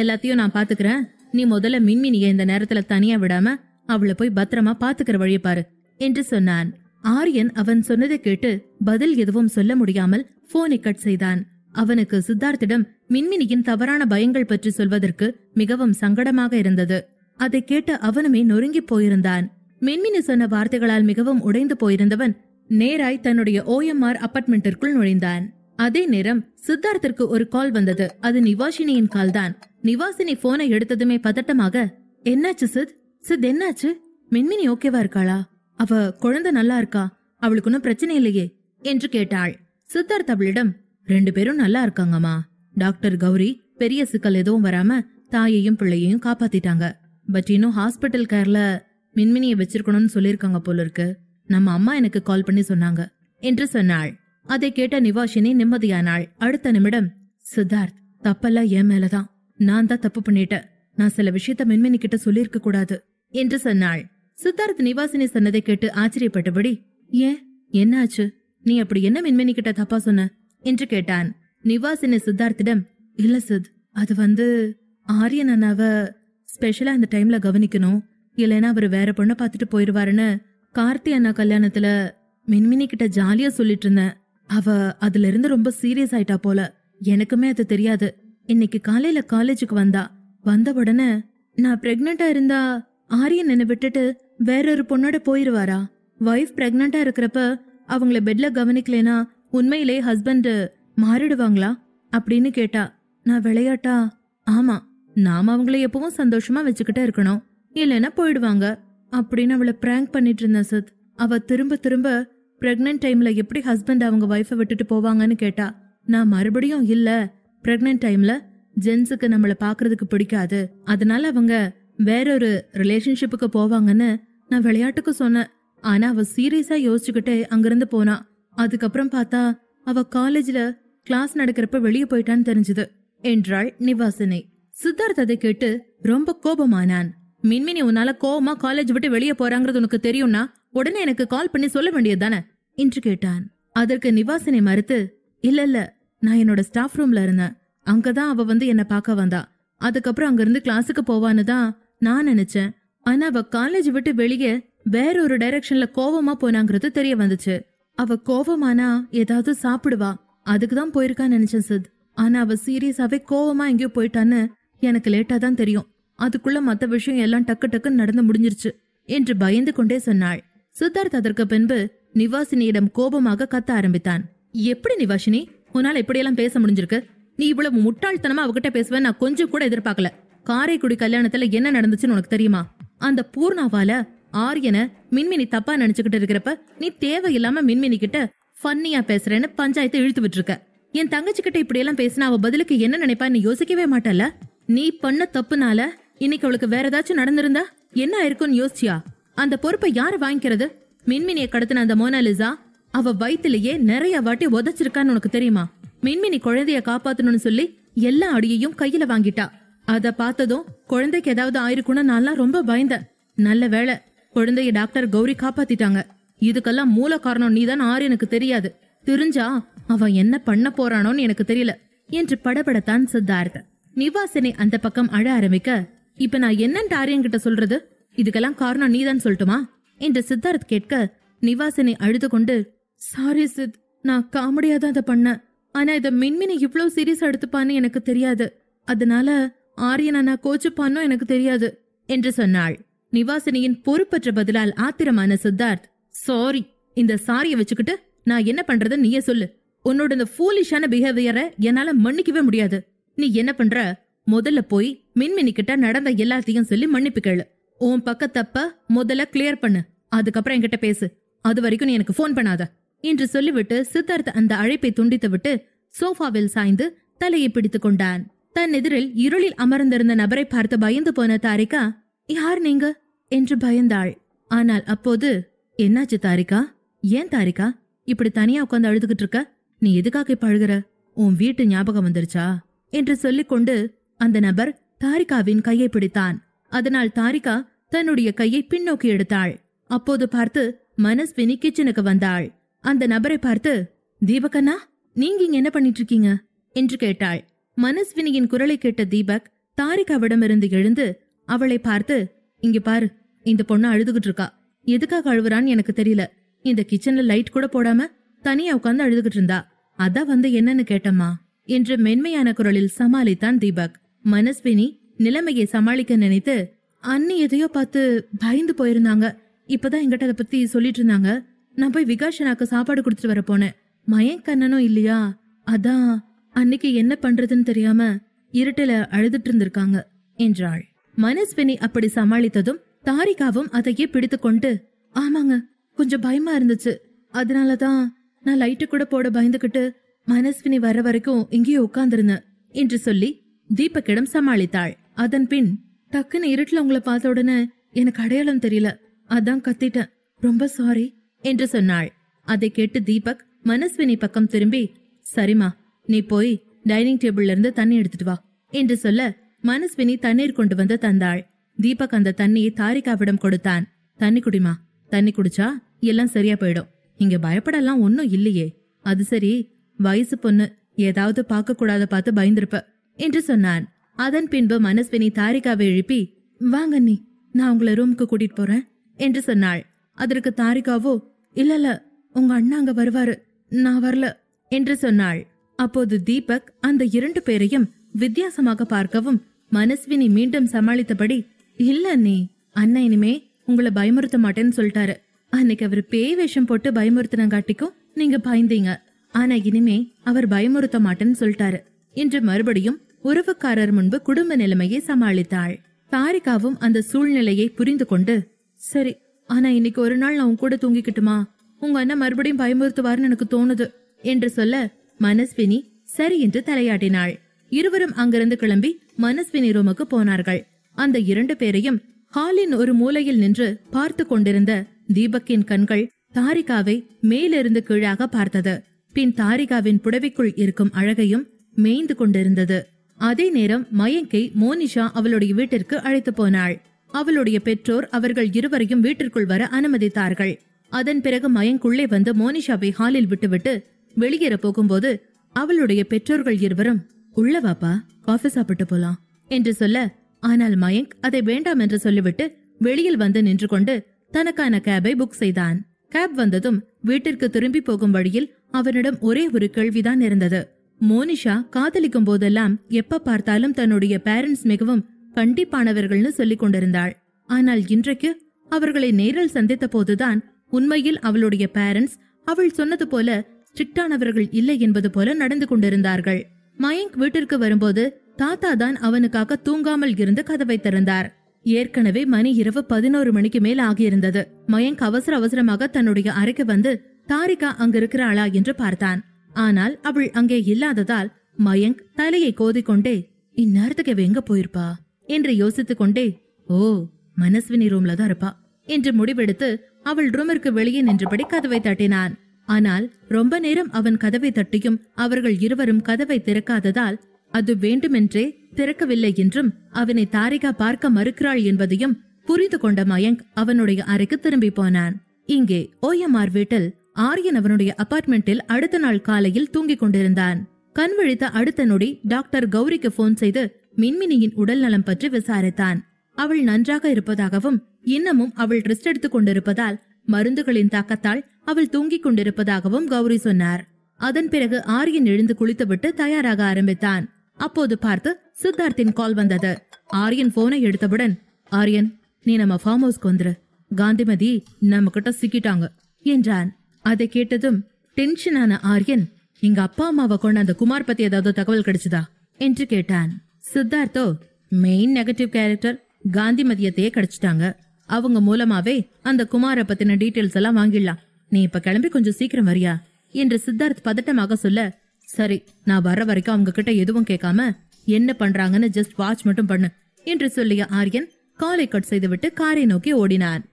[SPEAKER 1] எல்லாத்தையும் நான் பாத்துக்கிறேன் நீ முதல்ல மின்மினிய இந்த நேரத்துல தனியா விடாம அவள போய் பத்திரமா பாத்துக்கிற வழிய பாரு என்று சொன்னான் ஆரியன் அவன் சொன்னதை கேட்டு பதில் எதுவும் சொல்ல முடியாமல் போனை கட் செய்தான் அவனுக்கு சித்தார்த்திடம் மின்மினியின் தவறான பயங்கள் பற்றி சொல்வதற்கு மிகவும் சங்கடமாக இருந்தது அதை கேட்டு அவனுமே நொறுங்கி போயிருந்தான் மின்மினி சொன்ன வார்த்தைகளால் மிகவும் உடைந்து போயிருந்தவன் நேராய் தன்னுடைய ஓஎம்ஆர் அபார்ட்மெண்ட்டிற்குள் நுழைந்தான் அதே நேரம் சித்தார்த்திற்கு ஒரு கால் வந்தது அது நிவாசினியின் கால் தான் நிவாசினி போனை எடுத்ததுமே பதட்டமாக என்னாச்சு சித் சித் என்னாச்சு மின்மினி ஓகேவா இருக்காளா அவ குழந்தை நல்லா இருக்கா அவளுக்கு ஒன்னும் பிரச்சனை இல்லையே என்று கேட்டாள் சித்தார்த் அவளிடம் ரெண்டு பேரும் நல்லா இருக்காங்கம்மா டாக்டர் கௌரி பெரிய சிக்கல் எதுவும் வராம தாயையும் பிள்ளையையும் காப்பாத்திட்டாங்க பட் இன்னும் ஹாஸ்பிட்டல் கேர்ல மின்மினியை வச்சிருக்கணும்னு சொல்லியிருக்காங்க போல இருக்கு நம்ம அம்மா எனக்கு கால் பண்ணி சொன்னாங்க என்று சொன்னாள் அதை கேட்ட நிவாஷினி நிம்மதியானாள் அடுத்த நிமிடம் சித்தார்த் தப்பெல்லாம் என் மேலதான் நான் தான் தப்பு பண்ணிட்டேன் நான் சில விஷயத்த மின்மினி கிட்ட சொல்லியிருக்க கூடாது என்று சொன்னாள் சித்தார்த் நிவாசினி சொன்னதை கேட்டு ஆச்சரியப்பட்டபடி ஏன் என்னாச்சு நீ அப்படி என்ன மின்மினி கிட்ட தப்பா சொன்ன என்று கேட்டான் நிவாசினி சித்தார்த்திடம் இல்ல சித் அது வந்து ஆரியன் அண்ணாவ ஸ்பெஷலா இந்த டைம்ல கவனிக்கணும் இல்லைன்னா அவர் வேற பொண்ணை பார்த்துட்டு போயிடுவாருன்னு கார்த்தி அண்ணா கல்யாணத்துல மின்மினி கிட்ட ஜாலியா சொல்லிட்டு இருந்தேன் அவ அதுல இருந்து ரொம்ப சீரியஸ் ஆயிட்டா போல எனக்குமே அது தெரியாது இன்னைக்கு காலையில காலேஜுக்கு வந்தா வந்த உடனே நான் பிரெக்னண்டா இருந்தா ஆரியன் என்ன விட்டுட்டு வேற ஒரு பொண்ணோட போயிருவாரா ஒய்ஃப் பிரெக்னண்டா இருக்கிறப்ப அவங்கள பெட்ல கவனிக்கலனா உண்மையிலே ஹஸ்பண்ட் மாறிடுவாங்களா அப்படின்னு கேட்டா நான் விளையாட்டா ஆமா நாம அவங்கள எப்பவும் சந்தோஷமா வச்சுக்கிட்டே இருக்கணும் இல்லைன்னா போயிடுவாங்க அப்படின்னு அவளை பிராங்க் பண்ணிட்டு இருந்தா சத் அவ திரும்ப திரும்ப பிரெக்னென்ட் டைம்ல எப்படி ஹஸ்பண்ட் அவங்க ஒய்ஃபை விட்டுட்டு போவாங்கன்னு கேட்டா நான் மறுபடியும் இல்ல பிரெக்னென்ட் டைம்ல ஜென்ஸுக்கு நம்மள பாக்குறதுக்கு பிடிக்காது அதனால அவங்க வேற ஒரு ரிலேஷன்ஷிப்புக்கு போவாங்கன்னு நான் விளையாட்டுக்கு சொன்னேன் ஆனா அவ சீரியஸா யோசிச்சுக்கிட்டே அங்கிருந்து போனா அதுக்கப்புறம் பார்த்தா அவ காலேஜ்ல கிளாஸ் நடக்கிறப்ப வெளியே போயிட்டான்னு தெரிஞ்சது என்றாள் நிவாசனை சித்தார்த் அதை கேட்டு ரொம்ப கோபமானான் மின்மினி உன்னால கோவமா காலேஜ் விட்டு வெளியே போறாங்கிறது உனக்கு தெரியும்னா உடனே எனக்கு கால் பண்ணி சொல்ல வேண்டியது தானே என்று கேட்டான் அதற்கு நிவாசனை மறுத்து இல்ல இல்ல நான் என்னோட ஸ்டாஃப் ரூம்ல இருந்தேன் அங்கதான் அவ வந்து என்ன பார்க்க வந்தா அதுக்கப்புறம் அங்கிருந்து கிளாஸுக்கு போவான்னு தான் நான் நினைச்சேன் ஆனா அவ காலேஜ் விட்டு வெளியே வேற ஒரு டைரக்ஷன்ல கோவமா போனாங்கிறது தெரிய வந்துச்சு அவ கோவமானா ஏதாவது சாப்பிடுவா அதுக்கு தான் போயிருக்கான்னு நினைச்சேன் சித் ஆனா அவ சீரியஸாவே கோவமா எங்கேயோ போயிட்டான்னு எனக்கு லேட்டா தான் தெரியும் அதுக்குள்ள மத்த விஷயம் எல்லாம் டக்கு டக்கு நடந்து முடிஞ்சிருச்சு என்று பயந்து கொண்டே சொன்னாள் சித்தார்த் அதற்கு பின்பு நிவாசினியிடம் கோபமாக கத்த ஆரம்பித்தான் எப்படி நிவாசினி உன்னால இப்படியெல்லாம் பேச முடிஞ்சிருக்கு நீ இவ்வளவு முட்டாள்தனமா அவகிட்ட பேசுவேன் நான் கொஞ்சம் கூட எதிர்பார்க்கல காரைக்குடி கல்யாணத்துல என்ன நடந்துச்சுன்னு உனக்கு தெரியுமா அந்த பூர்ணாவால ஆரியனை மின்மினி தப்பா நினைச்சுக்கிட்டு இருக்கிறப்ப நீ தேவையில்லாம மின்மினி கிட்ட ஃபன்னியா பேசுறேன்னு பஞ்சாயத்து இழுத்து விட்டுருக்க என் தங்கச்சி கிட்ட இப்படி எல்லாம் பேசினா அவ பதிலுக்கு என்ன நினைப்பான்னு யோசிக்கவே மாட்டல நீ பண்ண தப்புனால இன்னைக்கு அவளுக்கு வேற ஏதாச்சும் நடந்திருந்தா என்ன ஆயிருக்கும்னு யோசிச்சியா அந்த பொறுப்பை யாரு வாங்கிக்கிறது மின்மினிய கடத்தின அந்த மோனாலிசா அவ வயிற்றுலயே நிறைய வாட்டி உதச்சிருக்கான்னு உனக்கு தெரியுமா மின்மினி குழந்தைய காப்பாத்தணும்னு சொல்லி எல்லா அடியையும் கையில வாங்கிட்டா அத பார்த்ததும் குழந்தைக்கு ஏதாவது ஆயிருக்கும்னு நான்லாம் ரொம்ப பயந்த நல்ல வேலை குழந்தைய டாக்டர் கௌரி காப்பாத்திட்டாங்க இதுக்கெல்லாம் மூல காரணம் நீதான் ஆறு எனக்கு தெரியாது தெரிஞ்சா அவன் என்ன பண்ண போறானோன்னு எனக்கு தெரியல என்று படபடத்தான் சித்தார்த்த நிவாசனை அந்த பக்கம் அழ ஆரம்பிக்க இப்ப நான் என்னன்ட்டு ஆரியன் கிட்ட சொல்றது இதுக்கெல்லாம் காரணம் நீதான் சொல்லட்டுமா என்று சித்தார்த் கேட்க நிவாசனை அழுது கொண்டு சாரி சித் நான் காமெடியா தான் அதை பண்ணேன் ஆனா இத மின்மினி இவ்வளவு சீரியஸ் எடுத்துப்பான்னு எனக்கு தெரியாது அதனால ஆரியன் நான் கோச்சுப்பான்னு எனக்கு தெரியாது என்று சொன்னாள் நிவாசினியின் பொறுப்பற்ற பதிலால் ஆத்திரமான சித்தார்த் சாரி இந்த சாரிய வச்சுக்கிட்டு நான் என்ன பண்றத நீயே சொல்லு உன்னோட இந்த ஃபூலிஷான பிஹேவியரை என்னால மன்னிக்கவே முடியாது நீ என்ன பண்ற முதல்ல போய் மின்மினி கிட்ட நடந்த எல்லாத்தையும் சொல்லி மன்னிப்பு கேளு உன் பக்க தப்ப முதல்ல கிளியர் பண்ணு அதுக்கப்புறம் என்கிட்ட பேசு அது வரைக்கும் நீ எனக்கு போன் பண்ணாத என்று சொல்லிவிட்டு சித்தார்த் அந்த அழைப்பை துண்டித்து விட்டு சோஃபாவில் சாய்ந்து தலையை பிடித்து கொண்டான் தன் எதிரில் இருளில் அமர்ந்திருந்த நபரை பார்த்து பயந்து போன தாரிகா யார் நீங்க என்று பயந்தாள் ஆனால் அப்போது என்னாச்சு தாரிகா ஏன் தாரிகா இப்படி தனியா உட்காந்து அழுதுகிட்டு இருக்க நீ எதுக்காக இப்ப உன் வீட்டு ஞாபகம் வந்துருச்சா என்று சொல்லிக்கொண்டு அந்த நபர் தாரிகாவின் கையை பிடித்தான் அதனால் தாரிகா தன்னுடைய கையை பின்னோக்கி எடுத்தாள் அப்போது பார்த்து மனஸ்வினி கிச்சனுக்கு வந்தாள் அந்த நபரை பார்த்து தீபகண்ணா நீங்க இங்க என்ன பண்ணிட்டு இருக்கீங்க என்று கேட்டாள் மனஸ்வினியின் குரலை கேட்ட தீபக் தாரிகாவிடமிருந்து எழுந்து அவளை பார்த்து இங்க பாரு இந்த பொண்ணு அழுதுகிட்டு இருக்கா எதுக்காக அழுவுறான்னு எனக்கு தெரியல இந்த கிச்சன்ல லைட் கூட போடாம தனியா உட்காந்து அழுதுகிட்டு இருந்தா அதான் வந்து என்னன்னு கேட்டம்மா என்று மென்மையான குரலில் சமாளித்தான் தீபக் மனஸ்வினி நிலைமையை சமாளிக்க நினைத்து அண்ணி எதையோ பார்த்து பயந்து போயிருந்தாங்க இப்பதான் எங்கிட்ட அதை பத்தி சொல்லிட்டு இருந்தாங்க நான் போய் விகாஷனாக்கு சாப்பாடு கொடுத்துட்டு வர போனேன் கண்ணனும் இல்லையா அதான் அன்னைக்கு என்ன பண்றதுன்னு தெரியாம இருட்டில அழுதுட்டு இருந்திருக்காங்க என்றாள் மனஸ்வினி அப்படி சமாளித்ததும் தாரிகாவும் அதையே பிடித்து கொண்டு ஆமாங்க கொஞ்சம் பயமா இருந்துச்சு அதனாலதான் நான் லைட்டு கூட போட பயந்துகிட்டு மனஸ்வினி வர வரைக்கும் இங்கேயே உட்காந்துருந்தேன் என்று சொல்லி தீபக்கிடம் சமாளித்தாள் அதன் பின் டக்குன்னு இருட்டுல உங்களை பார்த்த உடனே எனக்கு அடையாளம் தெரியல அதான் கத்திட்டேன் ரொம்ப சாரி என்று சொன்னாள் அதை கேட்டு தீபக் மனஸ்வினி பக்கம் திரும்பி சரிம்மா நீ போய் டைனிங் டேபிள்ல இருந்து தண்ணி எடுத்துட்டு வா என்று சொல்ல மனஸ்வினி தண்ணீர் கொண்டு வந்து தந்தாள் தீபக் அந்த தண்ணியை தாரிகாவிடம் கொடுத்தான் தண்ணி குடிமா தண்ணி குடிச்சா எல்லாம் சரியா போயிடும் இங்க பயப்படலாம் ஒன்னும் இல்லையே அது சரி வயசு பொண்ணு ஏதாவது பார்க்க கூடாத பார்த்து பயந்திருப்ப என்று சொன்னான் அதன் பின்பு மனஸ்வினி தாரிகாவை எழுப்பி வாங்க நீ நான் உங்களை ரூமுக்கு கூட்டிட்டு போறேன் என்று சொன்னாள் அதற்கு தாரிகாவோ இல்ல இல்ல உங்க அண்ணா அங்க வருவாரு நான் வரல என்று சொன்னாள் அப்போது தீபக் அந்த இரண்டு பேரையும் வித்தியாசமாக பார்க்கவும் மனஸ்வினி மீண்டும் சமாளித்தபடி இல்ல நீ அண்ணா இனிமே உங்களை பயமுறுத்த மாட்டேன்னு சொல்லிட்டாரு அன்னைக்கு அவர் பேய் வேஷம் போட்டு பயமுறுத்தினங்காட்டிக்கும் நீங்க பயந்தீங்க ஆனா இனிமே அவர் பயமுறுத்த மாட்டேன்னு சொல்லிட்டாரு என்று மறுபடியும் உறவுக்காரர் முன்பு குடும்ப நிலைமையை சமாளித்தாள் தாரிகாவும் அந்த சூழ்நிலையை புரிந்து கொண்டு சரி ஆனா இன்னைக்கு ஒரு நாள் நான் உன் கூட தூங்கிக்கிட்டுமா உங்க அண்ணன் மறுபடியும் பயமுறுத்துவார்னு எனக்கு தோணுது என்று சொல்ல மனஸ்வினி சரி என்று தலையாட்டினாள் இருவரும் அங்கிருந்து கிளம்பி மனஸ்வினி ரூமுக்கு போனார்கள் அந்த இரண்டு பேரையும் ஹாலின் ஒரு மூலையில் நின்று பார்த்து கொண்டிருந்த தீபக்கின் கண்கள் தாரிகாவை மேலிருந்து கீழாக பார்த்தது பின் தாரிகாவின் புடவைக்குள் இருக்கும் அழகையும் மேய்ந்து கொண்டிருந்தது அதே நேரம் மயங்கை மோனிஷா அவளுடைய வீட்டிற்கு அழைத்து போனாள் அவளுடைய பெற்றோர் அவர்கள் இருவரையும் வீட்டிற்குள் வர அனுமதித்தார்கள் அதன் பிறகு மயங்குள்ளே வந்து மோனிஷாவை ஹாலில் விட்டுவிட்டு வெளியேற போகும்போது அவளுடைய பெற்றோர்கள் இருவரும் உள்ள வாப்பா காஃபி சாப்பிட்டு போலாம் என்று சொல்ல ஆனால் மயங்க் அதை வேண்டாம் என்று சொல்லிவிட்டு வெளியில் வந்து நின்று கொண்டு தனக்கான கேபை புக் செய்தான் கேப் வந்ததும் வீட்டிற்கு திரும்பி போகும் வழியில் அவனிடம் ஒரே ஒரு கேள்விதான் இருந்தது மோனிஷா காதலிக்கும் போதெல்லாம் எப்ப பார்த்தாலும் தன்னுடைய பேரண்ட்ஸ் மிகவும் கண்டிப்பானவர்கள்னு சொல்லிக் கொண்டிருந்தாள் ஆனால் இன்றைக்கு அவர்களை நேரில் சந்தித்த போதுதான் உண்மையில் அவளுடைய பேரண்ட்ஸ் அவள் சொன்னது போல ஸ்ட்ரிக்டானவர்கள் இல்லை என்பது போல நடந்து கொண்டிருந்தார்கள் மயங்க் வீட்டிற்கு வரும்போது தாத்தா தான் அவனுக்காக தூங்காமல் இருந்து கதவை திறந்தார் ஏற்கனவே மணி இரவு பதினோரு மணிக்கு மேல் ஆகியிருந்தது மயங்க் அவசர அவசரமாக தன்னுடைய அறைக்கு வந்து தாரிகா அங்கிருக்கிறாளா என்று பார்த்தான் ஆனால் அவள் அங்கே இல்லாததால் மயங்க் தலையை கோதிக்கொண்டே இந்நேரத்துக்கு எங்க போயிருப்பா என்று யோசித்துக் கொண்டே ஓ மனஸ்வினி ரூம்ல தான் இருப்பா என்று முடிவெடுத்து அவள் ரூமிற்கு வெளியே நின்றபடி கதவை தட்டினான் ஆனால் ரொம்ப நேரம் அவன் கதவை தட்டியும் அவர்கள் இருவரும் கதவை திறக்காததால் அது வேண்டுமென்றே திறக்கவில்லை என்றும் அவனை தாரிகா பார்க்க மறுக்கிறாள் என்பதையும் புரிந்து கொண்ட மயங்க் அவனுடைய அறைக்கு திரும்பி போனான் இங்கே ஆர் வீட்டில் ஆரியன் அவனுடைய அபார்ட்மெண்டில் அடுத்த நாள் காலையில் தூங்கிக் கொண்டிருந்தான் கண் விழித்த அடுத்த நொடி டாக்டர் கௌரிக்கு போன் செய்து மின்மினியின் உடல் நலம் பற்றி விசாரித்தான் அவள் நன்றாக இருப்பதாகவும் இன்னமும் அவள் ரெஸ்ட் எடுத்துக் கொண்டிருப்பதால் மருந்துகளின் தாக்கத்தால் அவள் தூங்கிக் கொண்டிருப்பதாகவும் கௌரி சொன்னார் அதன் பிறகு ஆரியன் எழுந்து குளித்துவிட்டு தயாராக ஆரம்பித்தான் அப்போது பார்த்து சித்தார்த்தின் கால் வந்தது ஆரியன் போனை எடுத்தவுடன் ஆரியன் நீ நம்ம ஃபார்ம் ஹவுஸ்க்கு வந்துரு காந்திமதி நம்ம கிட்ட சிக்கிட்டாங்க என்றான் அதை கேட்டதும் டென்ஷனான ஆரியன் எங்க அப்பா அம்மாவை கொண்ட அந்த குமார் பத்தி ஏதாவது தகவல் கிடைச்சதா என்று கேட்டான் சித்தார்த்தோ மெயின் நெகட்டிவ் கேரக்டர் காந்தி மதியத்தையே கிடைச்சிட்டாங்க அவங்க மூலமாவே அந்த குமார பத்தின டீட்டெயில்ஸ் எல்லாம் வாங்கிடலாம் நீ இப்ப கிளம்பி கொஞ்சம் சீக்கிரம் வரியா என்று சித்தார்த் பதட்டமாக சொல்ல சரி நான் வர்ற வரைக்கும் அவங்க கிட்ட எதுவும் கேட்காம என்ன பண்றாங்கன்னு ஜஸ்ட் வாட்ச் மட்டும் பண்ணு என்று சொல்லிய ஆரியன் காலை கட் செய்துவிட்டு காரை நோக்கி ஓடினான்